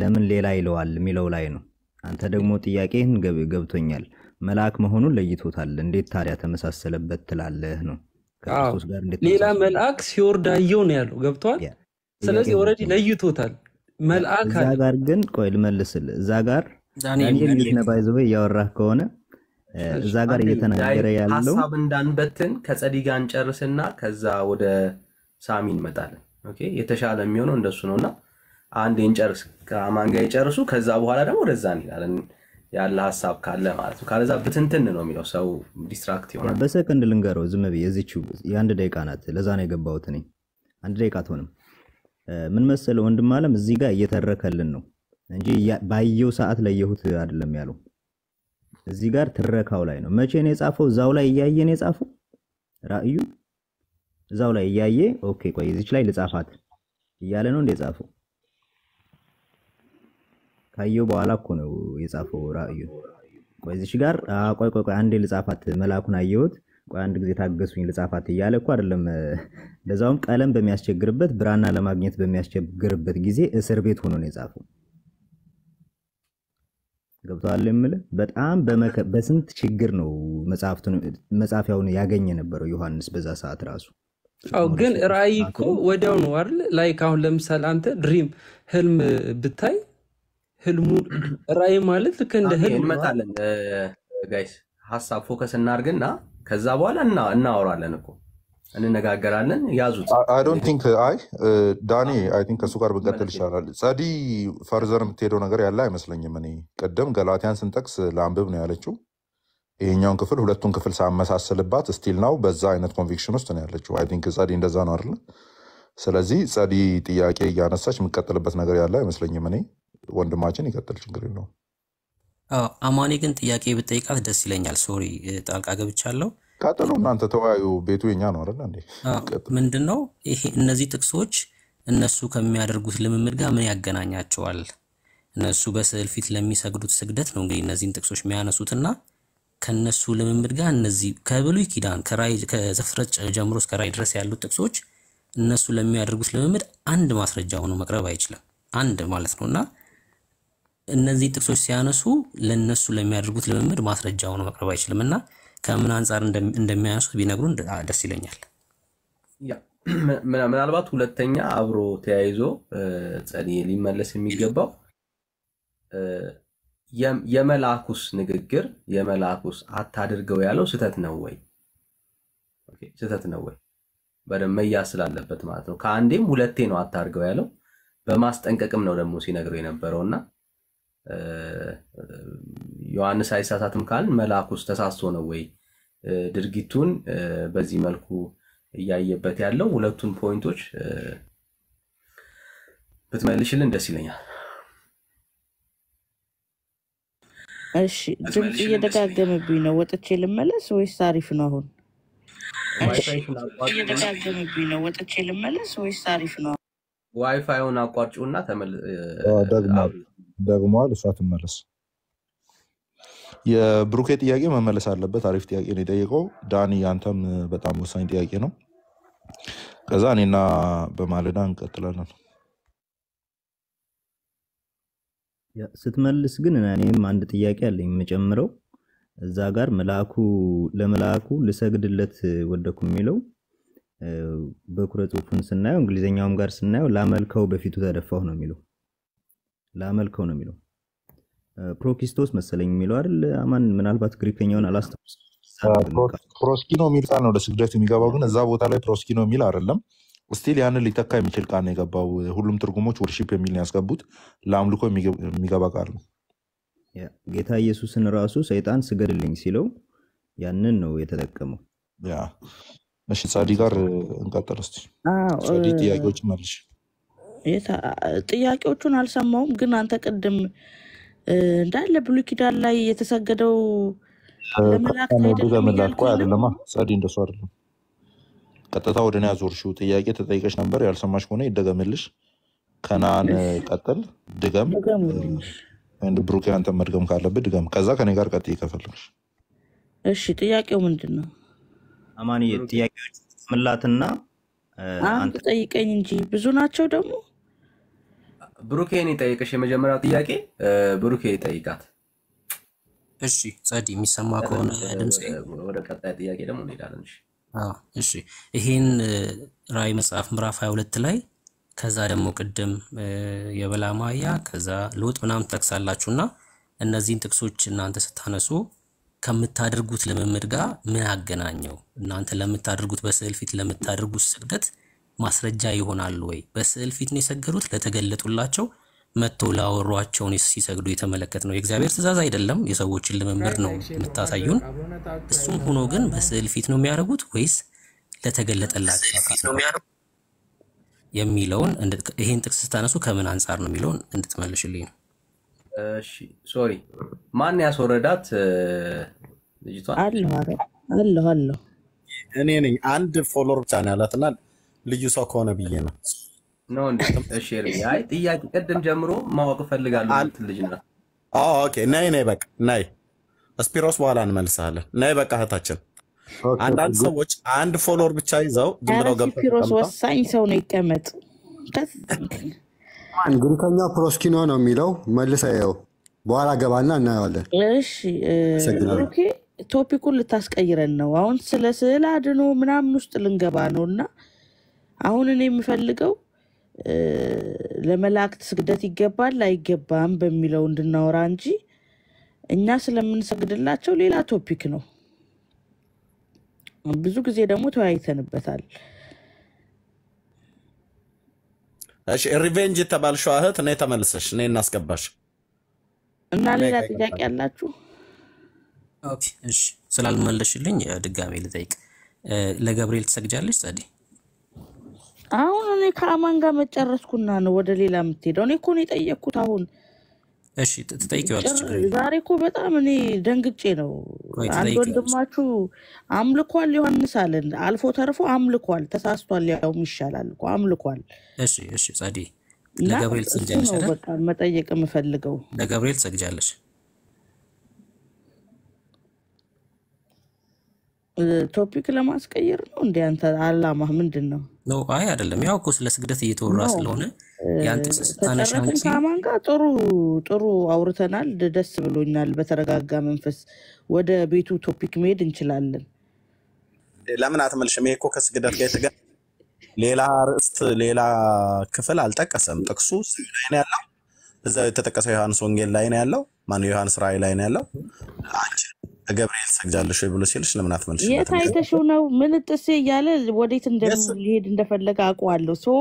ለምን ሌላ ይለዋል የሚለው ላይ ነው። አንተ ደግሞ ጥያቄህን ገብቶኛል። መልአክ መሆኑን ለይቶታል። እንዴት ታዲያ ተመሳሰለበት ትላለህ ነው። ሌላ መልአክ ሲወርድ አየው ነው ያለው። ገብቷል። ስለዚህ ኦልሬዲ ለይቶታል። መልአክ እዛ ጋር ግን ቆይ ልመልስልህ። እዛ ጋር ዳንኤል ነባይዘበ እያወራህ ከሆነ እዛ ጋር እየተናገረ ያለው ሀሳብ እንዳንበትን ከጸዲጋ እንጨርስና ከዛ ወደ ሳሚ እንመጣለን። ኦኬ የተሻለ የሚሆነው እንደሱ ነውና አንድ እንጨርስ ከማንጋ ይጨርሱ። ከዛ በኋላ ደግሞ ወደዛ እንላለን ያለ ሀሳብ ካለ ማለት ነው። ካለዛ ብትንትን ነው የሚለው ሰው ዲስትራክት ይሆናል። በሰከንድ ልንገረው ዝም ብዬ የዚች የአንድ ደቂቃ ናት። ለዛ ነው የገባሁት እኔ አንድ ደቂቃ አትሆንም። ምን መሰለ ወንድም አለም እዚህ ጋር እየተረከልን ነው እንጂ ባየው ሰዓት ለየሁት አይደለም ያለው። እዚህ ጋር ትረካው ላይ ነው። መቼ ነው የጻፈው? እዛው ላይ እያየን የጻፈው ራእዩ እዛው ላይ እያየ ኦኬ ቆይ እዚች ላይ ልጻፋት እያለ ነው እንደ ጻፈው ካየው በኋላ እኮ ነው የጻፈው ራእዩ። ቆይ እዚች ጋር ቆይ ቆይ ቆይ አንዴ ልጻፋት መላኩን አየሁት። ቆይ አንድ ጊዜ ታገሱኝ ልጻፋት እያለ እኮ አይደለም። ለዛውም ቀለም በሚያስቸግርበት ብራና ለማግኘት በሚያስቸግርበት ጊዜ እስር ቤት ሆኖ ነው የጻፈው። ገብተዋል የምልህ በጣም በስንት ችግር ነው መጽሐፍቱን መጻፊያውን ያገኘ ነበረው ዮሐንስ በዛ ሰዓት ራሱ አዎ ግን ራእይ እኮ ወዲያው ነው አይደል? ላይክ አሁን ለምሳሌ አንተ ድሪም ህልም ብታይ ህልሙን ራእይ ማለት ልክ እንደ ህልም እንመጣለን። ጋይስ ሀሳብ ፎከስ እናድርግና ከዛ በኋላ እናወራለን እኮ እንነጋገራለን። ያዙት። አይ ዶንት ቲንክ አይ ዳኒ አይ ቲንክ እሱ ጋር ብንቀጥል ይሻላል። ጸዲ ፈርዘር የምትሄደው ነገር ያለ አይመስለኝም። እኔ ቅድም ገላትያን ስንጠቅስ ለአንብብ ነው ያለችው ይሄኛውን ክፍል ሁለቱን ክፍል ሳመሳስልባት ስቲል ነው በዛ አይነት ኮንቪክሽን ውስጥ ነው ያለችው። አይ ቲንክ ጸዲ እንደዛ ነው አይደለ? ስለዚህ ጸዲ ጥያቄ እያነሳች የምቀጥልበት ነገር ያለ አይመስለኝም። እኔ ወንድማችን ይቀጥል፣ ችግር ነው። አማኔ ግን ጥያቄ ብጠይቃት ደስ ይለኛል። ሶሪ ጣልቃ ገብቻለሁ። ቀጥሉ እናንተ ተወያዩ። ቤቱ የኛ ነው አይደለ እንዴ? ምንድን ነው ይሄ? እነዚህ ጥቅሶች እነሱ ከሚያደርጉት ልምምድ ጋር ምን ያገናኛቸዋል? እነሱ በስዕል ፊት ለሚሰግዱት ስግደት ነው እንግዲህ እነዚህን ጥቅሶች የሚያነሱትና ከነሱ ልምምድ ጋር እነዚህ ከብሉይ ኪዳን ከዘፍጥረት ጀምሮ እስከ ራይ ድረስ ያሉት ጥቅሶች እነሱ ለሚያደርጉት ልምምድ አንድ ማስረጃ ሆኖ መቅረብ አይችልም። አንድ ማለት ነው እና እነዚህ ጥቅሶች ሲያነሱ ለነሱ ለሚያደርጉት ልምምድ ማስረጃ ሆኖ መቅረብ አይችልም እና ከምን አንጻር እንደሚያነሱት ቢነግሩን ደስ ይለኛል። ምናልባት ሁለተኛ አብሮ ተያይዞ ጸኔ ሊመለስ የሚገባው የመላኩስ ንግግር የመላኩስ አታድርገው ያለው ስህተት ነው ወይ? ስህተት ነው ወይ? በደንብ መያዝ ስላለበት ማለት ነው። ከአንዴም ሁለቴ ነው አታድርገው ያለው። በማስጠንቀቅም ነው ደግሞ ሲነግረው የነበረው እና ዮሐንስ አይሳሳትም ካልን መላኩስ ተሳስቶ ነው ወይ ድርጊቱን በዚህ መልኩ እያየበት ያለው? ሁለቱን ፖይንቶች ብትመልሽልን ደስ ይለኛል። እሺ ድምፅ እየደጋገመብኝ ነው። ወጥቼ ልመለስ ወይስ አሪፍ ነው? አሁን እየደጋገመብኝ ነው። ወጥቼ ልመለስ ወይስ አሪፍ ነው? ዋይፋዩን ደግሟል። እሷ ትመለስ። የብሩኬ ጥያቄ መመለስ አለበት። አሪፍ ጥያቄ ነው የጠየቀው ዳኒ። አንተም በጣም ወሳኝ ጥያቄ ነው። ከዛ እኔና በማለዳ እንቀጥላለን። ስትመልስ ግን እኔም አንድ ጥያቄ አለኝ የምጨምረው እዛ ጋር መልአኩ ለመልአኩ ልሰግድለት ወደኩ የሚለው በኩረ ጽሁፉን ስናየው እንግሊዝኛውም ጋር ስናየው ላመልከው በፊቱ ተደፋሁ ነው የሚለው። ላመልከው ነው የሚለው ፕሮኪስቶስ መሰለኝ የሚለው አይደል? አማን ምናልባት ግሪከኛውን አላስታውስም። ፕሮስኪኖ የሚል ቃል ነው ለስግደት የሚገባው፣ ግን እዛ ቦታ ላይ ፕሮስኪኖ የሚል አይደለም። ስቲል ያንን ሊተካ የሚችል ቃል ነው የገባው። ሁሉም ትርጉሞች ወርሺፕ የሚል ነው ያስገቡት። ለአምልኮ የሚገባ ቃል ነው። ጌታ ኢየሱስን ራሱ ሰይጣን ስገድልኝ ሲለው ያንን ነው የተጠቀመው። እሺ፣ ጻዲ ጋር እንቀጥል ስ ጻዲ ጥያቄዎች መልሽ። ጥያቄዎቹን አልሰማውም፣ ግን አንተ ቅድም እንዳለ ብሉይ ኪዳን ላይ የተሰገደው ለመላክ ለመላክ አይደለም። ጻዲ እንደሱ አይደለም ቀጥታ ወደ እኔ አዞርሽው። ጥያቄ ተጠይቀሽ ነበር፣ ያልሰማሽ ከሆነ ይደገምልሽ። ከናን ቀጥል፣ ድገም። ብሩክ አንተን መድገም ካለብህ ድገም። ከዛ ከኔ ጋር ቀጥይ ከፈለግሽ። እሺ፣ ጥያቄው ምንድን ነው? አማን ጥያቄዎች ምላትና አንተ ጠይቀኝ እንጂ ብዙ ናቸው። ደግሞ ብሩኬ እኔ ጠይቀሽ፣ የመጀመሪያው ጥያቄ ብሩኬ ጠይቃት። እሺ ጸዲ፣ የሚሰማ ከሆነ ድምጽ ወደ ቀጣይ ጥያቄ ደግሞ እንሄዳለን። እሺ ይሄን ራእይ መጽሐፍ ምዕራፍ 22 ላይ ከዛ ደግሞ ቅድም የበላማያ ከዛ ሎጥ ምናምን ትጠቅሳላችሁና እነዚህን ጥቅሶች እናንተ ስታነሱ ከምታደርጉት ልምምድ ጋር ምን አገናኘው? እናንተ ለምታደርጉት በስዕል ፊት ለምታደርጉት ስግደት ማስረጃ ይሆናል ወይ? በስዕል ፊት ነው የሰገዱት ለተገለጡላቸው መጥተው ላወሯቸውን ሲሰግዱ የተመለከት ነው። የእግዚአብሔር ትእዛዝ አይደለም፣ የሰዎችን ልምምድ ነው የምታሳዩን። እሱም ሆኖ ግን በስዕል ፊት ነው የሚያደርጉት ወይስ ለተገለጠላቸው አካል የሚለውን ይህን ጥቅስ ስታነሱ ከምን አንጻር ነው የሚለውን እንድትመልሽልኝ ነው። ሶሪ፣ ማን ያስወረዳት ልጅቷን? እኔ ነኝ። አንድ ፎሎር ብቻ ነው ያላትና ልዩ ሰው ከሆነ ብዬ ነው ነው እንዴ? አይ ጥያቄ ቅድም ጀምሮ ማወቅ እፈልጋለሁ ልጅ ኦኬ፣ ነይ ነይ፣ በቃ ነይ ስፒሮስ፣ በኋላ እንመልሳለን። ነይ በቃ እህታችን። አንዳንድ ሰዎች አንድ ፎሎወር ብቻ ይዘው ዝም ብለው ገብተው ስፒሮስ ወሳኝ ሰው ነው ይቀመጥ። ግሪከኛ ፕሮስኪኖ ነው የሚለው መልሰ ይኸው በኋላ ገባና እናየዋለን። እሺ ቶፒኩን ልታስቀይረን ነው አሁን። ስለ ስዕል አድኖ ምናምን ውስጥ ልንገባ ነው እና አሁን እኔ የምፈልገው ለመላእክት ስግደት ይገባል አይገባም በሚለው እንድናወራ እንጂ እኛ ስለምንሰግድላቸው ሌላ ቶፒክ ነው። ብዙ ጊዜ ደግሞ ተወያይተንበታል። እሺ ሪቬንጅ የተባልሽው እህት እኔ ተመልሰሽ እኔ እናስገባሽ እና ሌላ ጥያቄ ያላችሁ ስላልመለሽልኝ ድጋሜ ልጠይቅ። ለገብርኤል ትሰግጃለሽ ጸዴ? አሁን እኔ ከአማን ጋር መጨረስኩና ነው ወደ ሌላ የምትሄደው። እኔ እኮ ነው የጠየቅኩት። አሁን እሺ ትጠይቂዋለሽ። ዛሬ እኮ በጣም እኔ ደንግጬ ነው። አንድ ወንድማችሁ አምልኳል፣ ዮሐንስ አለን አልፎ ተርፎ አምልኳል፣ ተሳስቷል። ያውም ይሻላል እኮ አምልኳል። እሺ እሺ፣ ጸዴ ለገብርኤል ትሰግጃለሽ? በቃ መጠየቅ የምፈልገው ለገብርኤል ትሰግጃለሽ? ቶፒክ ለማስቀየር ነው እንደ አንተ አላማ ምንድን ነው? ነው አይ አይደለም። ያው እኮ ስለ ስግደት እየተወራ ስለሆነ ያንተስታነሻን ከአማን ጋር ጥሩ ጥሩ አውርተናል። ደስ ብሎኛል። በተረጋጋ መንፈስ ወደ ቤቱ ቶፒክ መሄድ እንችላለን። ለምን አትመልሽም? ይሄ እኮ ከስግደት ጋር የተገ ሌላ ርዕስት ሌላ ክፍል አልጠቀሰም። ጥቅሱ ላይ ነው ያለው። እዛ የተጠቀሰው ዮሐንስ ወንጌል ላይ ነው ያለው። ማነው ዮሐንስ ራእይ ላይ ነው ያለው። አንቺን ገብርኤል ሰግጃለሽ ወይ ብሎ ሲልሽ ለምን አትመልሽ? የት አይተሽው ነው ምን ጥሴ እያለ ወዴት እንደሊሄድ እንደፈለገ አውቀዋለሁ። ሶ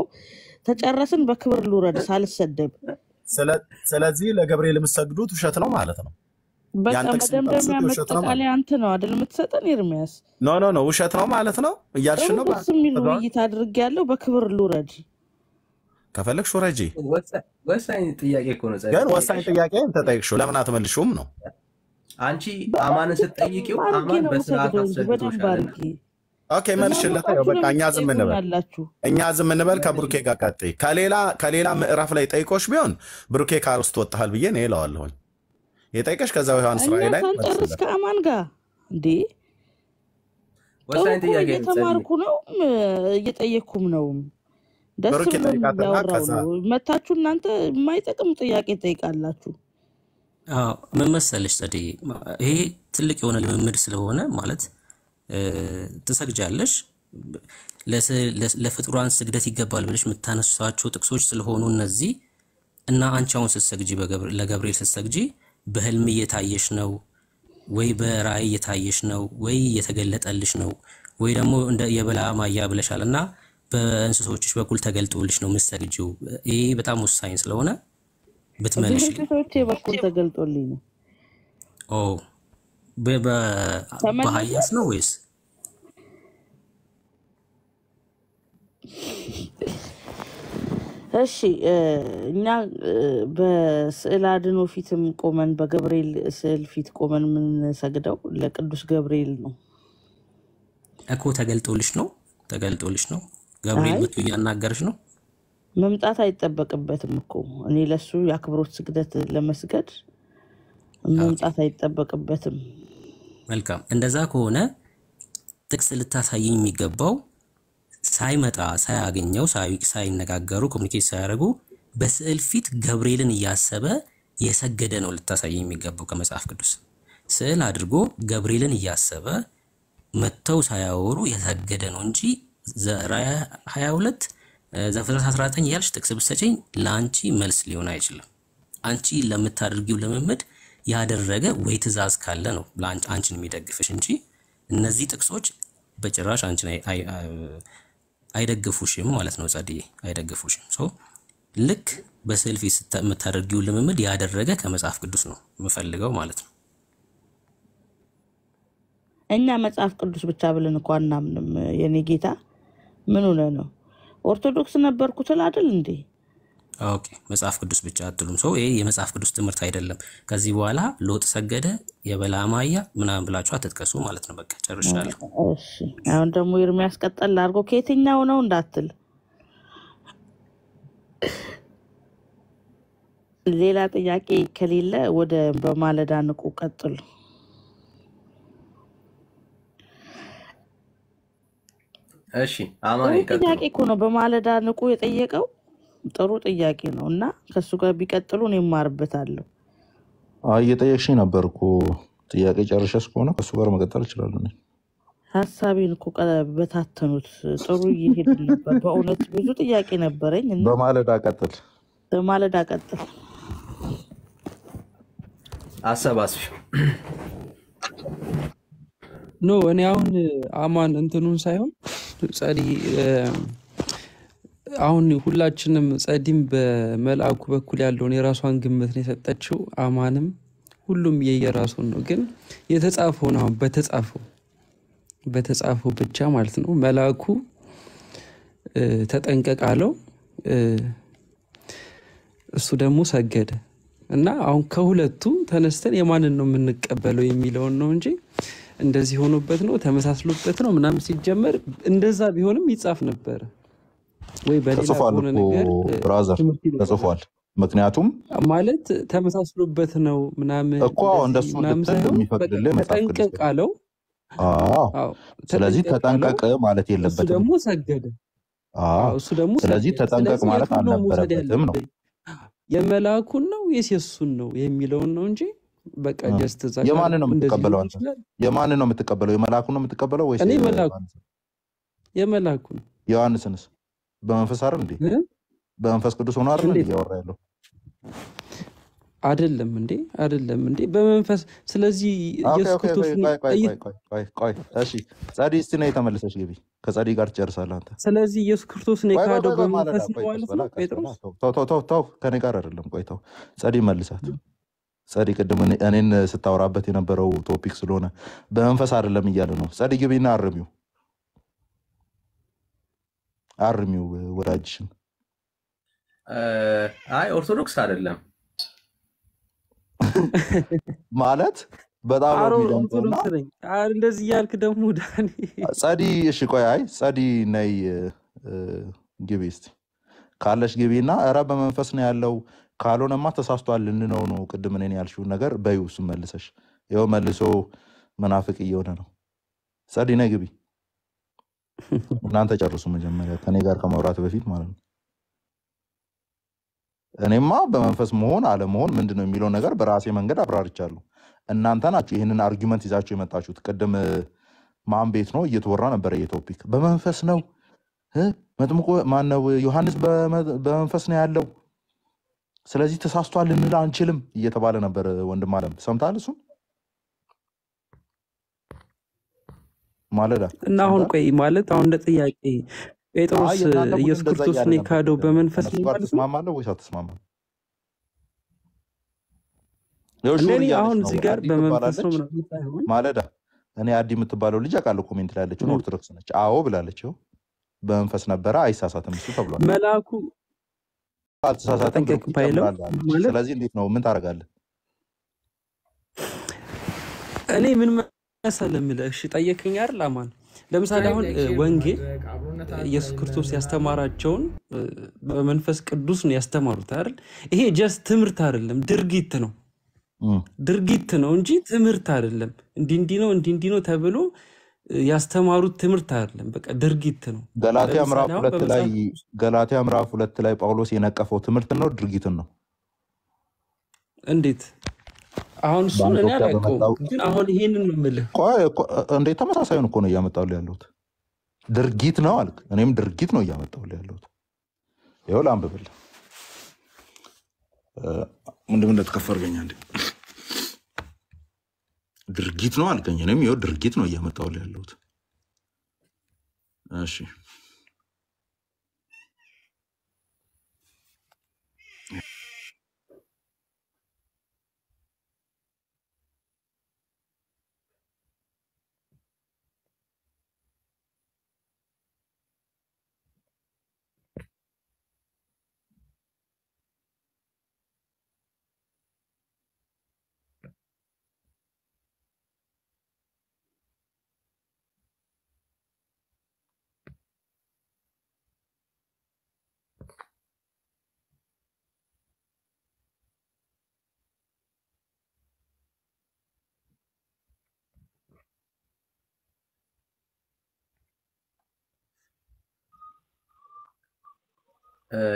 ተጨረስን፣ በክብር ልውረድ ሳልሰደብ። ስለዚህ ለገብርኤል የምትሰግዱት ውሸት ነው ማለት ነው። በቃ መጠቃለያ አንተ ነው አይደል የምትሰጠን? ኤርሚያስ ኖ ኖ ኖ ውሸት ነው ማለት ነው እያልሽ ነው። ደስ የሚል ውይይት አድርጌያለሁ። በክብር ልውረድ ከፈለግሽ ውረጂ። ወሳኝ ጥያቄ እኮ ግን ወሳኝ ጥያቄ ተጠይቅሽው ለምን አትመልሽውም ነው አንቺ አማንን ስትጠይቂው አማን በስርዓት አስረድቶሻል። ኦኬ መልሽለት። በቃ እኛ ዝም እንበል እኛ ዝም እንበል። ከብሩኬ ጋር ቀጥይ። ከሌላ ከሌላ ምዕራፍ ላይ ጠይቆች ቢሆን ብሩኬ ውስጥ ወጥሃል ብዬ ነው ይለዋለሁኝ። የጠይቀሽ ከዛ ሆን ራእይ ላይ ካልጨርስ ከአማን ጋር እንዴ ወሳኝ ጥያቄ እየተማርኩ ነው እየጠየቅኩም ነው። ደስ ብሎ ያወራው ነው። መታችሁ እናንተ የማይጠቅም ጥያቄ ጠይቃላችሁ። ምን መሰለሽ ይሄ ትልቅ የሆነ ልምምድ ስለሆነ ማለት ትሰግጃለሽ ለፍጡራን ስግደት ይገባል ብለሽ የምታነሳቸው ጥቅሶች ስለሆኑ እነዚህ እና አንቺ አሁን ስትሰግጂ ለገብርኤል ስትሰግጂ በህልም እየታየሽ ነው ወይ በራእይ እየታየሽ ነው ወይ እየተገለጠልሽ ነው ወይ ደግሞ እንደ ማያ አህያ ብለሻል እና በእንስሶችሽ በኩል ተገልጦልሽ ነው የምትሰግጂው። ይሄ በጣም ወሳኝ ስለሆነ ብትመልሽ ሰዎች በኩል ተገልጦልኝ ነው። በሀያስ ነው ወይስ እሺ እኛ በስዕል አድኖ ፊትም ቆመን በገብርኤል ስዕል ፊት ቆመን የምንሰግደው ለቅዱስ ገብርኤል ነው እኮ። ተገልጦልሽ ነው ተገልጦልሽ ነው ገብርኤል መቶ እያናገርሽ ነው መምጣት አይጠበቅበትም እኮ እኔ ለሱ የአክብሮት ስግደት ለመስገድ መምጣት አይጠበቅበትም። መልካም፣ እንደዛ ከሆነ ጥቅስ ልታሳየኝ የሚገባው ሳይመጣ ሳያገኘው ሳይነጋገሩ ኮሚኒኬት ሳያደርጉ በስዕል ፊት ገብርኤልን እያሰበ የሰገደ ነው ልታሳየኝ የሚገባው ከመጽሐፍ ቅዱስ ስዕል አድርጎ ገብርኤልን እያሰበ መጥተው ሳያወሩ የሰገደ ነው እንጂ ዘራ 22 ዘፍጥረት 19 ያልሽ ጥቅስ ብትሰጪኝ ለአንቺ መልስ ሊሆን አይችልም። አንቺ ለምታደርጊው ልምምድ ያደረገ ወይ ትእዛዝ ካለ ነው አንቺን የሚደግፍሽ እንጂ እነዚህ ጥቅሶች በጭራሽ አንቺን አይደግፉሽም ማለት ነው። ጸድዬ አይደግፉሽም። ሶ ልክ በሰልፊ ፊት የምታደርጊው ልምምድ ያደረገ ከመጽሐፍ ቅዱስ ነው የምፈልገው ማለት ነው። እኛ መጽሐፍ ቅዱስ ብቻ ብለን እኮ አናምንም። የኔ ጌታ ምን ሆነ ነው ኦርቶዶክስ ነበርኩ ትል አይደል እንዴ? ኦኬ መጽሐፍ ቅዱስ ብቻ አትሉም። ሰው ይሄ የመጽሐፍ ቅዱስ ትምህርት አይደለም። ከዚህ በኋላ ሎጥ ሰገደ፣ የበላማያ ምናምን ብላችሁ አትጥቀሱ ማለት ነው። በቃ ጨርሻለሁ። አሁን ደግሞ ኤርሚያስ ቀጠል አድርጎ ከየትኛው ነው እንዳትል ሌላ ጥያቄ ከሌለ ወደ በማለዳ ንቁ ቀጥሉ። እሺ አማን ጥያቄ እኮ ነው በማለዳ ንቁ የጠየቀው ጥሩ ጥያቄ ነው እና ከእሱ ጋር ቢቀጥሉ እኔ እማርበታለሁ። እየጠየቅሽኝ ነበር እኮ ጥያቄ ጨርሻ እስከሆነ ከእሱ ጋር መቀጠል እችላለሁ። ሀሳቤን እኮ በታተኑት ጥሩ እየሄድ ነበር። በእውነት ብዙ ጥያቄ ነበረኝ። በማለዳ ቀጥል፣ በማለዳ ቀጥል። አሰባስቢ ኖ እኔ አሁን አማን እንትኑን ሳይሆን ጸዲ አሁን ሁላችንም ጸዲም በመልአኩ በኩል ያለውን የራሷን ግምት ነው የሰጠችው። አማንም ሁሉም የየራሱን ነው። ግን የተጻፈውን አሁን በተጻፈው በተጻፈው ብቻ ማለት ነው መልአኩ ተጠንቀቅ አለው። እሱ ደግሞ ሰገደ እና አሁን ከሁለቱ ተነስተን የማንን ነው የምንቀበለው የሚለውን ነው እንጂ እንደዚህ ሆኖበት ነው ተመሳስሎበት ነው ምናምን ሲጀመር እንደዛ ቢሆንም ይጻፍ ነበር ወይ ተጽፏል ምክንያቱም ማለት ተመሳስሎበት ነው ምናምን እኮ እንደሱ የሚፈቅድልህ ተጠንቀቅ አለው ስለዚህ ተጠንቀቅ ማለት የለበትም ደግሞ ሰገደ እሱ ደግሞ ስለዚህ ተጠንቀቅ ማለት አልነበረበትም ነው የመላኩን ነው የሴሱን ነው የሚለውን ነው እንጂ በቃ ጀስት የማን ነው የምትቀበለው? የማን ነው የምትቀበለው? የመላኩ ነው የምትቀበለው ወይስ የመላኩ ነው? ዮሐንስንስ በመንፈስ አይደል እንዴ? በመንፈስ ቅዱስ ሆኖ አይደል እንዴ እያወራ ያለው? አይደለም እንዴ? አይደለም እንዴ? በመንፈስ ስለዚህ ኢየሱስ ክርስቶስ እሺ፣ ጻዲ እስቲ ነይ ተመልሰሽ ግቢ። ከጻዲ ጋር ትጨርሳለህ አንተ። ስለዚህ ኢየሱስ ክርስቶስ ነው የካደው በመንፈስ ነው ማለት ነው። ጴጥሮስ ተው ተው ተው፣ ከኔ ጋር አይደለም። ቆይ ተው፣ ጻዲ መልሳት ጸዲ ቅድም እኔን ስታወራበት የነበረው ቶፒክ ስለሆነ በመንፈስ አይደለም እያለ ነው። ጸዲ ግቢና አርሚው አርሚው ወዳጅሽን። አይ ኦርቶዶክስ አይደለም ማለት በጣም እንደዚህ እያልክ ደግሞ ዳኒ ጸዲ፣ እሺ ቆይ፣ አይ ጸዲ ነይ ግቢ እስኪ ካለሽ ግቢና፣ ኧረ በመንፈስ ነው ያለው ካልሆነማ ተሳስቷል ልንነው ነው። ቅድም እኔን ያልሽውን ነገር በይው መልሰሽ ይኸው መልሶ መናፍቅ እየሆነ ነው። ጸዲነ ግቢ እናንተ ጨርሱ መጀመሪያ ከኔ ጋር ከማውራት በፊት ማለት ነው። እኔማ በመንፈስ መሆን አለመሆን ምንድን ነው የሚለው ነገር በራሴ መንገድ አብራርቻለሁ። እናንተ ናችሁ ይህንን አርጊመንት ይዛችሁ የመጣችሁት። ቅድም ማን ቤት ነው እየተወራ ነበረ የቶፒክ በመንፈስ ነው መጥምቁ ማነው ዮሐንስ በመንፈስ ነው ያለው ስለዚህ ተሳስቷል ልንል አንችልም እየተባለ ነበር። ወንድም አለም ሰምታል። እሱም ማለዳ እና አሁን ቆይ ማለት አሁን እንደ ጥያቄ ጴጥሮስ ኢየሱስ ክርስቶስ ነው የካደው በመንፈስ ትስማማለህ ወይስ አትስማማለህ? አሁን እዚህ ጋር በመንፈስ ነው ማለዳ እኔ አዲ የምትባለው ልጅ አውቃለሁ። ኮሜንት ላይ ያለችውን ኦርቶዶክስ ነች። አዎ ብላለችው። በመንፈስ ነበረ አይሳሳትም እሱ ተብሏል። መላኩ አልተሳሳትም። ስለዚህ እንዴት ነው? ምን ታደርጋለህ? እኔ ምን መሰለህ የምልህ፣ እሺ ጠየቅኝ አይደል አማን? ለምሳሌ አሁን ወንጌል ኢየሱስ ክርስቶስ ያስተማራቸውን በመንፈስ ቅዱስ ነው ያስተማሩት አይደል? ይሄ ጀስት ትምህርት አይደለም፣ ድርጊት ነው ድርጊት ነው እንጂ ትምህርት አይደለም። እንዲህ እንዲህ ነው እንዲህ እንዲህ ነው ተብሎ ያስተማሩት ትምህርት አይደለም፣ በቃ ድርጊት ነው። ገላትያ ምዕራፍ ሁለት ላይ ገላትያ ምዕራፍ ሁለት ላይ ጳውሎስ የነቀፈው ትምህርት ነው ድርጊትን ነው። እንዴት አሁን እሱን እኔ አላውቀውም፣ ግን አሁን ይሄንን የምልህ እንዴት ተመሳሳዩን እኮ ነው እያመጣሁልህ ያለሁት። ድርጊት ነው አልክ፣ እኔም ድርጊት ነው እያመጣሁልህ ያለሁት። ይኸውልህ አንብብልህ ምንድን እንደተከፈርገኛ እንዴ ድርጊት ነው አልከኝ። እኔም ይኸው ድርጊት ነው እያመጣሁ ያለሁት። እሺ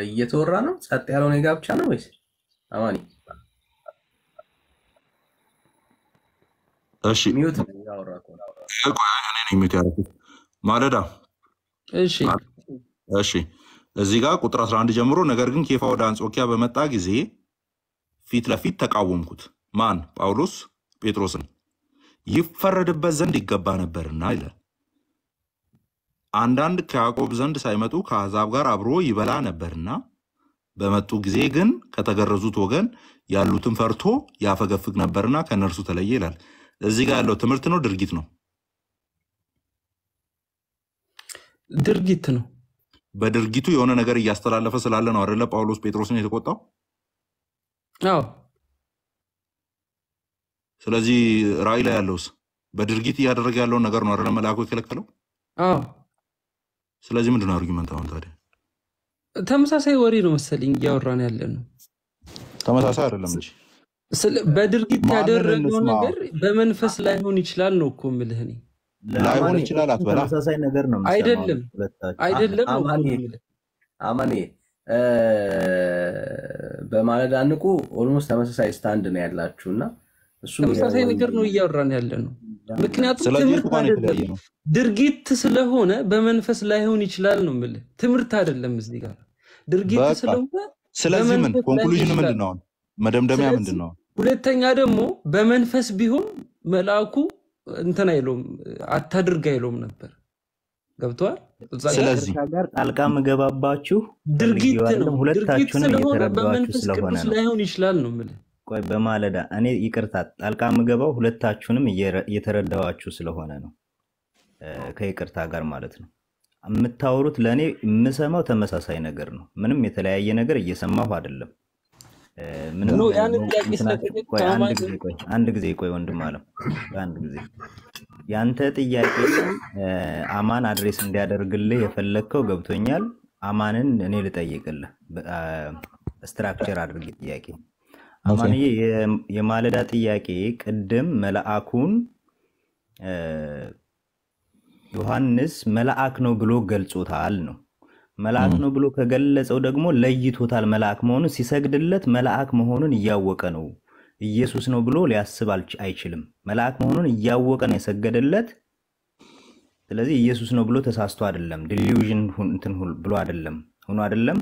እየተወራ ነው? ጸጥ ያለው እኔ ጋ ብቻ ነው ወይስ አማኒ? እሺ ሚውት ማለዳ እሺ እሺ እዚህ ጋር ቁጥር 11 ጀምሮ ነገር ግን ኬፋ ወደ አንጾኪያ በመጣ ጊዜ ፊት ለፊት ተቃወምኩት። ማን? ጳውሎስ ጴጥሮስን ይፈረድበት ዘንድ ይገባ ነበርና ይላል። አንዳንድ ከያዕቆብ ዘንድ ሳይመጡ ከአሕዛብ ጋር አብሮ ይበላ ነበርና በመጡ ጊዜ ግን ከተገረዙት ወገን ያሉትን ፈርቶ ያፈገፍግ ነበርና ከእነርሱ ተለየ ይላል። እዚህ ጋር ያለው ትምህርት ነው ድርጊት ነው? ድርጊት ነው። በድርጊቱ የሆነ ነገር እያስተላለፈ ስላለ ነው አደለ? ጳውሎስ ጴጥሮስን የተቆጣው። አዎ። ስለዚህ ራእይ ላይ ያለውስ በድርጊት እያደረገ ያለውን ነገር ነው አደለ? መልአኩ የከለከለው። አዎ ስለዚህ ምንድን ነው አርጊመንት? አሁን ታዲያ ተመሳሳይ ወሬ ነው መሰለኝ እያወራን ያለ ነው። ተመሳሳይ አይደለም እንጂ በድርጊት ያደረገው ነገር በመንፈስ ላይሆን ይችላል ነው እኮ የምልህ እኔ። ላይሆን ይችላል አትበላ። ተመሳሳይ ነገር ነው። አይደለም አይደለም። አማኔ በማለዳ ንቁ ኦልሞስት ተመሳሳይ ስታንድ ነው ያላችሁ እና ተመሳሳይ ነገር ነው እያወራን ያለ ነው። ምክንያቱም ትምህርት አይደለም ድርጊት ስለሆነ በመንፈስ ላይሆን ይችላል ነው የምልህ። ትምህርት አይደለም እዚህ ጋር ድርጊት ስለሆነ። ስለዚህ ምን ኮንክሉዥን ምንድን ነው? መደምደሚያ ምንድን ነው? ሁለተኛ ደግሞ በመንፈስ ቢሆን መልአኩ እንትን አይለውም አታድርግ አይለውም ነበር። ገብተዋል። ስለዚህ ጋር ጣልቃ ምገባባችሁ ድርጊት ነው። ድርጊት ስለሆነ በመንፈስ ቅዱስ ላይሆን ይችላል ነው የምልህ ቆይ በማለዳ እኔ ይቅርታ ጣልቃ የምገባው ሁለታችሁንም እየተረዳዋችሁ ስለሆነ ነው። ከይቅርታ ጋር ማለት ነው። የምታወሩት ለእኔ የምሰማው ተመሳሳይ ነገር ነው። ምንም የተለያየ ነገር እየሰማሁ አይደለም። አንድ ጊዜ ቆይ ወንድም አለም፣ አንድ ጊዜ ያንተ ጥያቄ አማን አድሬስ እንዲያደርግልህ የፈለግከው ገብቶኛል። አማንን እኔ ልጠይቅልህ ስትራክቸር አድርጌ ጥያቄ አማንዬ የማለዳ ጥያቄ ቅድም መልአኩን ዮሐንስ መልአክ ነው ብሎ ገልጾታል ነው። መልአክ ነው ብሎ ከገለጸው ደግሞ ለይቶታል። መልአክ መሆኑን ሲሰግድለት መልአክ መሆኑን እያወቀ ነው። ኢየሱስ ነው ብሎ ሊያስብ አይችልም። መልአክ መሆኑን እያወቀ ነው የሰገደለት። ስለዚህ ኢየሱስ ነው ብሎ ተሳስቶ አይደለም፣ ዲሊዥን እንትን ብሎ አይደለም፣ ሆኖ አይደለም።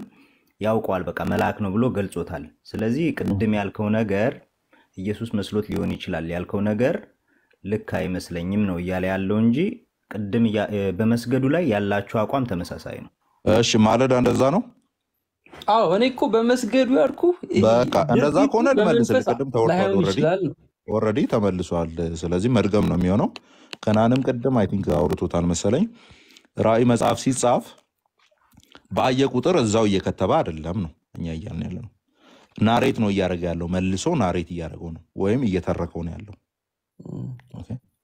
ያውቀዋል። በቃ መልአክ ነው ብሎ ገልጾታል። ስለዚህ ቅድም ያልከው ነገር ኢየሱስ መስሎት ሊሆን ይችላል ያልከው ነገር ልክ አይመስለኝም ነው እያለ ያለው እንጂ ቅድም በመስገዱ ላይ ያላችሁ አቋም ተመሳሳይ ነው። እሺ ማለዳ እንደዛ ነው። አዎ እኔ እኮ በመስገዱ ያልኩ በቃ እንደዛ ከሆነ ልመልስልህ። ቅድም ተወርዷል፣ ኦልሬዲ ተመልሷል። ስለዚህ መድገም ነው የሚሆነው። ከናንም ቅድም አይ ቲንክ አውርቶታል መሰለኝ ራእይ መጽሐፍ ሲጻፍ በአየ ቁጥር እዛው እየከተበ አይደለም ነው እኛ እያልን ያለ ነው። ናሬት ነው እያደረገ ያለው መልሶ ናሬት እያደረገው ነው ወይም እየተረከው ነው ያለው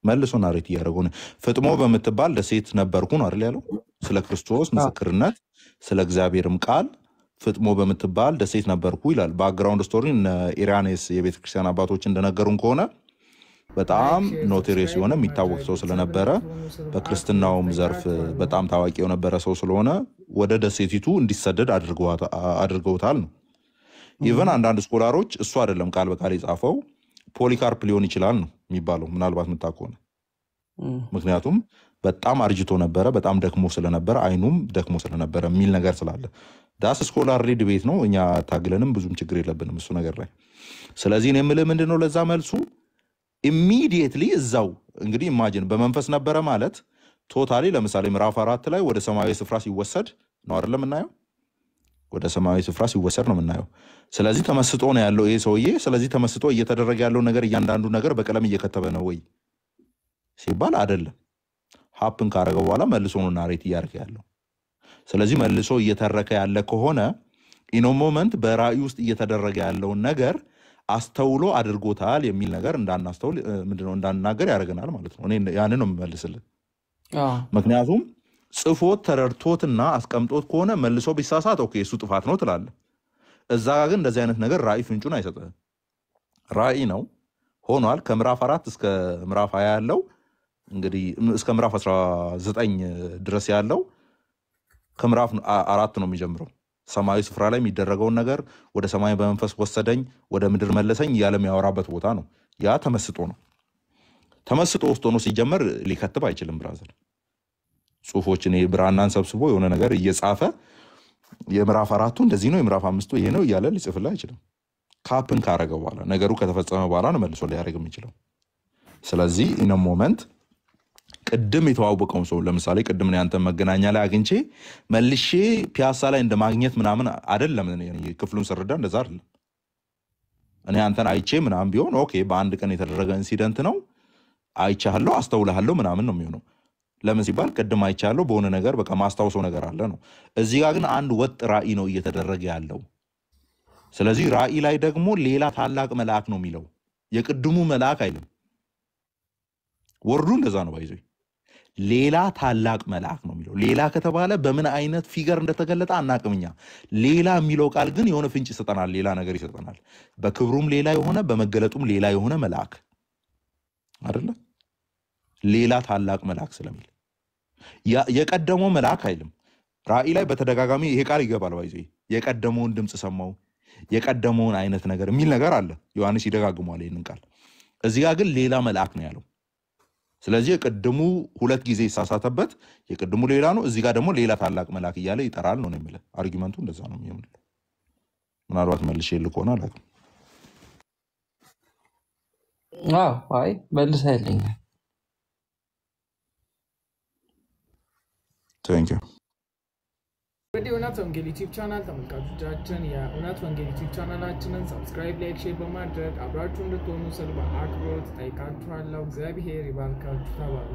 መልሶ ናሬት እያደረገው ነው። ፍጥሞ በምትባል ደሴት ነበርኩ ነው አይደል ያለው ስለ ክርስቶስ ምስክርነት ስለ እግዚአብሔርም ቃል ፍጥሞ በምትባል ደሴት ነበርኩ ይላል። ባክግራውንድ ስቶሪ ኢራኔስ የቤተክርስቲያን አባቶች እንደነገሩን ከሆነ በጣም ኖቴሬስ የሆነ የሚታወቅ ሰው ስለነበረ በክርስትናውም ዘርፍ በጣም ታዋቂ የነበረ ሰው ስለሆነ ወደ ደሴቲቱ እንዲሰደድ አድርገውታል ነው። ኢቨን አንዳንድ ስኮላሮች እሱ አይደለም ቃል በቃል የጻፈው ፖሊካርፕ ሊሆን ይችላል ነው የሚባለው፣ ምናልባት ምታ ከሆነ ምክንያቱም በጣም አርጅቶ ነበረ፣ በጣም ደክሞ ስለነበረ፣ አይኑም ደክሞ ስለነበረ የሚል ነገር ስላለ ዳስ ስኮላር ሪድ ቤት ነው። እኛ ታግለንም ብዙም ችግር የለብንም እሱ ነገር ላይ። ስለዚህ እኔ የምልህ ምንድነው ለዛ መልሱ ኢሚዲየትሊ እዛው እንግዲህ ኢማጂን በመንፈስ ነበረ ማለት ቶታሊ ለምሳሌ ምዕራፍ አራት ላይ ወደ ሰማያዊ ስፍራ ሲወሰድ ነው አይደለ የምናየው ወደ ሰማያዊ ስፍራ ሲወሰድ ነው የምናየው። ስለዚህ ተመስጦ ነው ያለው ይሄ ሰውዬ። ስለዚህ ተመስጦ እየተደረገ ያለው ነገር እያንዳንዱ ነገር በቀለም እየከተበ ነው ወይ ሲባል አይደለም። ሀፕን ካረገ በኋላ መልሶ ነው ናሬት እያደረገ ያለው። ስለዚህ መልሶ እየተረከ ያለ ከሆነ ኢኖ ሞመንት በራእይ ውስጥ እየተደረገ ያለውን ነገር አስተውሎ አድርጎታል የሚል ነገር እንዳናስተውል ምንድነው እንዳናገር ያደርገናል ማለት ነው። ያንን ነው የምመልስልን። ምክንያቱም ጽፎት ተረድቶትና አስቀምጦት ከሆነ መልሶ ቢሳሳት ኦኬ እሱ ጥፋት ነው ትላለ። እዛ ጋ ግን እንደዚህ አይነት ነገር ራእይ ፍንጩን አይሰጥህም። ራእይ ነው ሆኗል። ከምዕራፍ አራት እስከ ምዕራፍ ሀያ ያለው እንግዲህ እስከ ምዕራፍ አስራ ዘጠኝ ድረስ ያለው ከምዕራፍ አራት ነው የሚጀምረው። ሰማያዊ ስፍራ ላይ የሚደረገውን ነገር ወደ ሰማይ በመንፈስ ወሰደኝ፣ ወደ ምድር መለሰኝ እያለ የሚያወራበት ቦታ ነው። ያ ተመስጦ ነው። ተመስጦ ውስጥ ሆኖ ሲጀመር ሊከትብ አይችልም ብራዘር። ጽሁፎችን ብራናን ሰብስቦ የሆነ ነገር እየጻፈ የምዕራፍ አራቱ እንደዚህ ነው የምዕራፍ አምስቱ ይሄ ነው እያለ ሊጽፍልህ አይችልም። ካፕን ካረገ በኋላ ነገሩ ከተፈጸመ በኋላ ነው መልሶ ሊያደርግ የሚችለው። ስለዚህ ኢነ ሞመንት ቅድም የተዋወቀውን ሰው ለምሳሌ ቅድም ያንተ መገናኛ ላይ አግኝቼ መልሼ ፒያሳ ላይ እንደ ማግኘት ምናምን አደለም። ክፍሉን ስረዳ እንደዛ አደለም። እኔ አንተን አይቼ ምናምን ቢሆን ኦኬ፣ በአንድ ቀን የተደረገ ኢንሲደንት ነው አይቻለሁ፣ አስተውልሃለሁ ምናምን ነው የሚሆነው ለምን ሲባል ቅድም አይቻለሁ በሆነ ነገር በቃ ማስታውሰው ነገር አለ ነው። እዚህ ጋር ግን አንድ ወጥ ራእይ ነው እየተደረገ ያለው። ስለዚህ ራእይ ላይ ደግሞ ሌላ ታላቅ መልአክ ነው የሚለው የቅድሙ መልአክ አይልም። ወርዱ እንደዛ ነው ባይዘ ሌላ ታላቅ መልአክ ነው የሚለው። ሌላ ከተባለ በምን አይነት ፊገር እንደተገለጠ አናቅምኛ። ሌላ የሚለው ቃል ግን የሆነ ፍንጭ ይሰጠናል፣ ሌላ ነገር ይሰጠናል። በክብሩም ሌላ የሆነ በመገለጡም ሌላ የሆነ መልአክ አይደለ ሌላ ታላቅ መልአክ ስለሚል የቀደመው መልአክ አይልም። ራእይ ላይ በተደጋጋሚ ይሄ ቃል ይገባል። ባይዘ የቀደመውን ድምፅ ሰማው፣ የቀደመውን አይነት ነገር የሚል ነገር አለ። ዮሐንስ ይደጋግሟል ይህንን ቃል። እዚህ ጋ ግን ሌላ መልአክ ነው ያለው። ስለዚህ የቅድሙ ሁለት ጊዜ ይሳሳተበት፣ የቅድሙ ሌላ ነው። እዚህ ጋር ደግሞ ሌላ ታላቅ መልአክ እያለ ይጠራል ነው የሚለ አርጊመንቱ። እንደዛ ነው የሚል ምናልባት መልሼ ልኮሆነ አላውቅም። አይ መልስ አይለኛል Thank you. Kwete unatwongela YouTube channel tamukatutathani ya unatwongela YouTube channel athina subscribe like share bamadred abrathunde tonu seluba artworks aikantwala kuzabi heri balkatutabalu